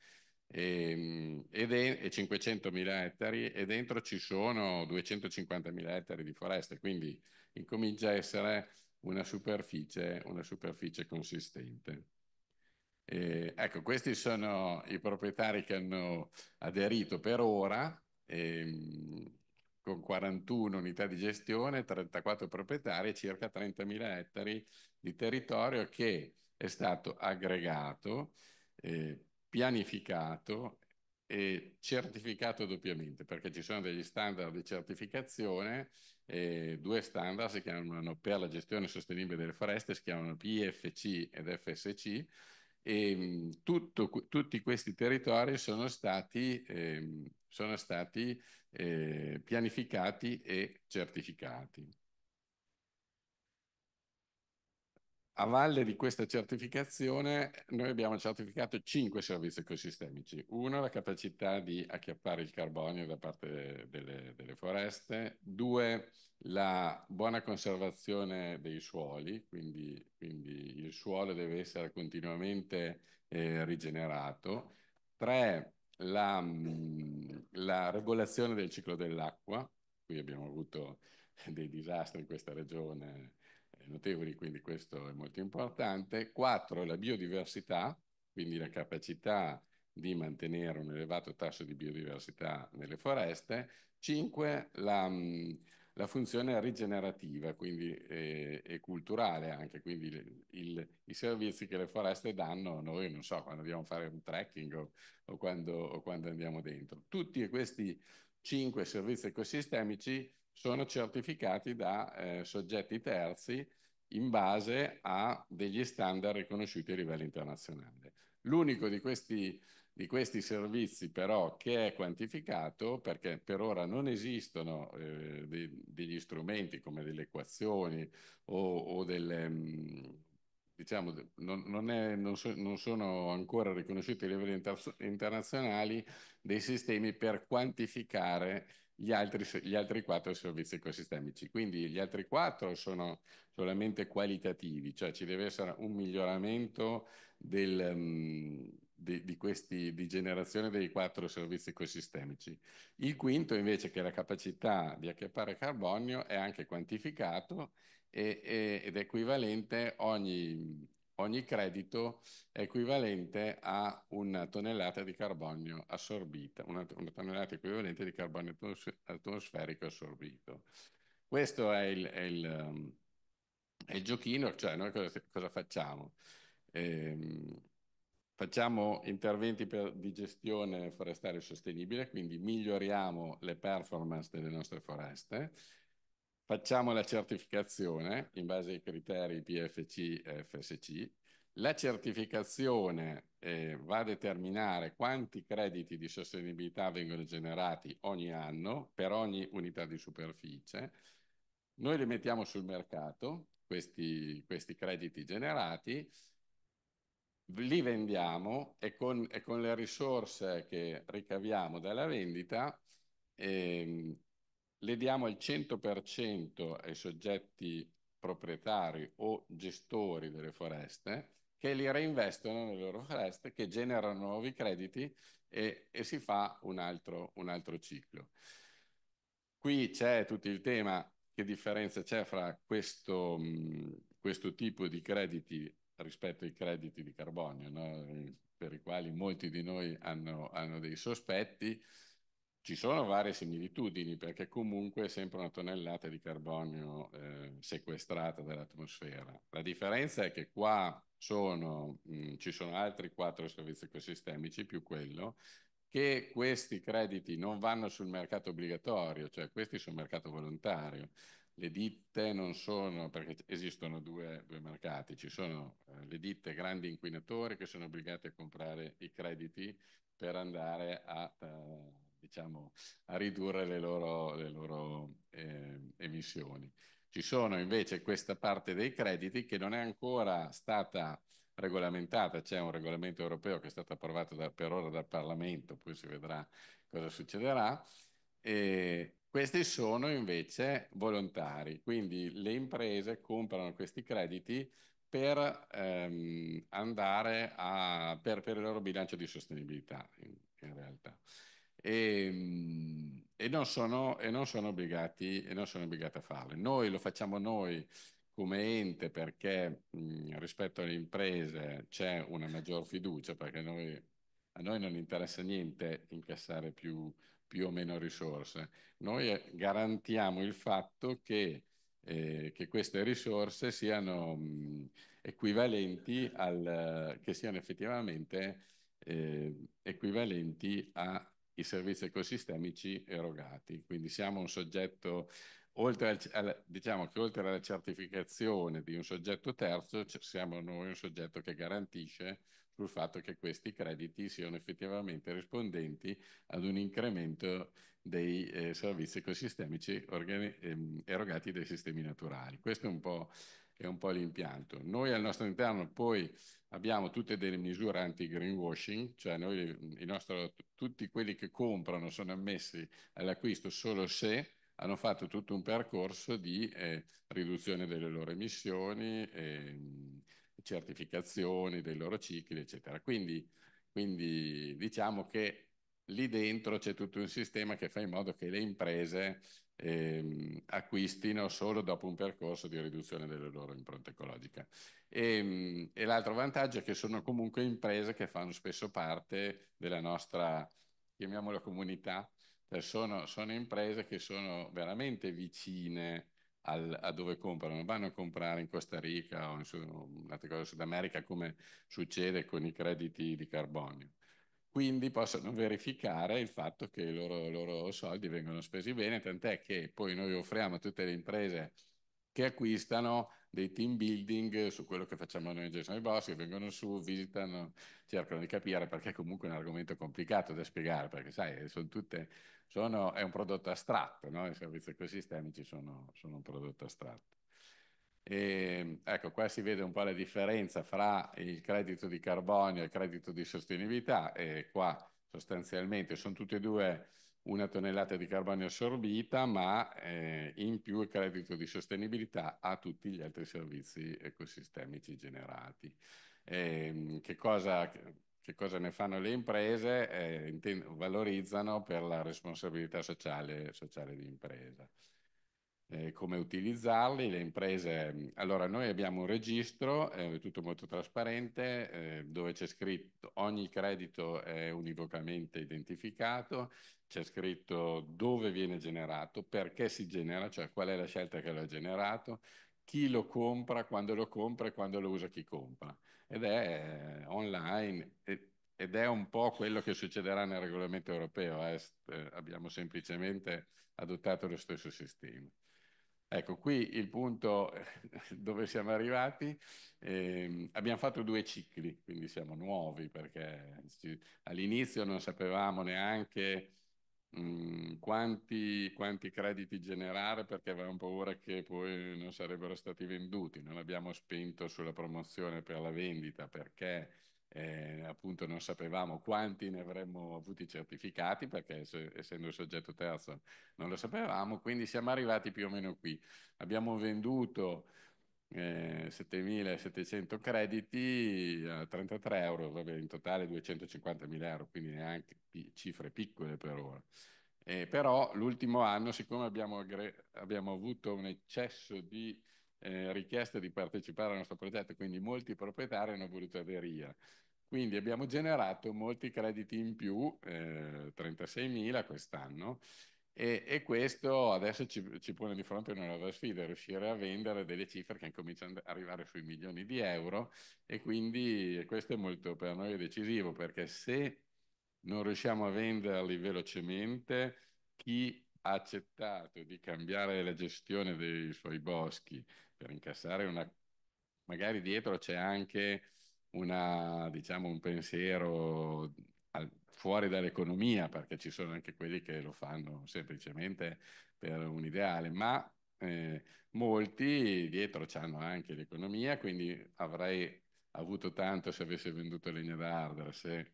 Speaker 9: e, ehm, ed è, 500.000 ettari e dentro ci sono 250.000 ettari di foreste, quindi incomincia a essere una superficie, una superficie consistente. Eh, ecco, questi sono i proprietari che hanno aderito per ora, ehm, con 41 unità di gestione, 34 proprietari, circa 30.000 ettari di territorio che è stato aggregato, eh, pianificato e certificato doppiamente, perché ci sono degli standard di certificazione eh, due standard si chiamano per la gestione sostenibile delle foreste, si chiamano PFC ed FSC e mm, tutto, tutti questi territori sono stati, eh, sono stati eh, pianificati e certificati. a valle di questa certificazione noi abbiamo certificato cinque servizi ecosistemici. Uno, la capacità di acchiappare il carbonio da parte delle, delle foreste. Due, la buona conservazione dei suoli, quindi, quindi il suolo deve essere continuamente eh, rigenerato. Tre, la, mm, la regolazione del ciclo dell'acqua. Qui abbiamo avuto dei disastri in questa regione notevoli, quindi questo è molto importante. Quattro la biodiversità, quindi la capacità di mantenere un elevato tasso di biodiversità nelle foreste. Cinque, la, mm, la funzione rigenerativa quindi, e, e culturale anche, quindi il, il, i servizi che le foreste danno noi, non so, quando andiamo a fare un trekking o, o, quando, o quando andiamo dentro. Tutti questi cinque servizi ecosistemici sono certificati da eh, soggetti terzi in base a degli standard riconosciuti a livello internazionale. L'unico di questi, di questi, servizi però che è quantificato, perché per ora non esistono eh, de degli strumenti come delle equazioni o, o delle... Mm, diciamo, non, non, è, non, so, non sono ancora riconosciuti a livello inter internazionali dei sistemi per quantificare gli altri, gli altri quattro servizi ecosistemici. Quindi gli altri quattro sono solamente qualitativi, cioè ci deve essere un miglioramento del, um, di, di, questi, di, generazione dei quattro servizi ecosistemici. Il quinto invece che è la capacità di acchiappare carbonio è anche quantificato e, e, ed è equivalente ogni Ogni credito è equivalente a una tonnellata di carbonio assorbita, una, una tonnellata equivalente di carbonio atmosferico assorbito. Questo è il, è il, um, è il giochino, cioè noi cosa, cosa facciamo? Ehm, facciamo interventi per, di gestione forestale sostenibile, quindi miglioriamo le performance delle nostre foreste Facciamo la certificazione in base ai criteri PFC e FSC. La certificazione eh, va a determinare quanti crediti di sostenibilità vengono generati ogni anno per ogni unità di superficie. Noi li mettiamo sul mercato, questi, questi crediti generati, li vendiamo e con, e con, le risorse che ricaviamo dalla vendita ehm, le diamo il 100% ai soggetti proprietari o gestori delle foreste che li reinvestono nelle loro foreste, che generano nuovi crediti e, e si fa un altro, un altro ciclo. Qui c'è tutto il tema che differenza c'è fra questo, questo tipo di crediti rispetto ai crediti di carbonio, no? per i quali molti di noi hanno, hanno dei sospetti, ci sono varie similitudini perché comunque è sempre una tonnellata di carbonio eh, sequestrata dall'atmosfera. La differenza è che qua sono, mh, mm, ci sono altri quattro servizi ecosistemici più quello che questi crediti non vanno sul mercato obbligatorio, cioè questi sul mercato volontario. Le ditte non sono, perché esistono due, due mercati, ci sono eh, le ditte grandi inquinatori che sono obbligate a comprare i crediti per andare a... a eh, diciamo, a ridurre le loro, le loro eh, emissioni. Ci sono invece questa parte dei crediti che non è ancora stata regolamentata, c'è un regolamento europeo che è stato approvato da, per ora dal Parlamento, poi si vedrà cosa succederà. E questi sono invece volontari, quindi le imprese comprano questi crediti per ehm, andare a, per, per il loro bilancio di sostenibilità in, in realtà e, ehm, e, non, sono, e non sono obbligati, e non sono obbligati a farlo. Noi lo facciamo noi come ente perché mh, mhmm, rispetto alle imprese c'è una maggior fiducia perché noi, a noi non interessa niente incassare più, più, o meno risorse. Noi eh, garantiamo il fatto che, eh, che queste risorse siano mh, mhmm, equivalenti al, che siano effettivamente eh, equivalenti a i servizi ecosistemici erogati. Quindi siamo un soggetto, oltre al, diciamo che oltre alla certificazione di un soggetto terzo, siamo noi un soggetto che garantisce sul fatto che questi crediti siano effettivamente rispondenti ad un incremento dei eh, servizi ecosistemici ehm, erogati dai sistemi naturali. Questo è un po' è un po' l'impianto. Noi al nostro interno poi abbiamo tutte delle misure anti-greenwashing, cioè noi, nostro, tutti quelli che comprano sono ammessi all'acquisto solo se hanno fatto tutto un percorso di eh, riduzione delle loro emissioni, eh, certificazioni dei loro cicli, eccetera. Quindi, quindi diciamo che lì dentro c'è tutto un sistema che fa in modo che le imprese eh, acquistino solo dopo un percorso di riduzione delle loro impronte ecologiche. E, ehm, e l'altro vantaggio è che sono comunque imprese che fanno spesso parte della nostra, chiamiamola comunità, cioè sono, sono, imprese che sono veramente vicine al, a dove comprano, non vanno a comprare in Costa Rica o in, su, in Sud America come succede con i crediti di carbonio quindi possono verificare il fatto che i loro, loro, soldi vengono spesi bene, tant'è che poi noi offriamo a tutte le imprese che acquistano dei team building su quello che facciamo noi in gestione dei boschi, vengono su, visitano, cercano di capire perché è comunque un argomento complicato da spiegare, perché sai, sono tutte, sono, è un prodotto astratto, no? i servizi ecosistemici sono, sono un prodotto astratto. E, ehm, ecco, qua si vede un po' la differenza fra il credito di carbonio e il credito di sostenibilità e qua sostanzialmente sono tutte e due una tonnellata di carbonio assorbita, ma eh, in più il credito di sostenibilità a tutti gli altri servizi ecosistemici generati. E, ehm, che, cosa, che, cosa, ne fanno le imprese? Eh, valorizzano per la responsabilità sociale, sociale di impresa eh, come utilizzarli, le imprese... Mm, allora noi abbiamo un registro, eh, tutto molto trasparente, eh, dove c'è scritto ogni credito è univocamente identificato, c'è scritto dove viene generato, perché si genera, cioè qual è la scelta che lo ha generato, chi lo compra, quando lo compra e quando lo usa chi compra. Ed è eh, online. E, ed è un po' quello che succederà nel regolamento europeo, eh? eh abbiamo semplicemente adottato lo stesso sistema. Ecco, qui il punto dove siamo arrivati, eh, abbiamo fatto due cicli, quindi siamo nuovi perché all'inizio non sapevamo neanche mh, mm, quanti, quanti, crediti generare perché avevamo paura che poi non sarebbero stati venduti, non abbiamo spinto sulla promozione per la vendita perché eh, appunto non sapevamo quanti ne avremmo avuti certificati perché se, essendo il soggetto terzo non lo sapevamo, quindi siamo arrivati più o meno qui. Abbiamo venduto eh, 7.700 crediti a 33 euro, vabbè, in totale 250 mila euro, quindi neanche cifre piccole per ora. Eh, però l'ultimo anno, siccome abbiamo, abbiamo avuto un eccesso di eh, richieste di partecipare al nostro progetto, quindi molti proprietari hanno voluto aderire. Quindi abbiamo generato molti crediti in più, eh, 36.000 quest'anno, e, e, questo adesso ci, ci pone di fronte a una nuova sfida, riuscire a vendere delle cifre che cominciano ad arrivare sui milioni di euro e quindi questo è molto per noi decisivo perché se non riusciamo a venderli velocemente, chi ha accettato di cambiare la gestione dei suoi boschi per incassare una... magari dietro c'è anche una, diciamo, un pensiero al, fuori dall'economia, perché ci sono anche quelli che lo fanno semplicemente per un ideale, ma eh, molti dietro hanno anche l'economia, quindi avrei avuto tanto se avessi venduto legna d'ardere, se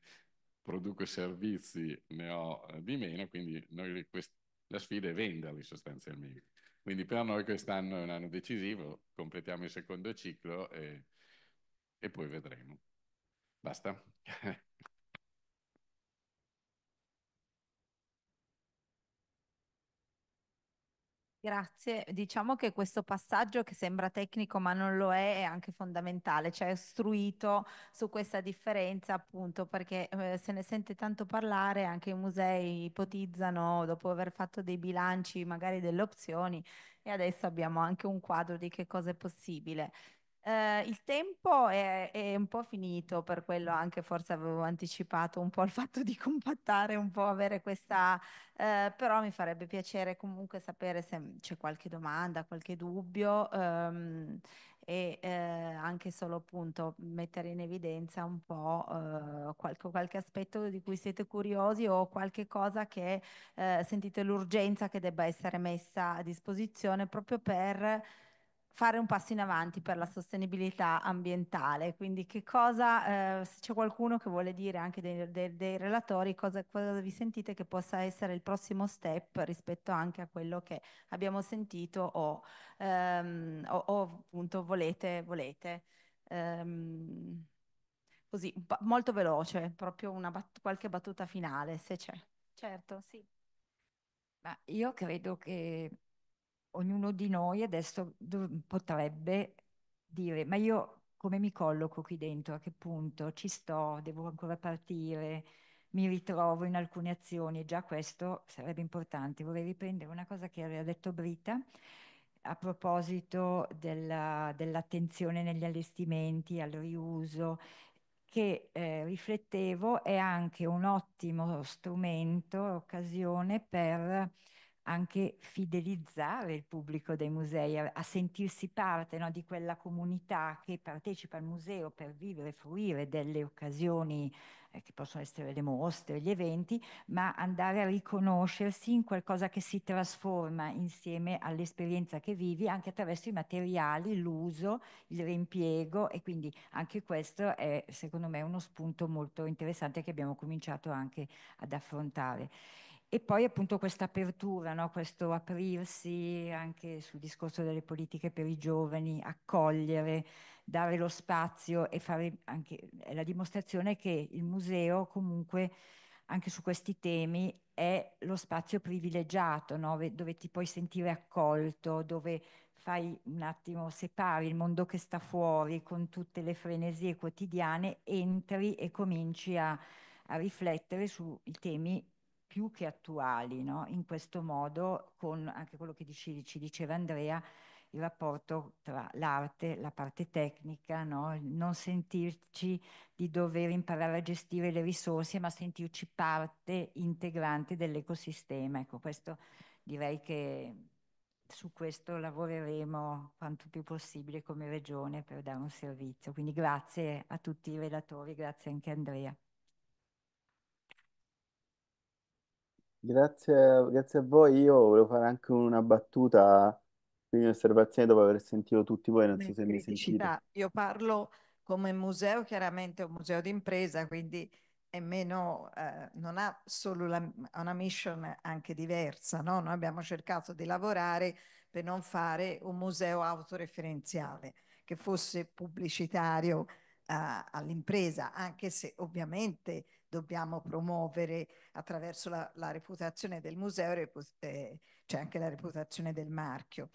Speaker 9: produco servizi ne ho eh, di meno, quindi noi, quest- la sfida è venderli sostanzialmente. Quindi per noi quest'anno è un anno decisivo, completiamo il secondo ciclo e e poi vedremo. Basta.
Speaker 5: Grazie, diciamo che questo passaggio che sembra tecnico ma non lo è è anche fondamentale, cioè è istruito su questa differenza appunto perché eh, se ne sente tanto parlare, anche i musei ipotizzano dopo aver fatto dei bilanci magari delle opzioni e adesso abbiamo anche un quadro di che cosa è possibile. Uh, il tempo è, è, un po' finito, per quello anche forse avevo anticipato un po' il fatto di compattare, un po' avere questa, uh, però mi farebbe piacere comunque sapere se c'è qualche domanda, qualche dubbio um, e uh, anche solo appunto mettere in evidenza un po' qualche, qualche, aspetto di cui siete curiosi o qualche cosa che sentite l'urgenza che debba essere messa a disposizione proprio per fare un passo in avanti per la sostenibilità ambientale. Quindi che cosa, eh, se c'è qualcuno che vuole dire anche dei, dei, dei relatori, cosa, cosa, vi sentite che possa essere il prossimo step rispetto anche a quello che abbiamo sentito o, ehm, o, o appunto volete, volete. Ehm, così, molto veloce, proprio bat qualche battuta finale, se c'è. Certo, sì.
Speaker 2: Ma io credo che ognuno di noi adesso potrebbe dire, ma io come mi colloco qui dentro, a che punto ci sto, devo ancora partire, mi ritrovo in alcune azioni e già questo sarebbe importante. Vorrei riprendere una cosa che aveva detto Brita a proposito della, dell'attenzione negli allestimenti, al riuso, che eh, riflettevo è anche un ottimo strumento, occasione per anche fidelizzare il pubblico dei musei, a, a sentirsi parte no, di quella comunità che partecipa al museo per vivere e fruire delle occasioni eh, che possono essere le mostre, gli eventi, ma andare a riconoscersi in qualcosa che si trasforma insieme all'esperienza che vivi anche attraverso i materiali, l'uso, il reimpiego e quindi anche questo è secondo me uno spunto molto interessante che abbiamo cominciato anche ad affrontare. E poi appunto questa apertura, no? questo aprirsi anche sul discorso delle politiche per i giovani, accogliere, dare lo spazio e fare anche la dimostrazione che il museo comunque anche su questi temi è lo spazio privilegiato, no? dove ti puoi sentire accolto, dove fai un attimo, separi il mondo che sta fuori con tutte le frenesie quotidiane, entri e cominci a, a riflettere sui temi più che attuali, no? in questo modo con anche quello che dice, ci diceva Andrea, il rapporto tra l'arte, la parte tecnica, no? non sentirci di dover imparare a gestire le risorse, ma sentirci parte integrante dell'ecosistema. Ecco, questo direi che su questo lavoreremo quanto più possibile come regione per dare un servizio. Quindi grazie a tutti i relatori, grazie anche a Andrea.
Speaker 8: Grazie, grazie a voi. Io volevo fare anche una battuta, quindi osservazione dopo aver sentito tutti voi, non so se mi sentite. criticità.
Speaker 6: Io parlo come museo, chiaramente è un museo d'impresa, quindi è meno, eh, non ha solo la, una mission anche diversa, no? Noi abbiamo cercato di lavorare per non fare un museo autoreferenziale che fosse pubblicitario eh, all'impresa, anche se ovviamente dobbiamo promuovere attraverso la, la reputazione del museo, repu c'è cioè anche la reputazione del marchio.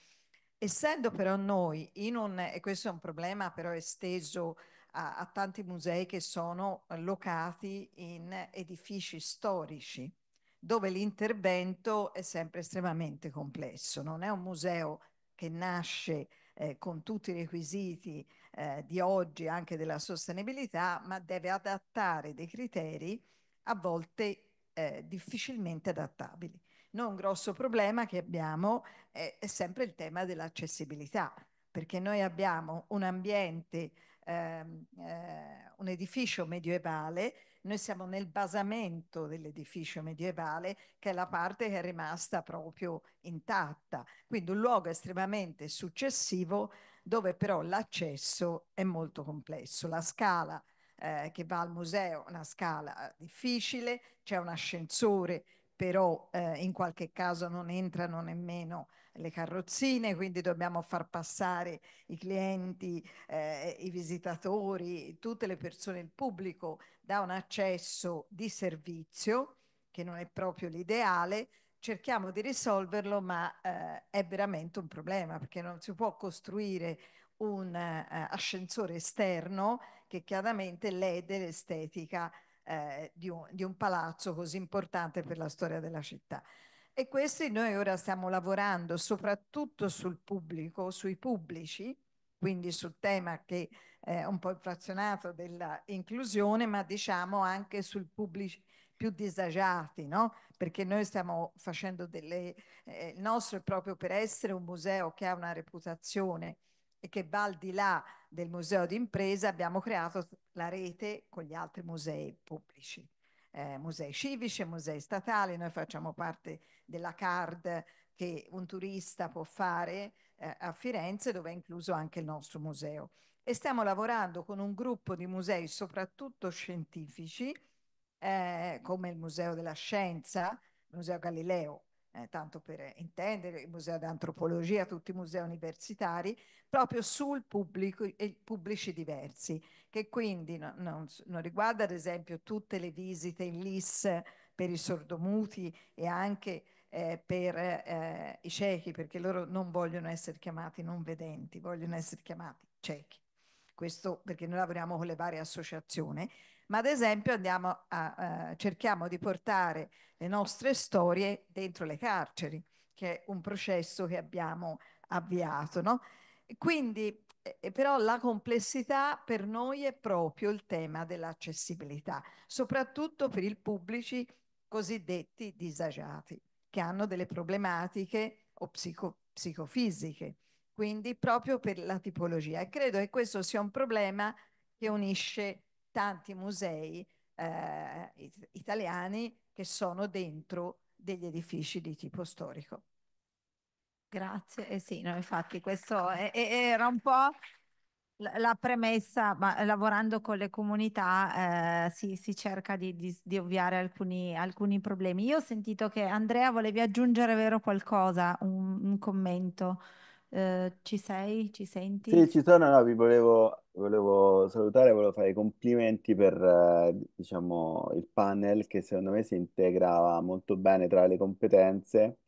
Speaker 6: Essendo però noi in un, e questo è un problema però esteso a, a tanti musei che sono locati in edifici storici, dove l'intervento è sempre estremamente complesso. Non è un museo che nasce eh, con tutti i requisiti eh, di oggi, anche della sostenibilità, ma deve adattare dei criteri a volte eh, difficilmente adattabili. Noi un grosso problema che abbiamo è, è sempre il tema dell'accessibilità, perché noi abbiamo un ambiente, ehm, eh, un edificio medievale, noi siamo nel basamento dell'edificio medievale, che è la parte che è rimasta proprio intatta. Quindi un luogo estremamente successivo dove però l'accesso è molto complesso. La scala eh, che va al museo è una scala eh, difficile, c'è un ascensore, però eh, in qualche caso non entrano nemmeno le carrozzine, quindi dobbiamo far passare i clienti, eh, i visitatori, tutte le persone, il pubblico da un accesso di servizio che non è proprio l'ideale cerchiamo di risolverlo, ma eh, è veramente un problema perché non si può costruire un eh, ascensore esterno che chiaramente lede l'estetica eh, di, un, di, un, palazzo così importante per la storia della città. E questi noi ora stiamo lavorando soprattutto sul pubblico, sui pubblici, quindi sul tema che è eh, un po' inflazionato dell'inclusione, ma diciamo anche sul pubblico più disagiati, no? perché noi stiamo facendo delle... Eh, il nostro è proprio per essere un museo che ha una reputazione e che va al di là del museo di impresa, abbiamo creato la rete con gli altri musei pubblici. Eh, musei civici, musei statali, noi facciamo parte della CARD che un turista può fare eh, a Firenze dove è incluso anche il nostro museo e stiamo lavorando con un gruppo di musei soprattutto scientifici eh, come il Museo della Scienza, il Museo Galileo, eh, tanto per intendere, il Museo d'Antropologia, tutti i musei universitari, proprio sul pubblico e pubblici diversi, che quindi no, non, non, riguarda ad esempio tutte le visite in LIS per i sordomuti e anche eh, per eh, i ciechi, perché loro non vogliono essere chiamati non vedenti, vogliono essere chiamati ciechi. Questo perché noi lavoriamo con le varie associazioni ma ad esempio andiamo a, eh, cerchiamo di portare le nostre storie dentro le carceri, che è un processo che abbiamo avviato. No? Quindi eh, eh, però la complessità per noi è proprio il tema dell'accessibilità, soprattutto per i pubblici cosiddetti disagiati, che hanno delle problematiche o psico psicofisiche, quindi proprio per la tipologia. E credo che questo sia un problema che unisce tanti musei eh, italiani che sono dentro degli edifici di tipo storico. Grazie,
Speaker 5: eh sì, no, infatti questo è, è, era un po' la premessa, ma lavorando con le comunità eh, si, si, cerca di, di, di ovviare alcuni, alcuni, problemi. Io ho sentito che Andrea volevi aggiungere vero qualcosa, un, un commento. Eh, ci sei? Ci senti? Sì, ci
Speaker 8: sono, no, vi volevo volevo salutare, volevo fare i complimenti per, eh, diciamo, il panel che secondo me si integrava molto bene tra le competenze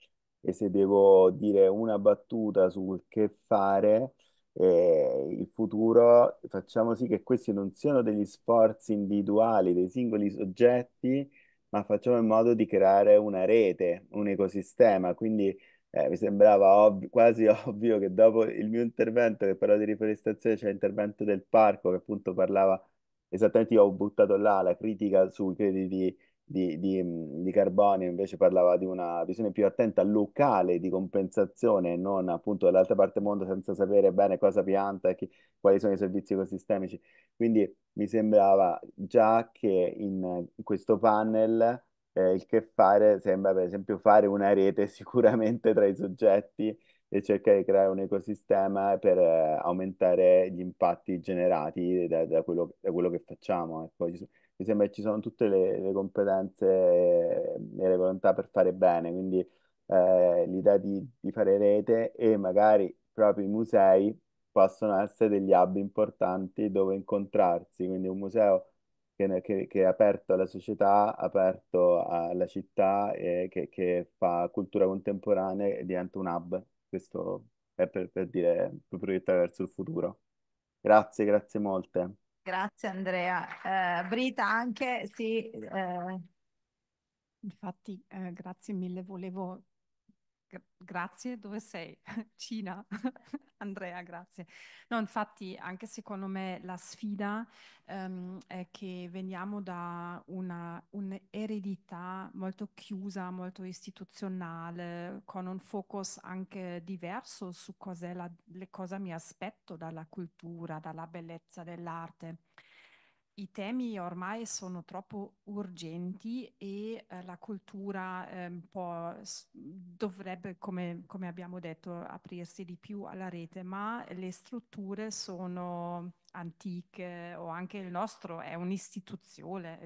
Speaker 8: e se devo dire una battuta sul che fare eh, il futuro, facciamo sì che questi non siano degli sforzi individuali dei singoli soggetti, ma facciamo in modo di creare una rete, un ecosistema, quindi eh, mi sembrava ovvio, quasi ovvio che dopo il mio intervento che parlava di riforestazione c'è cioè l'intervento del parco che appunto parlava esattamente, io ho buttato là la critica sui crediti di, di, di mm, carbonio, invece parlava di una visione più attenta locale di compensazione non appunto dall'altra parte del mondo senza sapere bene cosa pianta e chi, quali sono i servizi ecosistemici. Quindi mi sembrava già che in questo panel eh, il che fare sembra per esempio fare una rete sicuramente tra i soggetti e cercare di creare un ecosistema per eh, aumentare gli impatti generati da, da, quello, da quello, che facciamo. Ecco, ci, mi sembra che ci sono tutte le, le competenze e le volontà per fare bene, quindi eh, l'idea di, di fare rete e magari proprio i musei possono essere degli hub importanti dove incontrarsi, quindi un museo che, che, che è aperto alla società, aperto alla città e che, che fa cultura contemporanea e diventa un hub. Questo è per, per dire, per proiettare verso il futuro. Grazie, grazie molte.
Speaker 5: Grazie Andrea. Eh, Brita anche, sì. Eh...
Speaker 7: Infatti, eh, grazie mille, volevo Grazie, dove sei? Cina. Andrea, grazie. No, infatti, anche secondo me la sfida um, è che veniamo da una, un'eredità molto chiusa, molto istituzionale, con un focus anche diverso su la, cosa mi aspetto dalla cultura, dalla bellezza dell'arte i temi ormai sono troppo urgenti e eh, la cultura eh, un po' dovrebbe, come, come, abbiamo detto, aprirsi di più alla rete, ma le strutture sono antiche o anche il nostro è un'istituzione,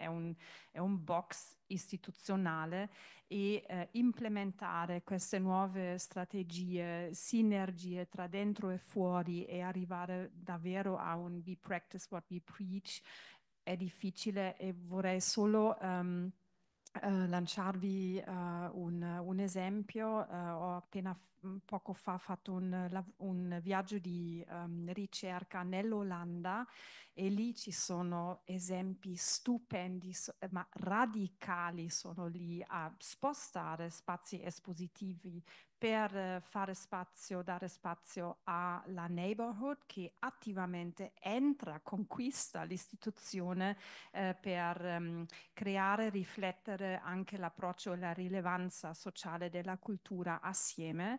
Speaker 7: è un, è un box istituzionale e eh, implementare queste nuove strategie, sinergie tra dentro e fuori e arrivare davvero a un we practice what we preach è difficile e vorrei solo... Um, Uh, lanciarvi uh, un, un, esempio. Uh, ho appena fatto Mm, poco fa fatto un, eh, un viaggio di um, ricerca nell'Olanda e lì ci sono esempi stupendi, eh, ma radicali sono lì a spostare spazi espositivi per eh, fare spazio, dare spazio alla neighborhood che attivamente entra, conquista l'istituzione eh, per um, creare, riflettere anche l'approccio e la rilevanza sociale della cultura assieme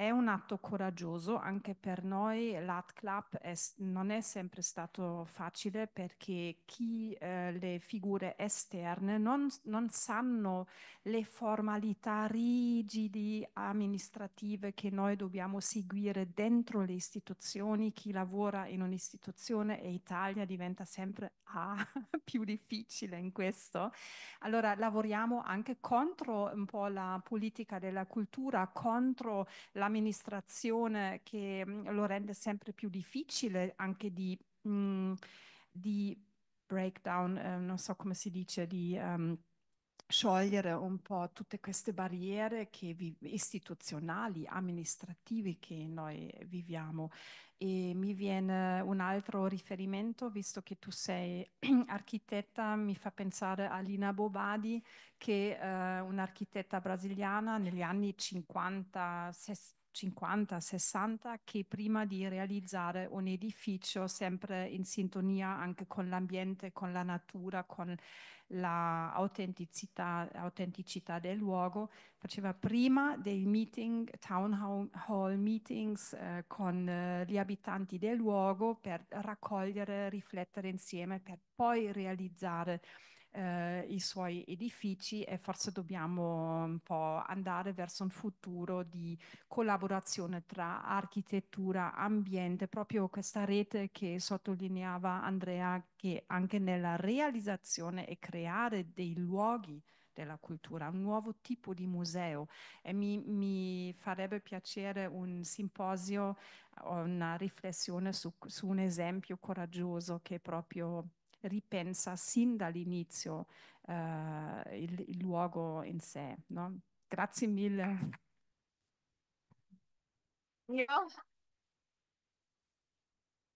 Speaker 7: È un atto coraggioso anche per noi. L'AtClap non è sempre stato facile perché chi, eh, le figure esterne non, non, sanno le formalità rigidi amministrative che noi dobbiamo seguire dentro le istituzioni. Chi lavora in un'istituzione e Italia diventa sempre ah, più difficile in questo. Allora lavoriamo anche contro un po' la politica della cultura, contro la amministrazione che mm, lo rende sempre più difficile anche di, mh, mm, di breakdown, eh, non so come si dice, di um, sciogliere un po' tutte queste barriere vi- istituzionali, amministrative che noi viviamo. E mi viene un altro riferimento, visto che tu sei architetta, mi fa pensare a Lina Bobadi, che è eh, un'architetta brasiliana negli anni 50, 60 50, 60 che prima di realizzare un edificio sempre in sintonia anche con l'ambiente, con la natura, con l'autenticità la del luogo, faceva prima dei meeting, town hall meetings eh, con eh, gli abitanti del luogo per raccogliere, riflettere insieme, per poi realizzare eh, i suoi edifici e forse dobbiamo un po' andare verso un futuro di collaborazione tra architettura, ambiente, proprio questa rete che sottolineava Andrea che anche nella realizzazione e creare dei luoghi della cultura, un nuovo tipo di museo e mi, mi farebbe piacere un simposio, una riflessione su, su un esempio coraggioso che proprio ripensa sin dall'inizio eh, il, il, luogo in sé. No? Grazie mille.
Speaker 5: Io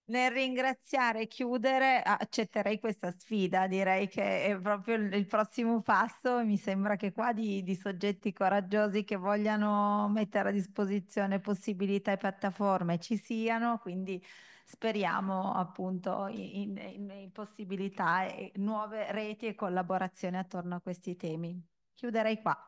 Speaker 5: nel ringraziare e chiudere accetterei questa sfida, direi che è proprio il prossimo passo e mi sembra che qua di, di, soggetti coraggiosi che vogliano mettere a disposizione possibilità e piattaforme ci siano, quindi speriamo appunto in, in, in possibilità e nuove reti e collaborazioni attorno a questi temi. Chiuderei qua.